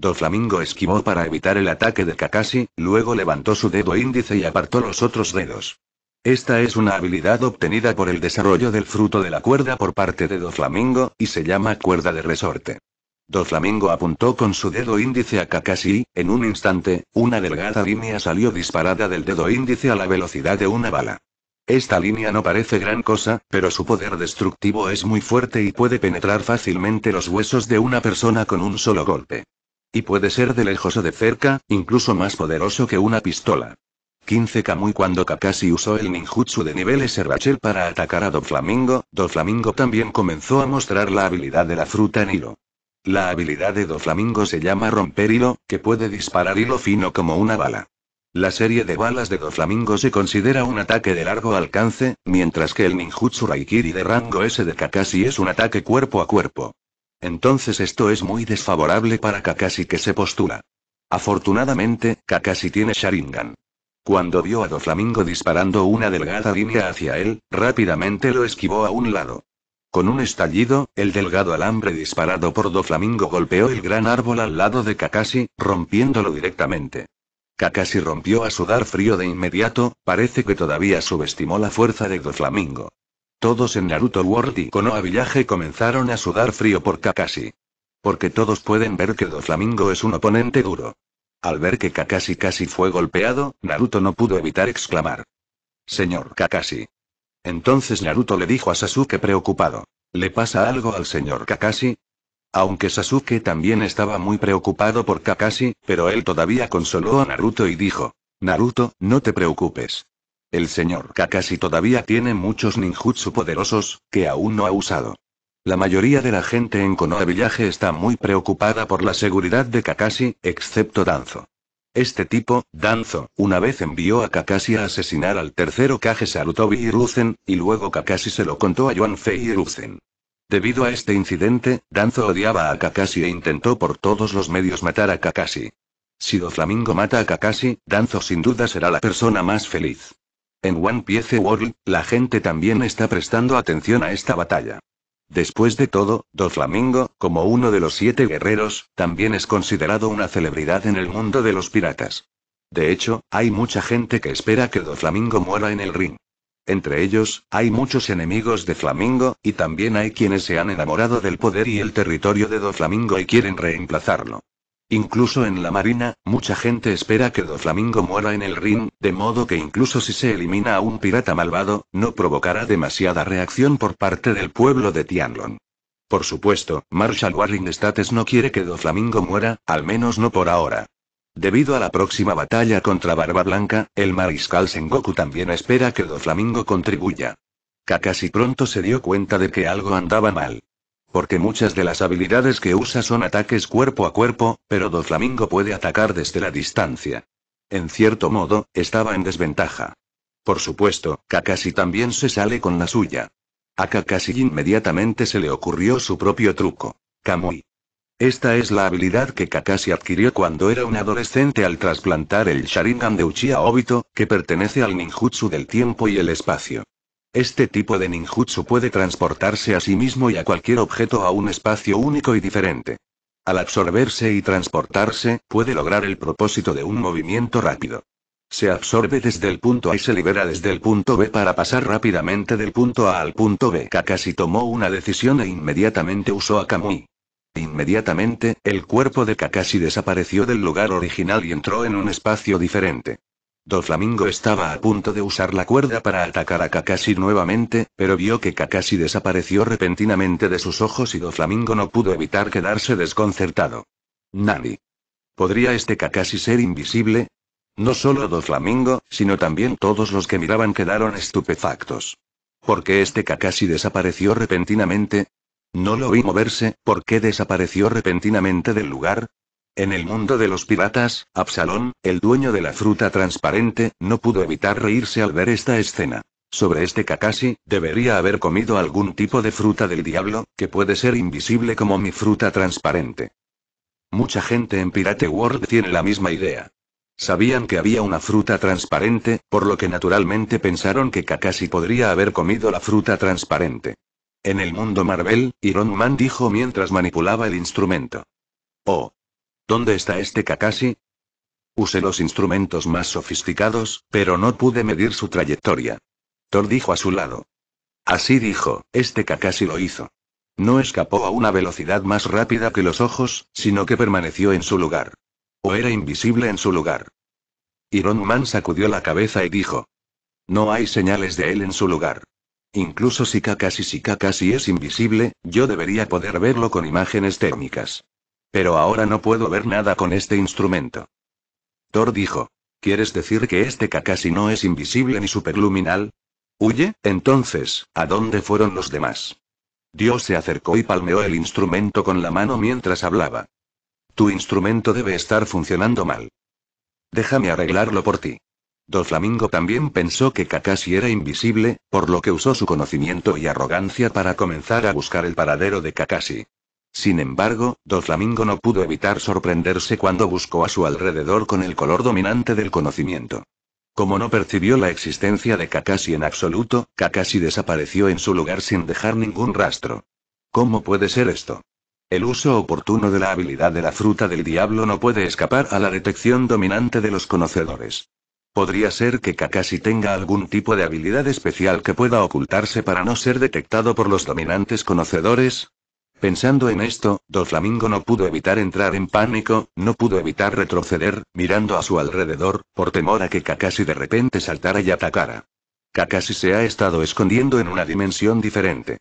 Doflamingo esquivó para evitar el ataque de Kakashi, luego levantó su dedo índice y apartó los otros dedos. Esta es una habilidad obtenida por el desarrollo del fruto de la cuerda por parte de Doflamingo, y se llama cuerda de resorte. Doflamingo apuntó con su dedo índice a Kakashi, en un instante, una delgada línea salió disparada del dedo índice a la velocidad de una bala. Esta línea no parece gran cosa, pero su poder destructivo es muy fuerte y puede penetrar fácilmente los huesos de una persona con un solo golpe. Y puede ser de lejos o de cerca, incluso más poderoso que una pistola. 15 Kamui cuando Kakashi usó el ninjutsu de nivel S para atacar a Doflamingo, Doflamingo también comenzó a mostrar la habilidad de la fruta en hilo. La habilidad de Doflamingo se llama romper hilo, que puede disparar hilo fino como una bala. La serie de balas de Doflamingo se considera un ataque de largo alcance, mientras que el ninjutsu Raikiri de rango S de Kakashi es un ataque cuerpo a cuerpo. Entonces esto es muy desfavorable para Kakashi que se postula. Afortunadamente, Kakashi tiene Sharingan. Cuando vio a Doflamingo disparando una delgada línea hacia él, rápidamente lo esquivó a un lado. Con un estallido, el delgado alambre disparado por Doflamingo golpeó el gran árbol al lado de Kakashi, rompiéndolo directamente. Kakashi rompió a sudar frío de inmediato, parece que todavía subestimó la fuerza de Doflamingo. Todos en Naruto World y Konoha Village comenzaron a sudar frío por Kakashi. Porque todos pueden ver que Flamingo es un oponente duro. Al ver que Kakashi casi fue golpeado, Naruto no pudo evitar exclamar. Señor Kakashi. Entonces Naruto le dijo a Sasuke preocupado. ¿Le pasa algo al señor Kakashi? Aunque Sasuke también estaba muy preocupado por Kakashi, pero él todavía consoló a Naruto y dijo. Naruto, no te preocupes. El señor Kakashi todavía tiene muchos ninjutsu poderosos, que aún no ha usado. La mayoría de la gente en Konoha Village está muy preocupada por la seguridad de Kakashi, excepto Danzo. Este tipo, Danzo, una vez envió a Kakashi a asesinar al tercero Kage Sarutobi y Ruzen, y luego Kakashi se lo contó a Yuan Fei y Ruzen. Debido a este incidente, Danzo odiaba a Kakashi e intentó por todos los medios matar a Kakashi. Si Doflamingo mata a Kakashi, Danzo sin duda será la persona más feliz. En One Piece World, la gente también está prestando atención a esta batalla. Después de todo, Doflamingo, como uno de los siete guerreros, también es considerado una celebridad en el mundo de los piratas. De hecho, hay mucha gente que espera que Doflamingo muera en el ring. Entre ellos, hay muchos enemigos de Flamingo, y también hay quienes se han enamorado del poder y el territorio de Doflamingo y quieren reemplazarlo. Incluso en la marina, mucha gente espera que Doflamingo muera en el ring, de modo que incluso si se elimina a un pirata malvado, no provocará demasiada reacción por parte del pueblo de Tianlon. Por supuesto, Marshall Warring States no quiere que Doflamingo muera, al menos no por ahora. Debido a la próxima batalla contra Barba Blanca, el mariscal Sengoku también espera que Doflamingo contribuya. Kakashi pronto se dio cuenta de que algo andaba mal. Porque muchas de las habilidades que usa son ataques cuerpo a cuerpo, pero Doflamingo puede atacar desde la distancia. En cierto modo, estaba en desventaja. Por supuesto, Kakashi también se sale con la suya. A Kakashi inmediatamente se le ocurrió su propio truco. Kamui. Esta es la habilidad que Kakashi adquirió cuando era un adolescente al trasplantar el Sharingan de Uchiha Obito, que pertenece al ninjutsu del tiempo y el espacio. Este tipo de ninjutsu puede transportarse a sí mismo y a cualquier objeto a un espacio único y diferente. Al absorberse y transportarse, puede lograr el propósito de un movimiento rápido. Se absorbe desde el punto A y se libera desde el punto B para pasar rápidamente del punto A al punto B. Kakashi tomó una decisión e inmediatamente usó a Kamui. Inmediatamente, el cuerpo de Kakashi desapareció del lugar original y entró en un espacio diferente. Doflamingo estaba a punto de usar la cuerda para atacar a Kakashi nuevamente, pero vio que Kakashi desapareció repentinamente de sus ojos y Doflamingo no pudo evitar quedarse desconcertado. Nani. ¿Podría este Kakashi ser invisible? No solo Doflamingo, sino también todos los que miraban quedaron estupefactos. ¿Por qué este Kakashi desapareció repentinamente? No lo vi moverse, ¿por qué desapareció repentinamente del lugar? En el mundo de los piratas, Absalón, el dueño de la fruta transparente, no pudo evitar reírse al ver esta escena. Sobre este Kakashi, debería haber comido algún tipo de fruta del diablo, que puede ser invisible como mi fruta transparente. Mucha gente en Pirate World tiene la misma idea. Sabían que había una fruta transparente, por lo que naturalmente pensaron que Kakashi podría haber comido la fruta transparente. En el mundo Marvel, Iron Man dijo mientras manipulaba el instrumento. Oh, ¿Dónde está este Kakashi? Usé los instrumentos más sofisticados, pero no pude medir su trayectoria. Thor dijo a su lado. Así dijo, este Kakashi lo hizo. No escapó a una velocidad más rápida que los ojos, sino que permaneció en su lugar. O era invisible en su lugar. Iron Man sacudió la cabeza y dijo. No hay señales de él en su lugar. Incluso si Kakashi si Kakashi es invisible, yo debería poder verlo con imágenes térmicas. Pero ahora no puedo ver nada con este instrumento. Thor dijo. ¿Quieres decir que este Kakashi no es invisible ni superluminal? Huye, entonces, ¿a dónde fueron los demás? Dios se acercó y palmeó el instrumento con la mano mientras hablaba. Tu instrumento debe estar funcionando mal. Déjame arreglarlo por ti. Flamingo también pensó que Kakashi era invisible, por lo que usó su conocimiento y arrogancia para comenzar a buscar el paradero de Kakashi. Sin embargo, flamingo no pudo evitar sorprenderse cuando buscó a su alrededor con el color dominante del conocimiento. Como no percibió la existencia de Kakashi en absoluto, Kakashi desapareció en su lugar sin dejar ningún rastro. ¿Cómo puede ser esto? El uso oportuno de la habilidad de la fruta del diablo no puede escapar a la detección dominante de los conocedores. Podría ser que Kakashi tenga algún tipo de habilidad especial que pueda ocultarse para no ser detectado por los dominantes conocedores, Pensando en esto, Do Flamingo no pudo evitar entrar en pánico, no pudo evitar retroceder, mirando a su alrededor, por temor a que Kakashi de repente saltara y atacara. Kakashi se ha estado escondiendo en una dimensión diferente.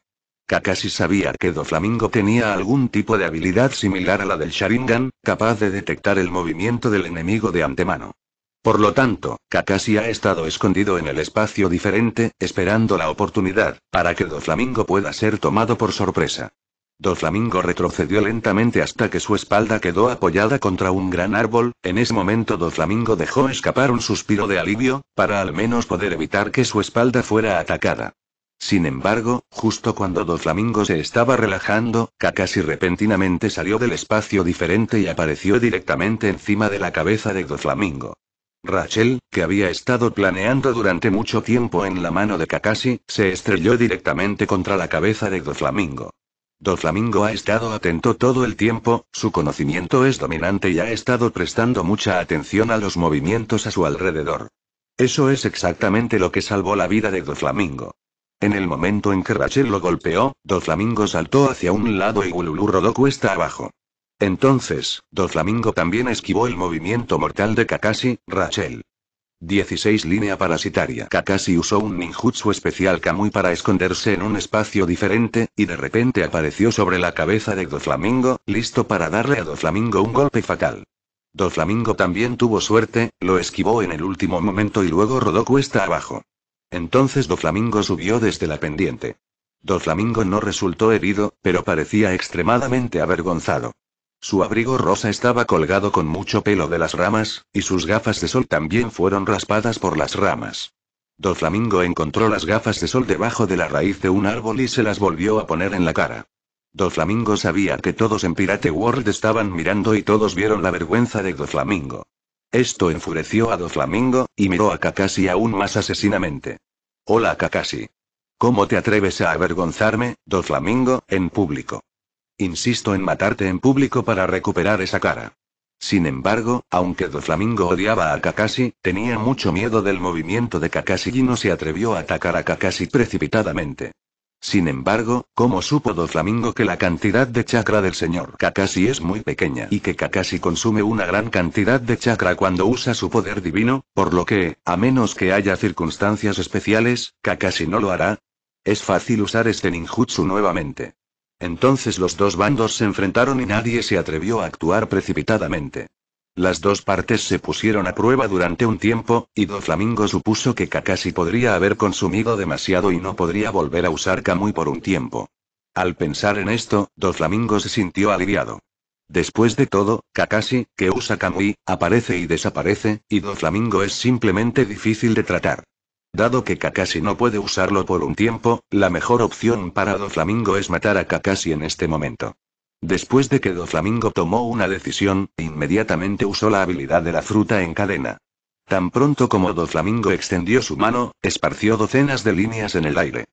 Kakashi sabía que Do Flamingo tenía algún tipo de habilidad similar a la del Sharingan, capaz de detectar el movimiento del enemigo de antemano. Por lo tanto, Kakashi ha estado escondido en el espacio diferente, esperando la oportunidad, para que Do Flamingo pueda ser tomado por sorpresa. Doflamingo retrocedió lentamente hasta que su espalda quedó apoyada contra un gran árbol, en ese momento Do Flamingo dejó escapar un suspiro de alivio, para al menos poder evitar que su espalda fuera atacada. Sin embargo, justo cuando Doflamingo se estaba relajando, Kakashi repentinamente salió del espacio diferente y apareció directamente encima de la cabeza de Doflamingo. Rachel, que había estado planeando durante mucho tiempo en la mano de Kakashi, se estrelló directamente contra la cabeza de Doflamingo. Do Flamingo ha estado atento todo el tiempo, su conocimiento es dominante y ha estado prestando mucha atención a los movimientos a su alrededor. Eso es exactamente lo que salvó la vida de Do Flamingo. En el momento en que Rachel lo golpeó, Do Flamingo saltó hacia un lado y Gululú rodó cuesta abajo. Entonces, Do Flamingo también esquivó el movimiento mortal de Kakashi, Rachel. 16 Línea parasitaria. Kakashi usó un ninjutsu especial Kamui para esconderse en un espacio diferente, y de repente apareció sobre la cabeza de Doflamingo, listo para darle a Doflamingo un golpe fatal. Doflamingo también tuvo suerte, lo esquivó en el último momento y luego rodó cuesta abajo. Entonces Doflamingo subió desde la pendiente. Doflamingo no resultó herido, pero parecía extremadamente avergonzado. Su abrigo rosa estaba colgado con mucho pelo de las ramas, y sus gafas de sol también fueron raspadas por las ramas. Doflamingo encontró las gafas de sol debajo de la raíz de un árbol y se las volvió a poner en la cara. Doflamingo sabía que todos en Pirate World estaban mirando y todos vieron la vergüenza de Doflamingo. Esto enfureció a Doflamingo, y miró a Kakashi aún más asesinamente. Hola Kakashi. ¿Cómo te atreves a avergonzarme, Doflamingo, en público? Insisto en matarte en público para recuperar esa cara. Sin embargo, aunque Doflamingo odiaba a Kakashi, tenía mucho miedo del movimiento de Kakashi y no se atrevió a atacar a Kakashi precipitadamente. Sin embargo, como supo Doflamingo que la cantidad de chakra del señor Kakashi es muy pequeña y que Kakashi consume una gran cantidad de chakra cuando usa su poder divino, por lo que, a menos que haya circunstancias especiales, Kakashi no lo hará? Es fácil usar este ninjutsu nuevamente. Entonces los dos bandos se enfrentaron y nadie se atrevió a actuar precipitadamente. Las dos partes se pusieron a prueba durante un tiempo, y Doflamingo supuso que Kakashi podría haber consumido demasiado y no podría volver a usar Kamui por un tiempo. Al pensar en esto, Doflamingo se sintió aliviado. Después de todo, Kakashi, que usa Kamui, aparece y desaparece, y Doflamingo es simplemente difícil de tratar. Dado que Kakashi no puede usarlo por un tiempo, la mejor opción para Doflamingo es matar a Kakashi en este momento. Después de que Doflamingo tomó una decisión, inmediatamente usó la habilidad de la fruta en cadena. Tan pronto como Doflamingo extendió su mano, esparció docenas de líneas en el aire.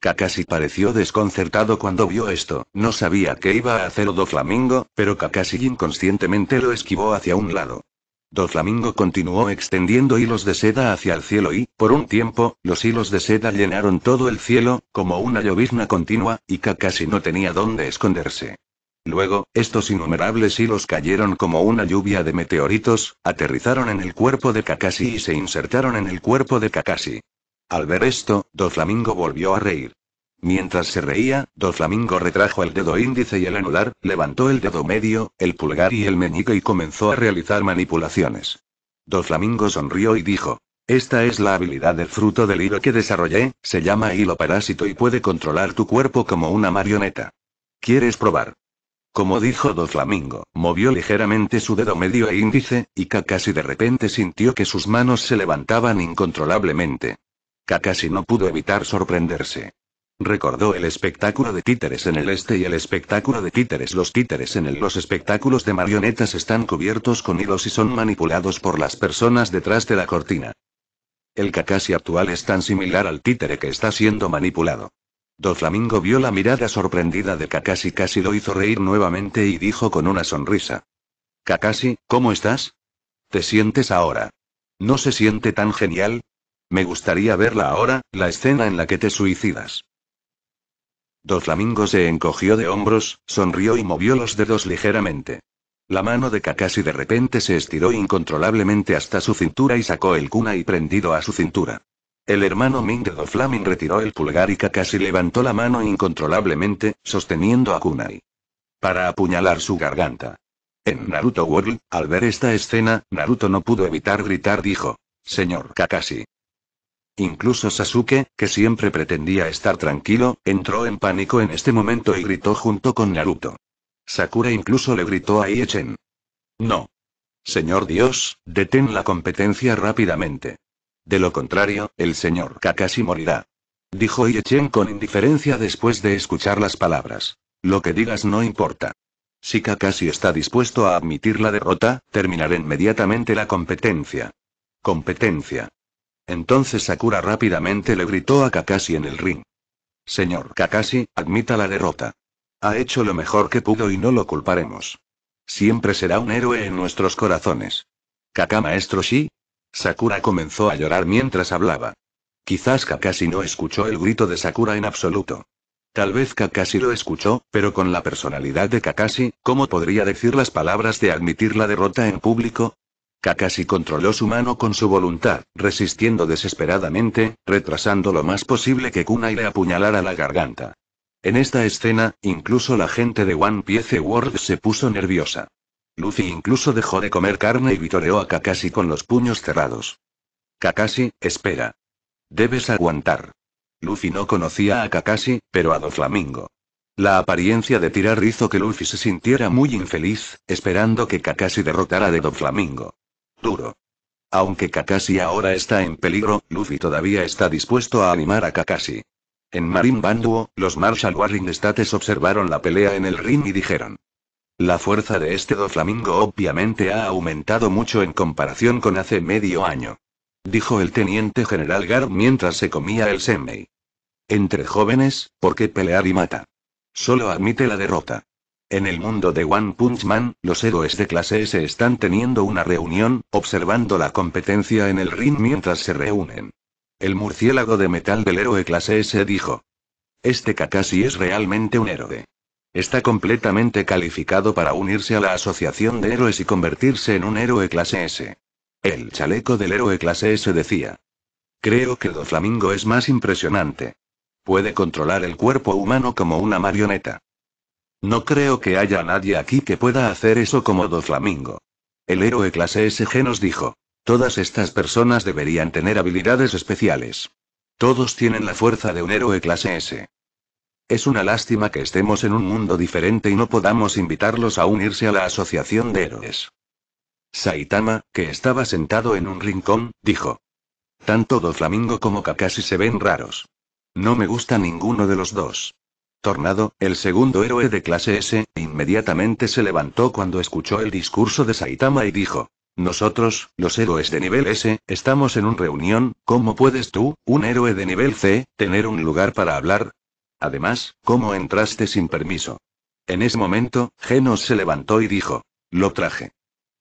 Kakashi pareció desconcertado cuando vio esto, no sabía qué iba a hacer Doflamingo, pero Kakashi inconscientemente lo esquivó hacia un lado. Doflamingo continuó extendiendo hilos de seda hacia el cielo y, por un tiempo, los hilos de seda llenaron todo el cielo, como una llovizna continua, y Kakashi no tenía dónde esconderse. Luego, estos innumerables hilos cayeron como una lluvia de meteoritos, aterrizaron en el cuerpo de Kakashi y se insertaron en el cuerpo de Kakashi. Al ver esto, Doflamingo volvió a reír. Mientras se reía, Doflamingo retrajo el dedo índice y el anular, levantó el dedo medio, el pulgar y el meñique y comenzó a realizar manipulaciones. Doflamingo sonrió y dijo, esta es la habilidad del fruto del hilo que desarrollé, se llama hilo parásito y puede controlar tu cuerpo como una marioneta. ¿Quieres probar? Como dijo Doflamingo, movió ligeramente su dedo medio e índice, y Kakashi de repente sintió que sus manos se levantaban incontrolablemente. Kakashi no pudo evitar sorprenderse. Recordó el espectáculo de títeres en el este y el espectáculo de títeres. Los títeres en el los espectáculos de marionetas están cubiertos con hilos y son manipulados por las personas detrás de la cortina. El Kakashi actual es tan similar al títere que está siendo manipulado. flamingo vio la mirada sorprendida de Kakashi, casi lo hizo reír nuevamente y dijo con una sonrisa: Kakashi, ¿cómo estás? ¿Te sientes ahora? ¿No se siente tan genial? Me gustaría verla ahora, la escena en la que te suicidas. Doflamingo se encogió de hombros, sonrió y movió los dedos ligeramente. La mano de Kakashi de repente se estiró incontrolablemente hasta su cintura y sacó el kunai prendido a su cintura. El hermano Ming de Doflaming retiró el pulgar y Kakashi levantó la mano incontrolablemente, sosteniendo a kunai. Para apuñalar su garganta. En Naruto World, al ver esta escena, Naruto no pudo evitar gritar dijo. Señor Kakashi. Incluso Sasuke, que siempre pretendía estar tranquilo, entró en pánico en este momento y gritó junto con Naruto. Sakura incluso le gritó a Iechen. No. Señor Dios, detén la competencia rápidamente. De lo contrario, el señor Kakashi morirá. Dijo Iechen con indiferencia después de escuchar las palabras. Lo que digas no importa. Si Kakashi está dispuesto a admitir la derrota, terminaré inmediatamente la competencia. Competencia. Entonces Sakura rápidamente le gritó a Kakashi en el ring. Señor Kakashi, admita la derrota. Ha hecho lo mejor que pudo y no lo culparemos. Siempre será un héroe en nuestros corazones. ¿Kakamaestro maestro Sakura comenzó a llorar mientras hablaba. Quizás Kakashi no escuchó el grito de Sakura en absoluto. Tal vez Kakashi lo escuchó, pero con la personalidad de Kakashi, ¿cómo podría decir las palabras de admitir la derrota en público? Kakashi controló su mano con su voluntad, resistiendo desesperadamente, retrasando lo más posible que Kunai le apuñalara la garganta. En esta escena, incluso la gente de One Piece World se puso nerviosa. Luffy incluso dejó de comer carne y vitoreó a Kakashi con los puños cerrados. Kakashi, espera. Debes aguantar. Luffy no conocía a Kakashi, pero a Doflamingo. La apariencia de tirar hizo que Luffy se sintiera muy infeliz, esperando que Kakashi derrotara a Doflamingo. Duro. Aunque Kakashi ahora está en peligro, Luffy todavía está dispuesto a animar a Kakashi. En Marine Banduo, los Marshall Warring States observaron la pelea en el ring y dijeron. La fuerza de este Doflamingo obviamente ha aumentado mucho en comparación con hace medio año. Dijo el teniente general Gar mientras se comía el senbei. Entre jóvenes, ¿por qué pelear y mata? Solo admite la derrota. En el mundo de One Punch Man, los héroes de clase S están teniendo una reunión, observando la competencia en el ring mientras se reúnen. El murciélago de metal del héroe clase S dijo. Este Kakashi es realmente un héroe. Está completamente calificado para unirse a la Asociación de Héroes y convertirse en un héroe clase S. El chaleco del héroe clase S decía. Creo que Doflamingo es más impresionante. Puede controlar el cuerpo humano como una marioneta. No creo que haya nadie aquí que pueda hacer eso como Doflamingo. El héroe clase SG nos dijo. Todas estas personas deberían tener habilidades especiales. Todos tienen la fuerza de un héroe clase S. Es una lástima que estemos en un mundo diferente y no podamos invitarlos a unirse a la Asociación de Héroes. Saitama, que estaba sentado en un rincón, dijo. Tanto Doflamingo como Kakashi se ven raros. No me gusta ninguno de los dos. Tornado, el segundo héroe de clase S, inmediatamente se levantó cuando escuchó el discurso de Saitama y dijo, nosotros, los héroes de nivel S, estamos en una reunión, ¿cómo puedes tú, un héroe de nivel C, tener un lugar para hablar? Además, ¿cómo entraste sin permiso? En ese momento, Genos se levantó y dijo, lo traje.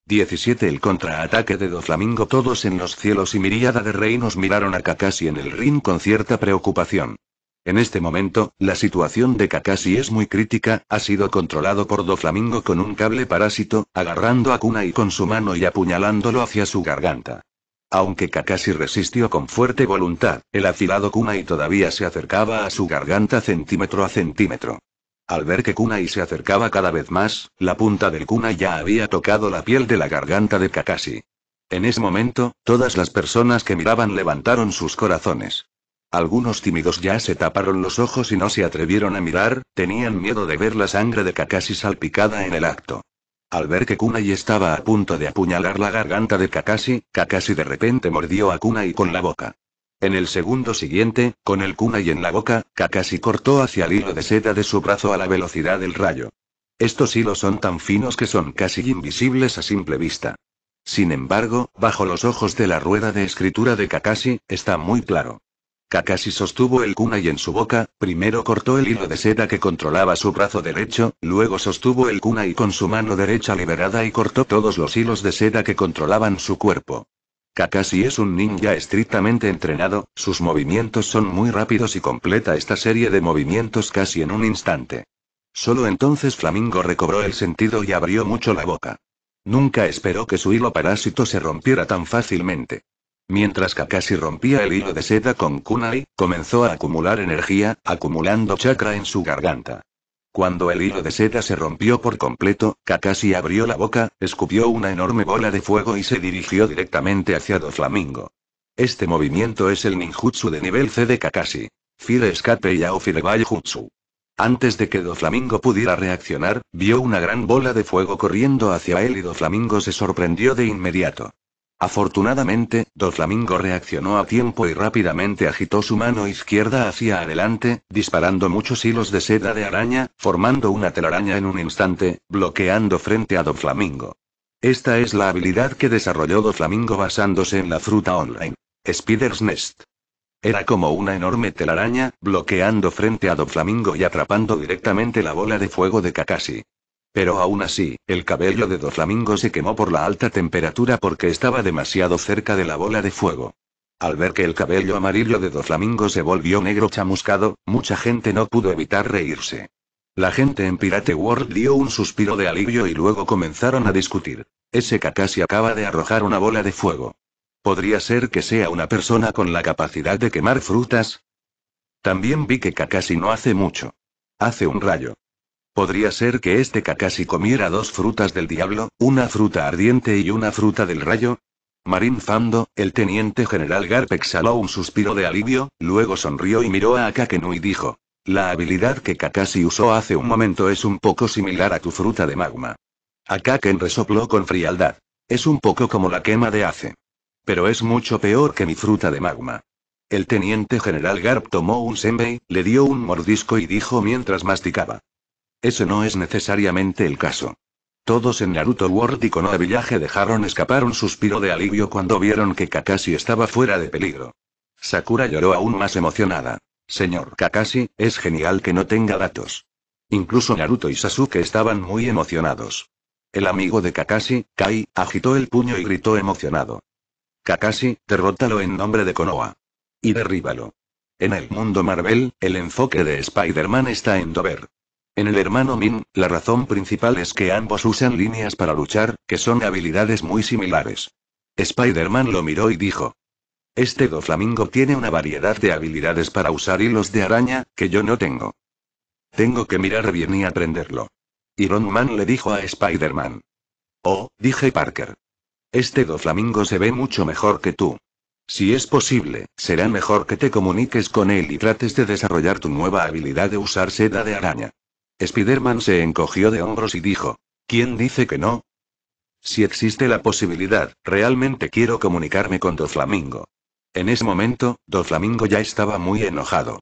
17 El contraataque de Doflamingo Todos en los cielos y miríada de reinos miraron a Kakashi en el ring con cierta preocupación. En este momento, la situación de Kakashi es muy crítica, ha sido controlado por Doflamingo con un cable parásito, agarrando a Kunai con su mano y apuñalándolo hacia su garganta. Aunque Kakashi resistió con fuerte voluntad, el afilado Kunai todavía se acercaba a su garganta centímetro a centímetro. Al ver que Kunai se acercaba cada vez más, la punta del Kunai ya había tocado la piel de la garganta de Kakashi. En ese momento, todas las personas que miraban levantaron sus corazones. Algunos tímidos ya se taparon los ojos y no se atrevieron a mirar, tenían miedo de ver la sangre de Kakashi salpicada en el acto. Al ver que Kunai estaba a punto de apuñalar la garganta de Kakashi, Kakashi de repente mordió a Kunai con la boca. En el segundo siguiente, con el kunai en la boca, Kakashi cortó hacia el hilo de seda de su brazo a la velocidad del rayo. Estos hilos son tan finos que son casi invisibles a simple vista. Sin embargo, bajo los ojos de la rueda de escritura de Kakashi, está muy claro. Kakashi sostuvo el kunai en su boca, primero cortó el hilo de seda que controlaba su brazo derecho, luego sostuvo el kunai con su mano derecha liberada y cortó todos los hilos de seda que controlaban su cuerpo. Kakashi es un ninja estrictamente entrenado, sus movimientos son muy rápidos y completa esta serie de movimientos casi en un instante. Solo entonces Flamingo recobró el sentido y abrió mucho la boca. Nunca esperó que su hilo parásito se rompiera tan fácilmente. Mientras Kakashi rompía el hilo de seda con Kunai, comenzó a acumular energía, acumulando chakra en su garganta. Cuando el hilo de seda se rompió por completo, Kakashi abrió la boca, escupió una enorme bola de fuego y se dirigió directamente hacia Doflamingo. Este movimiento es el ninjutsu de nivel C de Kakashi. Fire escape y Fireball Jutsu. Antes de que Doflamingo pudiera reaccionar, vio una gran bola de fuego corriendo hacia él y Doflamingo se sorprendió de inmediato. Afortunadamente, Doflamingo reaccionó a tiempo y rápidamente agitó su mano izquierda hacia adelante, disparando muchos hilos de seda de araña, formando una telaraña en un instante, bloqueando frente a Doflamingo. Esta es la habilidad que desarrolló Doflamingo basándose en la fruta online. Spider's Nest. Era como una enorme telaraña, bloqueando frente a Doflamingo y atrapando directamente la bola de fuego de Kakashi. Pero aún así, el cabello de Doflamingo se quemó por la alta temperatura porque estaba demasiado cerca de la bola de fuego. Al ver que el cabello amarillo de Doflamingo se volvió negro chamuscado, mucha gente no pudo evitar reírse. La gente en Pirate World dio un suspiro de alivio y luego comenzaron a discutir. Ese Kakashi acaba de arrojar una bola de fuego. ¿Podría ser que sea una persona con la capacidad de quemar frutas? También vi que Kakashi no hace mucho. Hace un rayo. Podría ser que este Kakashi comiera dos frutas del diablo, una fruta ardiente y una fruta del rayo. Marin Fando, el teniente general Garp exhaló un suspiro de alivio, luego sonrió y miró a Akakenu y dijo: La habilidad que Kakashi usó hace un momento es un poco similar a tu fruta de magma. Akaken resopló con frialdad. Es un poco como la quema de hace. Pero es mucho peor que mi fruta de magma. El teniente general Garp tomó un senbei, le dio un mordisco y dijo mientras masticaba. Eso no es necesariamente el caso. Todos en Naruto World y Konoha Village dejaron escapar un suspiro de alivio cuando vieron que Kakashi estaba fuera de peligro. Sakura lloró aún más emocionada. Señor Kakashi, es genial que no tenga datos. Incluso Naruto y Sasuke estaban muy emocionados. El amigo de Kakashi, Kai, agitó el puño y gritó emocionado. Kakashi, derrótalo en nombre de Konoha. Y derríbalo. En el mundo Marvel, el enfoque de Spider-Man está en Dover. En el hermano Min, la razón principal es que ambos usan líneas para luchar, que son habilidades muy similares. Spider-Man lo miró y dijo. Este doflamingo tiene una variedad de habilidades para usar hilos de araña, que yo no tengo. Tengo que mirar bien y aprenderlo. Iron Man le dijo a Spider-Man. Oh, dije Parker. Este doflamingo se ve mucho mejor que tú. Si es posible, será mejor que te comuniques con él y trates de desarrollar tu nueva habilidad de usar seda de araña. Spider-Man se encogió de hombros y dijo. ¿Quién dice que no? Si existe la posibilidad, realmente quiero comunicarme con Doflamingo. En ese momento, Doflamingo ya estaba muy enojado.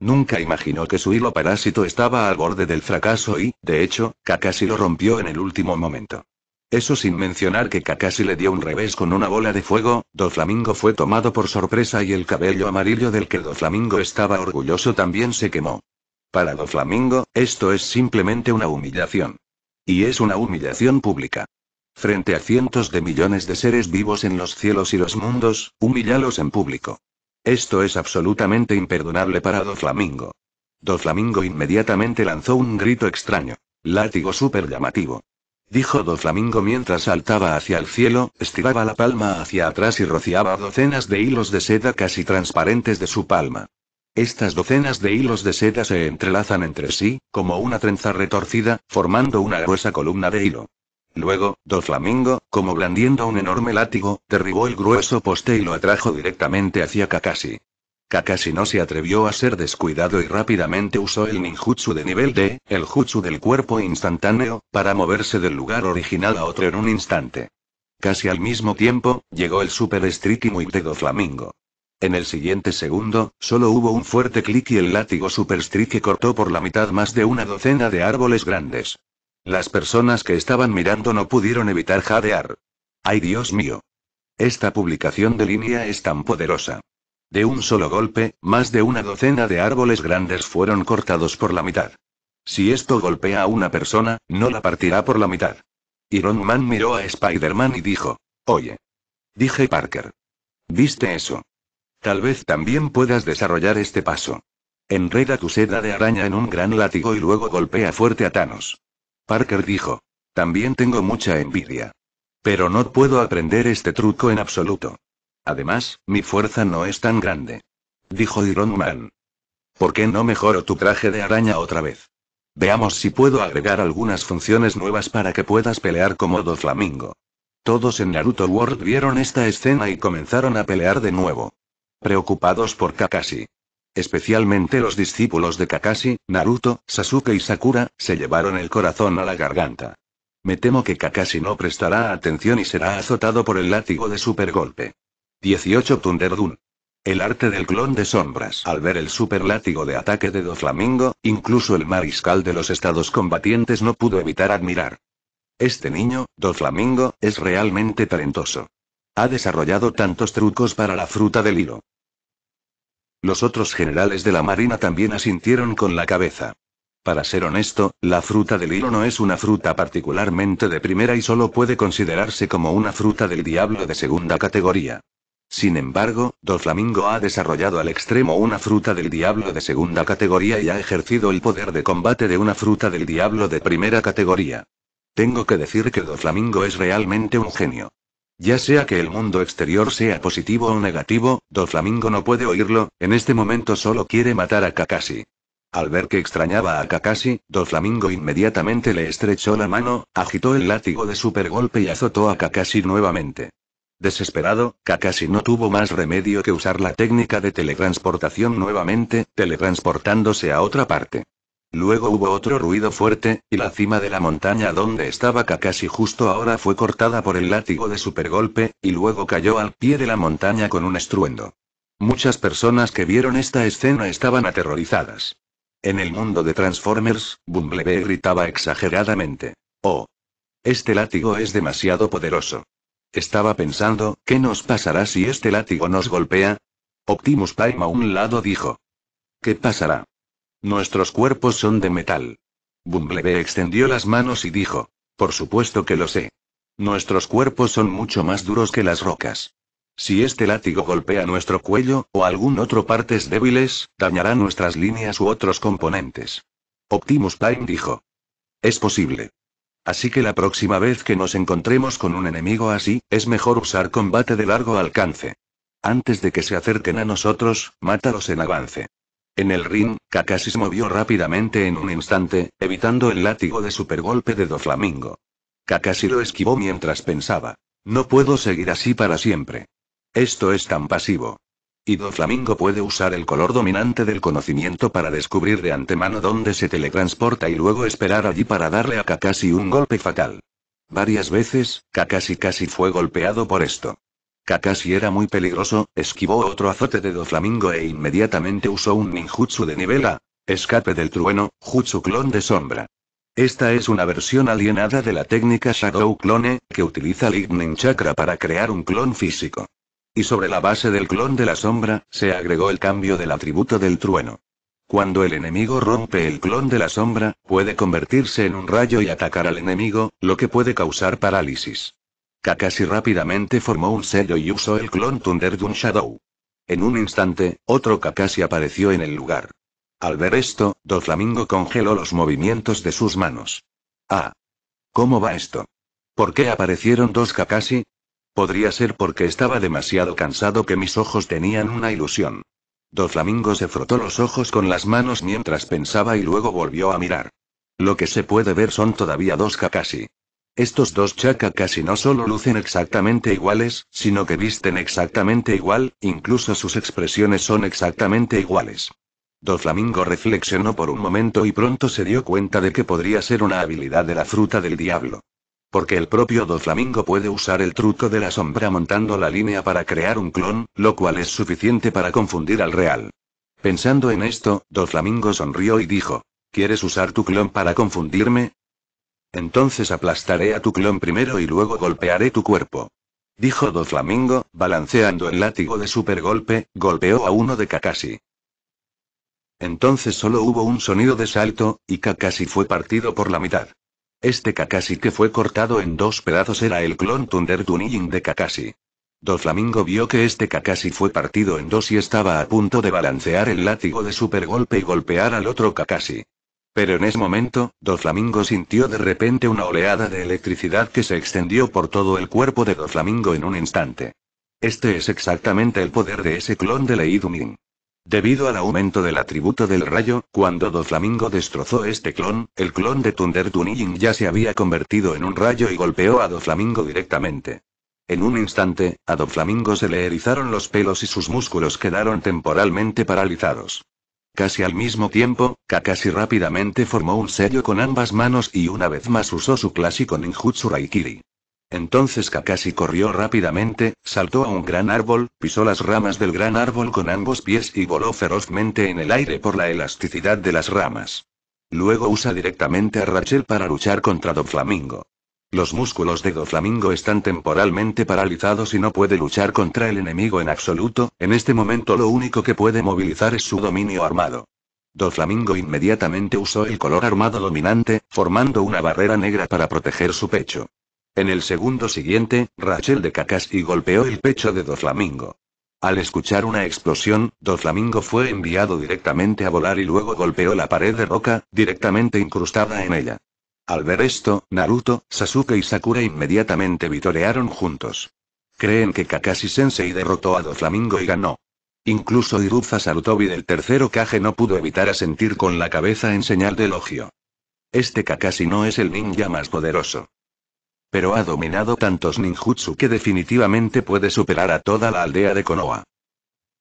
Nunca imaginó que su hilo parásito estaba al borde del fracaso y, de hecho, Kakashi lo rompió en el último momento. Eso sin mencionar que Kakashi le dio un revés con una bola de fuego, Doflamingo fue tomado por sorpresa y el cabello amarillo del que Doflamingo estaba orgulloso también se quemó. Para Do Flamingo, esto es simplemente una humillación. Y es una humillación pública. Frente a cientos de millones de seres vivos en los cielos y los mundos, humillalos en público. Esto es absolutamente imperdonable para Do Flamingo. Do Flamingo inmediatamente lanzó un grito extraño. Látigo súper llamativo. Dijo Do Flamingo mientras saltaba hacia el cielo, estiraba la palma hacia atrás y rociaba docenas de hilos de seda casi transparentes de su palma. Estas docenas de hilos de seda se entrelazan entre sí, como una trenza retorcida, formando una gruesa columna de hilo. Luego, Flamingo, como blandiendo un enorme látigo, derribó el grueso poste y lo atrajo directamente hacia Kakashi. Kakashi no se atrevió a ser descuidado y rápidamente usó el ninjutsu de nivel D, el jutsu del cuerpo instantáneo, para moverse del lugar original a otro en un instante. Casi al mismo tiempo, llegó el Super Streaky Move de Doflamingo. En el siguiente segundo, solo hubo un fuerte clic y el látigo Superstrike cortó por la mitad más de una docena de árboles grandes. Las personas que estaban mirando no pudieron evitar jadear. ¡Ay Dios mío! Esta publicación de línea es tan poderosa. De un solo golpe, más de una docena de árboles grandes fueron cortados por la mitad. Si esto golpea a una persona, no la partirá por la mitad. Iron Man miró a Spider-Man y dijo. Oye. Dije Parker. ¿Viste eso? Tal vez también puedas desarrollar este paso. Enreda tu seda de araña en un gran látigo y luego golpea fuerte a Thanos. Parker dijo. También tengo mucha envidia. Pero no puedo aprender este truco en absoluto. Además, mi fuerza no es tan grande. Dijo Iron Man. ¿Por qué no mejoro tu traje de araña otra vez? Veamos si puedo agregar algunas funciones nuevas para que puedas pelear como Doflamingo. Todos en Naruto World vieron esta escena y comenzaron a pelear de nuevo preocupados por Kakashi. Especialmente los discípulos de Kakashi, Naruto, Sasuke y Sakura, se llevaron el corazón a la garganta. Me temo que Kakashi no prestará atención y será azotado por el látigo de supergolpe. 18 Thunderdun. El arte del clon de sombras. Al ver el super látigo de ataque de Doflamingo, incluso el mariscal de los estados combatientes no pudo evitar admirar. Este niño, Doflamingo, es realmente talentoso. Ha desarrollado tantos trucos para la fruta del hilo. Los otros generales de la Marina también asintieron con la cabeza. Para ser honesto, la fruta del hilo no es una fruta particularmente de primera y solo puede considerarse como una fruta del diablo de segunda categoría. Sin embargo, Doflamingo ha desarrollado al extremo una fruta del diablo de segunda categoría y ha ejercido el poder de combate de una fruta del diablo de primera categoría. Tengo que decir que Doflamingo es realmente un genio. Ya sea que el mundo exterior sea positivo o negativo, Doflamingo no puede oírlo, en este momento solo quiere matar a Kakashi. Al ver que extrañaba a Kakashi, Doflamingo inmediatamente le estrechó la mano, agitó el látigo de super golpe y azotó a Kakashi nuevamente. Desesperado, Kakashi no tuvo más remedio que usar la técnica de teletransportación nuevamente, teletransportándose a otra parte. Luego hubo otro ruido fuerte, y la cima de la montaña donde estaba Kakashi justo ahora fue cortada por el látigo de supergolpe, y luego cayó al pie de la montaña con un estruendo. Muchas personas que vieron esta escena estaban aterrorizadas. En el mundo de Transformers, Bumblebee gritaba exageradamente. ¡Oh! Este látigo es demasiado poderoso. Estaba pensando, ¿qué nos pasará si este látigo nos golpea? Optimus Prime a un lado dijo. ¿Qué pasará? Nuestros cuerpos son de metal. Bumblebee extendió las manos y dijo. Por supuesto que lo sé. Nuestros cuerpos son mucho más duros que las rocas. Si este látigo golpea nuestro cuello, o algún otro partes débiles, dañará nuestras líneas u otros componentes. Optimus Prime dijo. Es posible. Así que la próxima vez que nos encontremos con un enemigo así, es mejor usar combate de largo alcance. Antes de que se acerquen a nosotros, mátalos en avance. En el ring, Kakashi se movió rápidamente en un instante, evitando el látigo de supergolpe de Doflamingo. Kakashi lo esquivó mientras pensaba. No puedo seguir así para siempre. Esto es tan pasivo. Y Doflamingo puede usar el color dominante del conocimiento para descubrir de antemano dónde se teletransporta y luego esperar allí para darle a Kakashi un golpe fatal. Varias veces, Kakashi casi fue golpeado por esto. Kakashi era muy peligroso, esquivó otro azote de Doflamingo e inmediatamente usó un ninjutsu de nivel A. Escape del trueno, jutsu clon de sombra. Esta es una versión alienada de la técnica Shadow Clone, que utiliza Lightning Chakra para crear un clon físico. Y sobre la base del clon de la sombra, se agregó el cambio del atributo del trueno. Cuando el enemigo rompe el clon de la sombra, puede convertirse en un rayo y atacar al enemigo, lo que puede causar parálisis. Kakashi rápidamente formó un sello y usó el clon Thunder un Shadow. En un instante, otro Kakashi apareció en el lugar. Al ver esto, Doflamingo congeló los movimientos de sus manos. Ah. ¿Cómo va esto? ¿Por qué aparecieron dos Kakashi? Podría ser porque estaba demasiado cansado que mis ojos tenían una ilusión. Doflamingo se frotó los ojos con las manos mientras pensaba y luego volvió a mirar. Lo que se puede ver son todavía dos Kakashi. Estos dos chaka casi no solo lucen exactamente iguales, sino que visten exactamente igual, incluso sus expresiones son exactamente iguales. Doflamingo reflexionó por un momento y pronto se dio cuenta de que podría ser una habilidad de la fruta del diablo. Porque el propio Doflamingo puede usar el truco de la sombra montando la línea para crear un clon, lo cual es suficiente para confundir al real. Pensando en esto, Doflamingo sonrió y dijo, ¿Quieres usar tu clon para confundirme? Entonces aplastaré a tu clon primero y luego golpearé tu cuerpo. Dijo Doflamingo, Flamingo, balanceando el látigo de supergolpe, golpeó a uno de Kakashi. Entonces solo hubo un sonido de salto, y Kakashi fue partido por la mitad. Este Kakashi que fue cortado en dos pedazos era el clon Thunder Tuning de Kakashi. Doflamingo vio que este Kakashi fue partido en dos y estaba a punto de balancear el látigo de supergolpe y golpear al otro Kakashi. Pero en ese momento, Doflamingo sintió de repente una oleada de electricidad que se extendió por todo el cuerpo de Doflamingo en un instante. Este es exactamente el poder de ese clon de Leidumin. Debido al aumento del atributo del rayo, cuando Doflamingo destrozó este clon, el clon de Thunder ya se había convertido en un rayo y golpeó a Doflamingo directamente. En un instante, a Doflamingo se le erizaron los pelos y sus músculos quedaron temporalmente paralizados. Casi al mismo tiempo, Kakashi rápidamente formó un sello con ambas manos y una vez más usó su clásico ninjutsu Raikiri. Entonces Kakashi corrió rápidamente, saltó a un gran árbol, pisó las ramas del gran árbol con ambos pies y voló ferozmente en el aire por la elasticidad de las ramas. Luego usa directamente a Rachel para luchar contra Don Flamingo. Los músculos de Doflamingo están temporalmente paralizados y no puede luchar contra el enemigo en absoluto, en este momento lo único que puede movilizar es su dominio armado. Doflamingo inmediatamente usó el color armado dominante, formando una barrera negra para proteger su pecho. En el segundo siguiente, Rachel de Kakashi golpeó el pecho de Doflamingo. Al escuchar una explosión, Doflamingo fue enviado directamente a volar y luego golpeó la pared de roca, directamente incrustada en ella. Al ver esto, Naruto, Sasuke y Sakura inmediatamente vitorearon juntos. Creen que Kakashi Sensei derrotó a Doflamingo y ganó. Incluso Iruza Sarutobi del tercero Kage no pudo evitar asentir con la cabeza en señal de elogio. Este Kakashi no es el ninja más poderoso. Pero ha dominado tantos ninjutsu que definitivamente puede superar a toda la aldea de Konoha.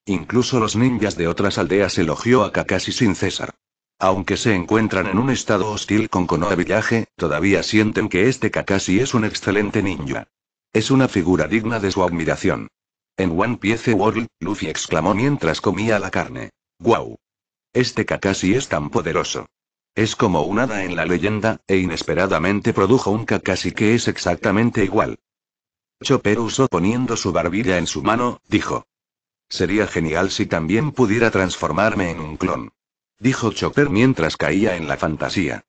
Incluso los ninjas de otras aldeas elogió a Kakashi sin cesar. Aunque se encuentran en un estado hostil con Konoha Village, todavía sienten que este Kakashi es un excelente ninja. Es una figura digna de su admiración. En One Piece World, Luffy exclamó mientras comía la carne. ¡Guau! Este Kakashi es tan poderoso. Es como un hada en la leyenda, e inesperadamente produjo un Kakashi que es exactamente igual. Chopper usó poniendo su barbilla en su mano, dijo. Sería genial si también pudiera transformarme en un clon dijo Chopper mientras caía en la fantasía.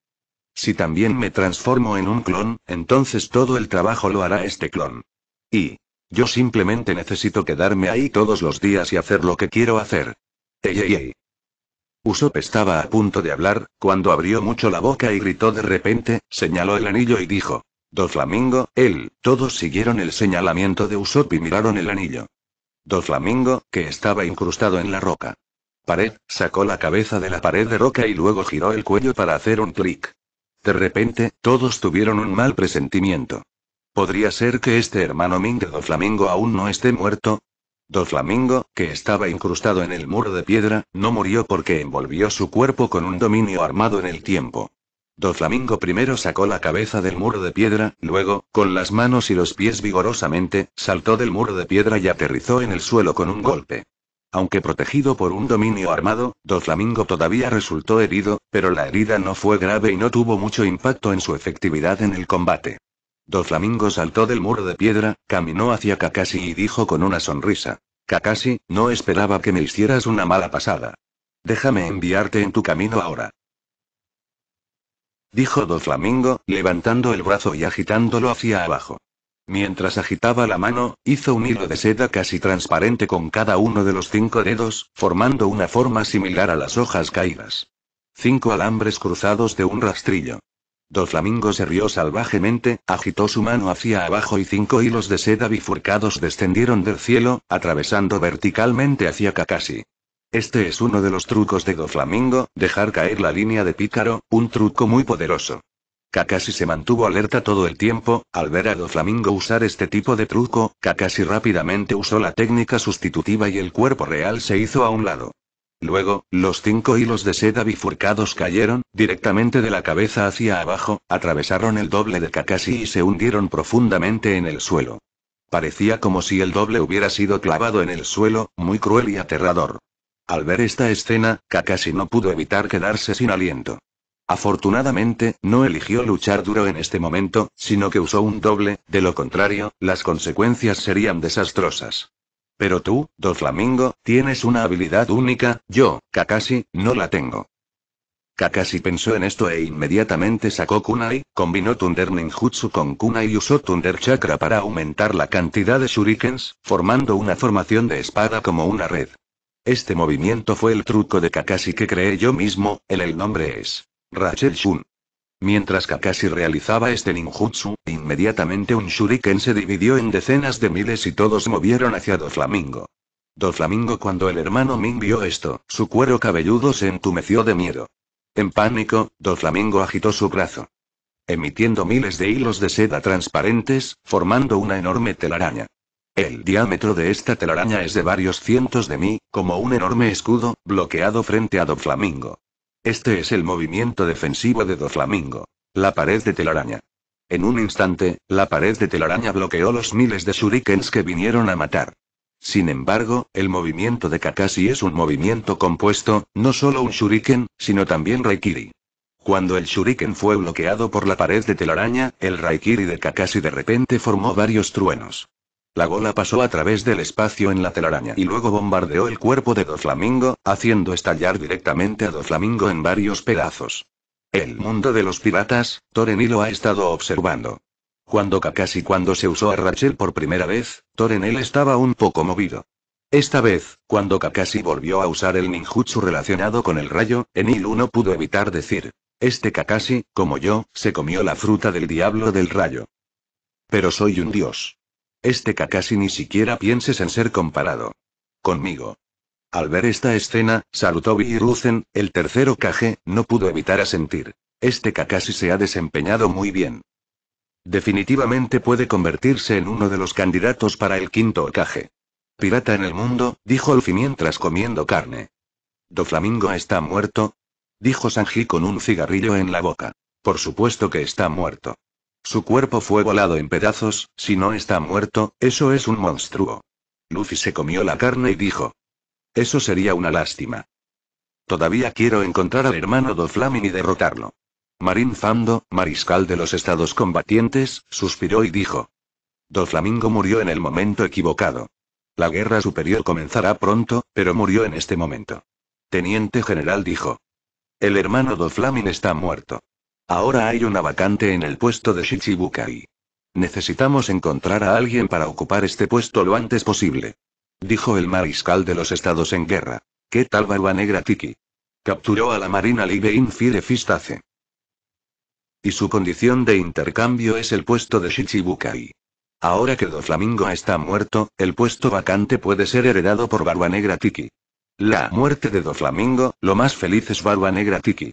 Si también me transformo en un clon, entonces todo el trabajo lo hará este clon. Y... Yo simplemente necesito quedarme ahí todos los días y hacer lo que quiero hacer. Ey, Usopp estaba a punto de hablar, cuando abrió mucho la boca y gritó de repente, señaló el anillo y dijo. Doflamingo, él, todos siguieron el señalamiento de Usopp y miraron el anillo. Doflamingo, que estaba incrustado en la roca. Pared, sacó la cabeza de la pared de roca y luego giró el cuello para hacer un clic. De repente, todos tuvieron un mal presentimiento. ¿Podría ser que este hermano Ming de Doflamingo aún no esté muerto? Doflamingo, que estaba incrustado en el muro de piedra, no murió porque envolvió su cuerpo con un dominio armado en el tiempo. Doflamingo primero sacó la cabeza del muro de piedra, luego, con las manos y los pies vigorosamente, saltó del muro de piedra y aterrizó en el suelo con un golpe. Aunque protegido por un dominio armado, Doflamingo todavía resultó herido, pero la herida no fue grave y no tuvo mucho impacto en su efectividad en el combate. Doflamingo saltó del muro de piedra, caminó hacia Kakashi y dijo con una sonrisa. Kakashi, no esperaba que me hicieras una mala pasada. Déjame enviarte en tu camino ahora. Dijo Doflamingo, levantando el brazo y agitándolo hacia abajo. Mientras agitaba la mano, hizo un hilo de seda casi transparente con cada uno de los cinco dedos, formando una forma similar a las hojas caídas. Cinco alambres cruzados de un rastrillo. Dos Flamingo se rió salvajemente, agitó su mano hacia abajo y cinco hilos de seda bifurcados descendieron del cielo, atravesando verticalmente hacia Kakashi. Este es uno de los trucos de Do Flamingo, dejar caer la línea de pícaro, un truco muy poderoso. Kakashi se mantuvo alerta todo el tiempo, al ver a Doflamingo usar este tipo de truco, Kakashi rápidamente usó la técnica sustitutiva y el cuerpo real se hizo a un lado. Luego, los cinco hilos de seda bifurcados cayeron, directamente de la cabeza hacia abajo, atravesaron el doble de Kakashi y se hundieron profundamente en el suelo. Parecía como si el doble hubiera sido clavado en el suelo, muy cruel y aterrador. Al ver esta escena, Kakashi no pudo evitar quedarse sin aliento. Afortunadamente, no eligió luchar duro en este momento, sino que usó un doble, de lo contrario, las consecuencias serían desastrosas. Pero tú, Flamingo, tienes una habilidad única, yo, Kakashi, no la tengo. Kakashi pensó en esto e inmediatamente sacó Kunai, combinó Thunder Ninjutsu con Kunai y usó Thunder Chakra para aumentar la cantidad de shurikens, formando una formación de espada como una red. Este movimiento fue el truco de Kakashi que creé yo mismo, el nombre es Rachel Shun. Mientras Kakashi realizaba este ninjutsu, inmediatamente un shuriken se dividió en decenas de miles y todos movieron hacia Doflamingo. Doflamingo cuando el hermano Min vio esto, su cuero cabelludo se entumeció de miedo. En pánico, Doflamingo agitó su brazo. Emitiendo miles de hilos de seda transparentes, formando una enorme telaraña. El diámetro de esta telaraña es de varios cientos de mi, como un enorme escudo, bloqueado frente a Doflamingo. Este es el movimiento defensivo de Doflamingo. La pared de telaraña. En un instante, la pared de telaraña bloqueó los miles de shurikens que vinieron a matar. Sin embargo, el movimiento de Kakashi es un movimiento compuesto, no solo un shuriken, sino también raikiri. Cuando el shuriken fue bloqueado por la pared de telaraña, el raikiri de Kakashi de repente formó varios truenos. La gola pasó a través del espacio en la telaraña y luego bombardeó el cuerpo de Doflamingo, haciendo estallar directamente a Doflamingo en varios pedazos. El mundo de los piratas, Torenilo lo ha estado observando. Cuando Kakashi cuando se usó a Rachel por primera vez, Torenil estaba un poco movido. Esta vez, cuando Kakashi volvió a usar el ninjutsu relacionado con el rayo, Enil no pudo evitar decir, este Kakashi, como yo, se comió la fruta del diablo del rayo. Pero soy un dios. Este Kakashi ni siquiera pienses en ser comparado. Conmigo. Al ver esta escena, Sarutobi y Ruzen, el tercero Kage, no pudo evitar asentir. Este Kakashi se ha desempeñado muy bien. Definitivamente puede convertirse en uno de los candidatos para el quinto Kage. Pirata en el mundo, dijo Luffy mientras comiendo carne. ¿Doflamingo está muerto? Dijo Sanji con un cigarrillo en la boca. Por supuesto que está muerto. Su cuerpo fue volado en pedazos, si no está muerto, eso es un monstruo. Luffy se comió la carne y dijo. Eso sería una lástima. Todavía quiero encontrar al hermano Doflamin y derrotarlo. Marín Fando, mariscal de los estados combatientes, suspiró y dijo. Doflamingo murió en el momento equivocado. La guerra superior comenzará pronto, pero murió en este momento. Teniente general dijo. El hermano Doflamin está muerto. Ahora hay una vacante en el puesto de Shichibukai. Necesitamos encontrar a alguien para ocupar este puesto lo antes posible. Dijo el mariscal de los estados en guerra. ¿Qué tal Barba Negra Tiki? Capturó a la marina Libein de Fistace. Y su condición de intercambio es el puesto de Shichibukai. Ahora que Doflamingo está muerto, el puesto vacante puede ser heredado por Barba Negra Tiki. La muerte de Doflamingo, lo más feliz es Barba Negra Tiki.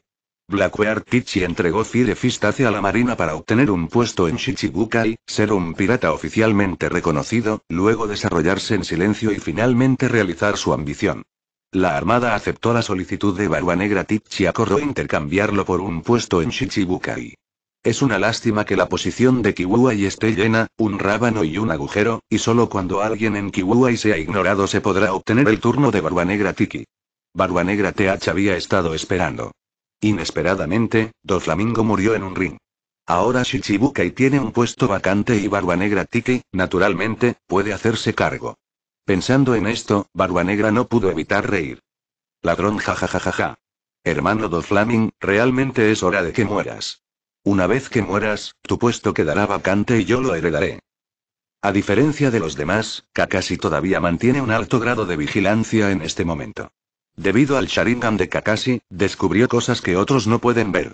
Blackwear Tichi entregó Fire Fistace hacia la Marina para obtener un puesto en Shichibukai, ser un pirata oficialmente reconocido, luego desarrollarse en silencio y finalmente realizar su ambición. La Armada aceptó la solicitud de Barba Negra Tichi acordó intercambiarlo por un puesto en Shichibukai. Es una lástima que la posición de Kiwuai esté llena, un rábano y un agujero, y solo cuando alguien en Kiwuai sea ignorado se podrá obtener el turno de Barba Negra Tiki. Barba Negra TH había estado esperando. Inesperadamente, Doflamingo murió en un ring. Ahora Shichibukai tiene un puesto vacante y Barba Negra Tiki, naturalmente, puede hacerse cargo. Pensando en esto, Barba Negra no pudo evitar reír. Ladrón jajajajaja. Hermano Flaming, realmente es hora de que mueras. Una vez que mueras, tu puesto quedará vacante y yo lo heredaré. A diferencia de los demás, Kakashi todavía mantiene un alto grado de vigilancia en este momento. Debido al Sharingan de Kakashi, descubrió cosas que otros no pueden ver.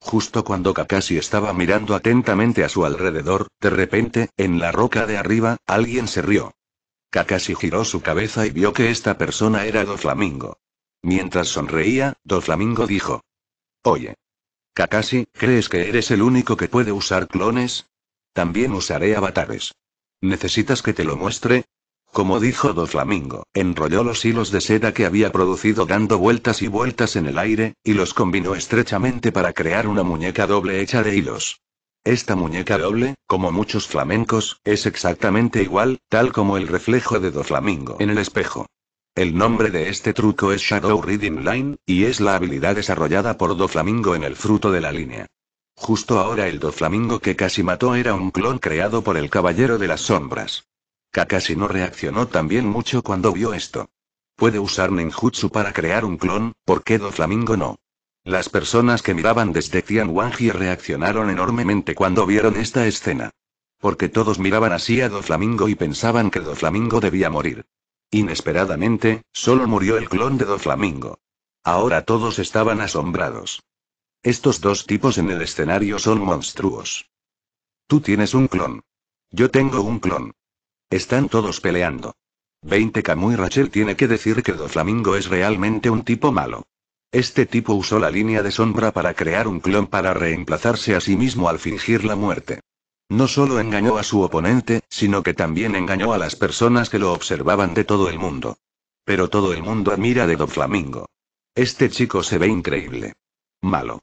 Justo cuando Kakashi estaba mirando atentamente a su alrededor, de repente, en la roca de arriba, alguien se rió. Kakashi giró su cabeza y vio que esta persona era Doflamingo. Mientras sonreía, Doflamingo dijo. Oye. Kakashi, ¿crees que eres el único que puede usar clones? También usaré avatares. ¿Necesitas que te lo muestre? Como dijo Doflamingo, enrolló los hilos de seda que había producido dando vueltas y vueltas en el aire, y los combinó estrechamente para crear una muñeca doble hecha de hilos. Esta muñeca doble, como muchos flamencos, es exactamente igual, tal como el reflejo de Doflamingo en el espejo. El nombre de este truco es Shadow Reading Line, y es la habilidad desarrollada por Do Flamingo en el fruto de la línea. Justo ahora el Doflamingo que casi mató era un clon creado por el Caballero de las Sombras. Kakashi no reaccionó también mucho cuando vio esto. Puede usar Nenjutsu para crear un clon, ¿por qué Doflamingo no? Las personas que miraban desde Wangji reaccionaron enormemente cuando vieron esta escena. Porque todos miraban así a Doflamingo y pensaban que Doflamingo debía morir. Inesperadamente, solo murió el clon de Doflamingo. Ahora todos estaban asombrados. Estos dos tipos en el escenario son monstruos. Tú tienes un clon. Yo tengo un clon. Están todos peleando. 20 k y Rachel tiene que decir que Doflamingo es realmente un tipo malo. Este tipo usó la línea de sombra para crear un clon para reemplazarse a sí mismo al fingir la muerte. No solo engañó a su oponente, sino que también engañó a las personas que lo observaban de todo el mundo. Pero todo el mundo admira de Doflamingo. Este chico se ve increíble. Malo.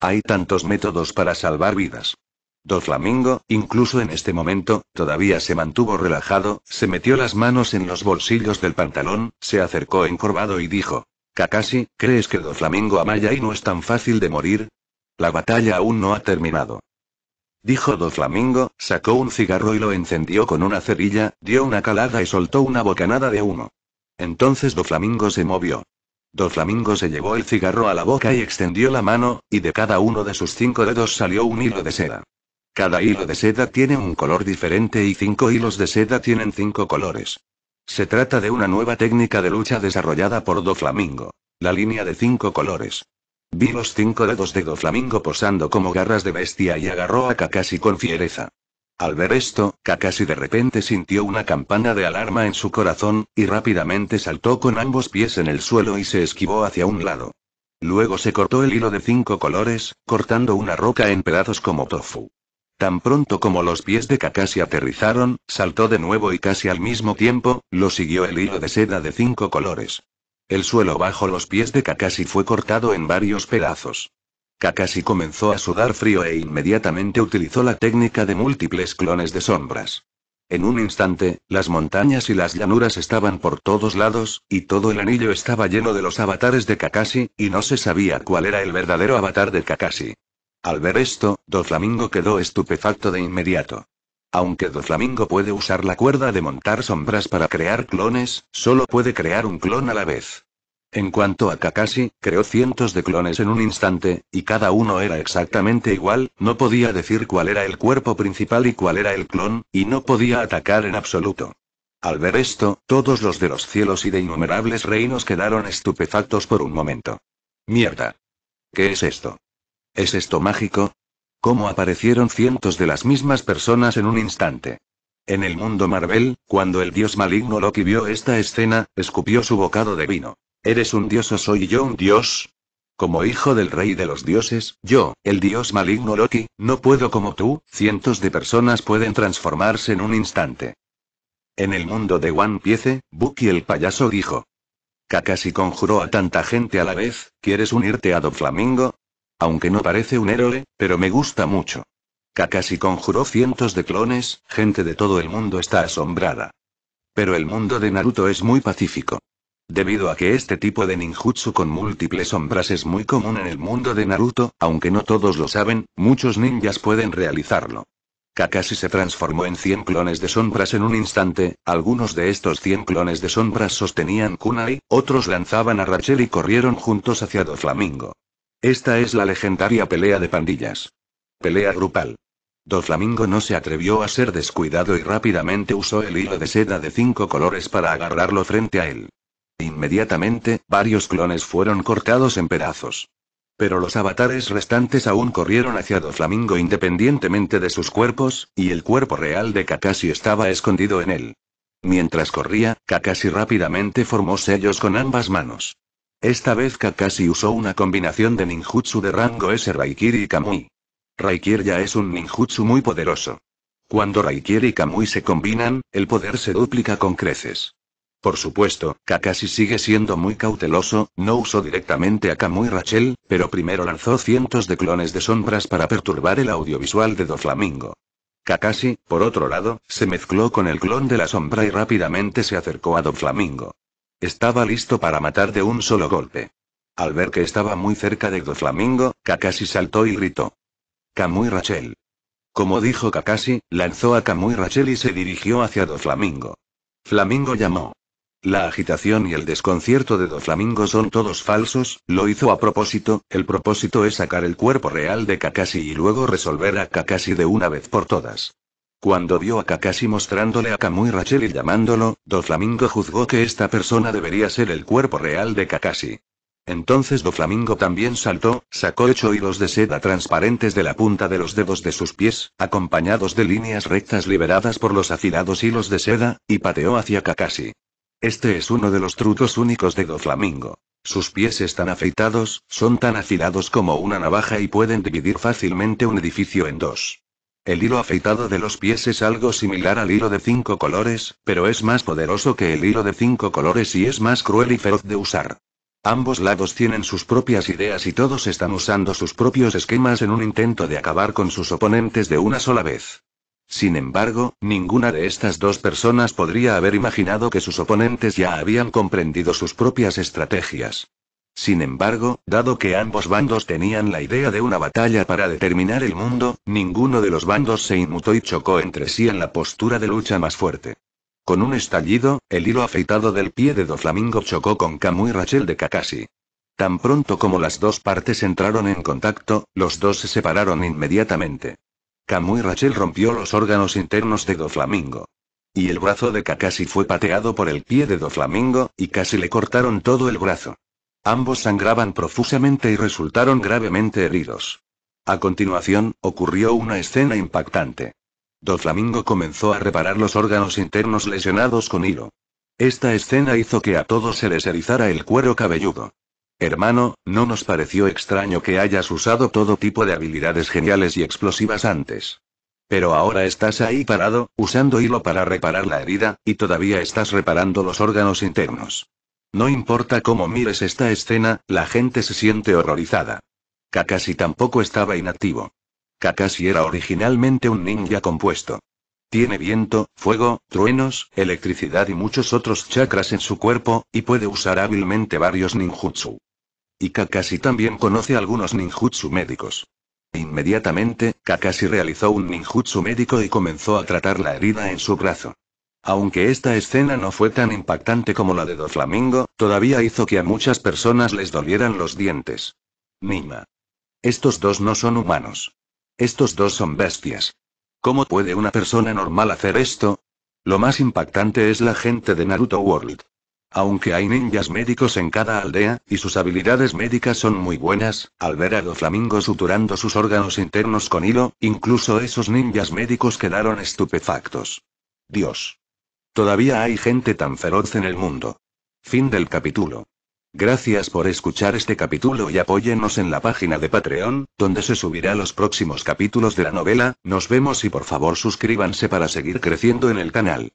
Hay tantos métodos para salvar vidas. Do Flamingo, incluso en este momento, todavía se mantuvo relajado, se metió las manos en los bolsillos del pantalón, se acercó encorvado y dijo: Kakashi, ¿crees que Do Flamingo Amaya y no es tan fácil de morir? La batalla aún no ha terminado. Dijo Do Flamingo, sacó un cigarro y lo encendió con una cerilla, dio una calada y soltó una bocanada de humo. Entonces Do Flamingo se movió. Do Flamingo se llevó el cigarro a la boca y extendió la mano, y de cada uno de sus cinco dedos salió un hilo de seda. Cada hilo de seda tiene un color diferente y cinco hilos de seda tienen cinco colores. Se trata de una nueva técnica de lucha desarrollada por Do Flamingo. La línea de cinco colores. Vi los cinco dedos de Do Flamingo posando como garras de bestia y agarró a Kakashi con fiereza. Al ver esto, Kakashi de repente sintió una campana de alarma en su corazón, y rápidamente saltó con ambos pies en el suelo y se esquivó hacia un lado. Luego se cortó el hilo de cinco colores, cortando una roca en pedazos como tofu. Tan pronto como los pies de Kakashi aterrizaron, saltó de nuevo y casi al mismo tiempo, lo siguió el hilo de seda de cinco colores. El suelo bajo los pies de Kakashi fue cortado en varios pedazos. Kakashi comenzó a sudar frío e inmediatamente utilizó la técnica de múltiples clones de sombras. En un instante, las montañas y las llanuras estaban por todos lados, y todo el anillo estaba lleno de los avatares de Kakashi, y no se sabía cuál era el verdadero avatar de Kakashi. Al ver esto, Doflamingo quedó estupefacto de inmediato. Aunque Doflamingo puede usar la cuerda de montar sombras para crear clones, solo puede crear un clon a la vez. En cuanto a Kakashi, creó cientos de clones en un instante, y cada uno era exactamente igual, no podía decir cuál era el cuerpo principal y cuál era el clon, y no podía atacar en absoluto. Al ver esto, todos los de los cielos y de innumerables reinos quedaron estupefactos por un momento. Mierda. ¿Qué es esto? ¿Es esto mágico? ¿Cómo aparecieron cientos de las mismas personas en un instante? En el mundo Marvel, cuando el dios maligno Loki vio esta escena, escupió su bocado de vino. ¿Eres un dios o soy yo un dios? Como hijo del rey de los dioses, yo, el dios maligno Loki, no puedo como tú, cientos de personas pueden transformarse en un instante. En el mundo de One Piece, Bucky el payaso dijo. Kakashi conjuró a tanta gente a la vez, ¿quieres unirte a Doflamingo? Aunque no parece un héroe, pero me gusta mucho. Kakashi conjuró cientos de clones, gente de todo el mundo está asombrada. Pero el mundo de Naruto es muy pacífico. Debido a que este tipo de ninjutsu con múltiples sombras es muy común en el mundo de Naruto, aunque no todos lo saben, muchos ninjas pueden realizarlo. Kakashi se transformó en 100 clones de sombras en un instante, algunos de estos 100 clones de sombras sostenían kunai, otros lanzaban a Rachel y corrieron juntos hacia Doflamingo. Esta es la legendaria pelea de pandillas. Pelea grupal. Flamingo no se atrevió a ser descuidado y rápidamente usó el hilo de seda de cinco colores para agarrarlo frente a él. Inmediatamente, varios clones fueron cortados en pedazos. Pero los avatares restantes aún corrieron hacia Doflamingo independientemente de sus cuerpos, y el cuerpo real de Kakashi estaba escondido en él. Mientras corría, Kakashi rápidamente formó sellos con ambas manos. Esta vez Kakashi usó una combinación de ninjutsu de rango S Raikiri y Kamui. Raikiri ya es un ninjutsu muy poderoso. Cuando Raikiri y Kamui se combinan, el poder se duplica con creces. Por supuesto, Kakashi sigue siendo muy cauteloso, no usó directamente a Kamui Rachel, pero primero lanzó cientos de clones de sombras para perturbar el audiovisual de Doflamingo. Kakashi, por otro lado, se mezcló con el clon de la sombra y rápidamente se acercó a Doflamingo. Estaba listo para matar de un solo golpe. Al ver que estaba muy cerca de Doflamingo, Kakashi saltó y gritó. Kamui Rachel. Como dijo Kakashi, lanzó a Kamui Rachel y se dirigió hacia Doflamingo. Flamingo llamó. La agitación y el desconcierto de Doflamingo son todos falsos, lo hizo a propósito, el propósito es sacar el cuerpo real de Kakashi y luego resolver a Kakashi de una vez por todas. Cuando vio a Kakashi mostrándole a Kamui Rachel y llamándolo, Doflamingo juzgó que esta persona debería ser el cuerpo real de Kakashi. Entonces Doflamingo también saltó, sacó ocho hilos de seda transparentes de la punta de los dedos de sus pies, acompañados de líneas rectas liberadas por los afilados hilos de seda, y pateó hacia Kakashi. Este es uno de los trucos únicos de Doflamingo. Sus pies están afeitados, son tan afilados como una navaja y pueden dividir fácilmente un edificio en dos. El hilo afeitado de los pies es algo similar al hilo de cinco colores, pero es más poderoso que el hilo de cinco colores y es más cruel y feroz de usar. Ambos lados tienen sus propias ideas y todos están usando sus propios esquemas en un intento de acabar con sus oponentes de una sola vez. Sin embargo, ninguna de estas dos personas podría haber imaginado que sus oponentes ya habían comprendido sus propias estrategias. Sin embargo, dado que ambos bandos tenían la idea de una batalla para determinar el mundo, ninguno de los bandos se inmutó y chocó entre sí en la postura de lucha más fuerte. Con un estallido, el hilo afeitado del pie de Doflamingo chocó con Camu Rachel de Kakashi. Tan pronto como las dos partes entraron en contacto, los dos se separaron inmediatamente. Camu y Rachel rompió los órganos internos de Doflamingo. Y el brazo de Kakashi fue pateado por el pie de Doflamingo, y casi le cortaron todo el brazo. Ambos sangraban profusamente y resultaron gravemente heridos. A continuación, ocurrió una escena impactante. Doflamingo comenzó a reparar los órganos internos lesionados con hilo. Esta escena hizo que a todos se les erizara el cuero cabelludo. Hermano, no nos pareció extraño que hayas usado todo tipo de habilidades geniales y explosivas antes. Pero ahora estás ahí parado, usando hilo para reparar la herida, y todavía estás reparando los órganos internos. No importa cómo mires esta escena, la gente se siente horrorizada. Kakashi tampoco estaba inactivo. Kakashi era originalmente un ninja compuesto. Tiene viento, fuego, truenos, electricidad y muchos otros chakras en su cuerpo, y puede usar hábilmente varios ninjutsu. Y Kakashi también conoce algunos ninjutsu médicos. Inmediatamente, Kakashi realizó un ninjutsu médico y comenzó a tratar la herida en su brazo. Aunque esta escena no fue tan impactante como la de Doflamingo, todavía hizo que a muchas personas les dolieran los dientes. Nima. Estos dos no son humanos. Estos dos son bestias. ¿Cómo puede una persona normal hacer esto? Lo más impactante es la gente de Naruto World. Aunque hay ninjas médicos en cada aldea, y sus habilidades médicas son muy buenas, al ver a Doflamingo suturando sus órganos internos con hilo, incluso esos ninjas médicos quedaron estupefactos. Dios. Todavía hay gente tan feroz en el mundo. Fin del capítulo. Gracias por escuchar este capítulo y apóyenos en la página de Patreon, donde se subirá los próximos capítulos de la novela, nos vemos y por favor suscríbanse para seguir creciendo en el canal.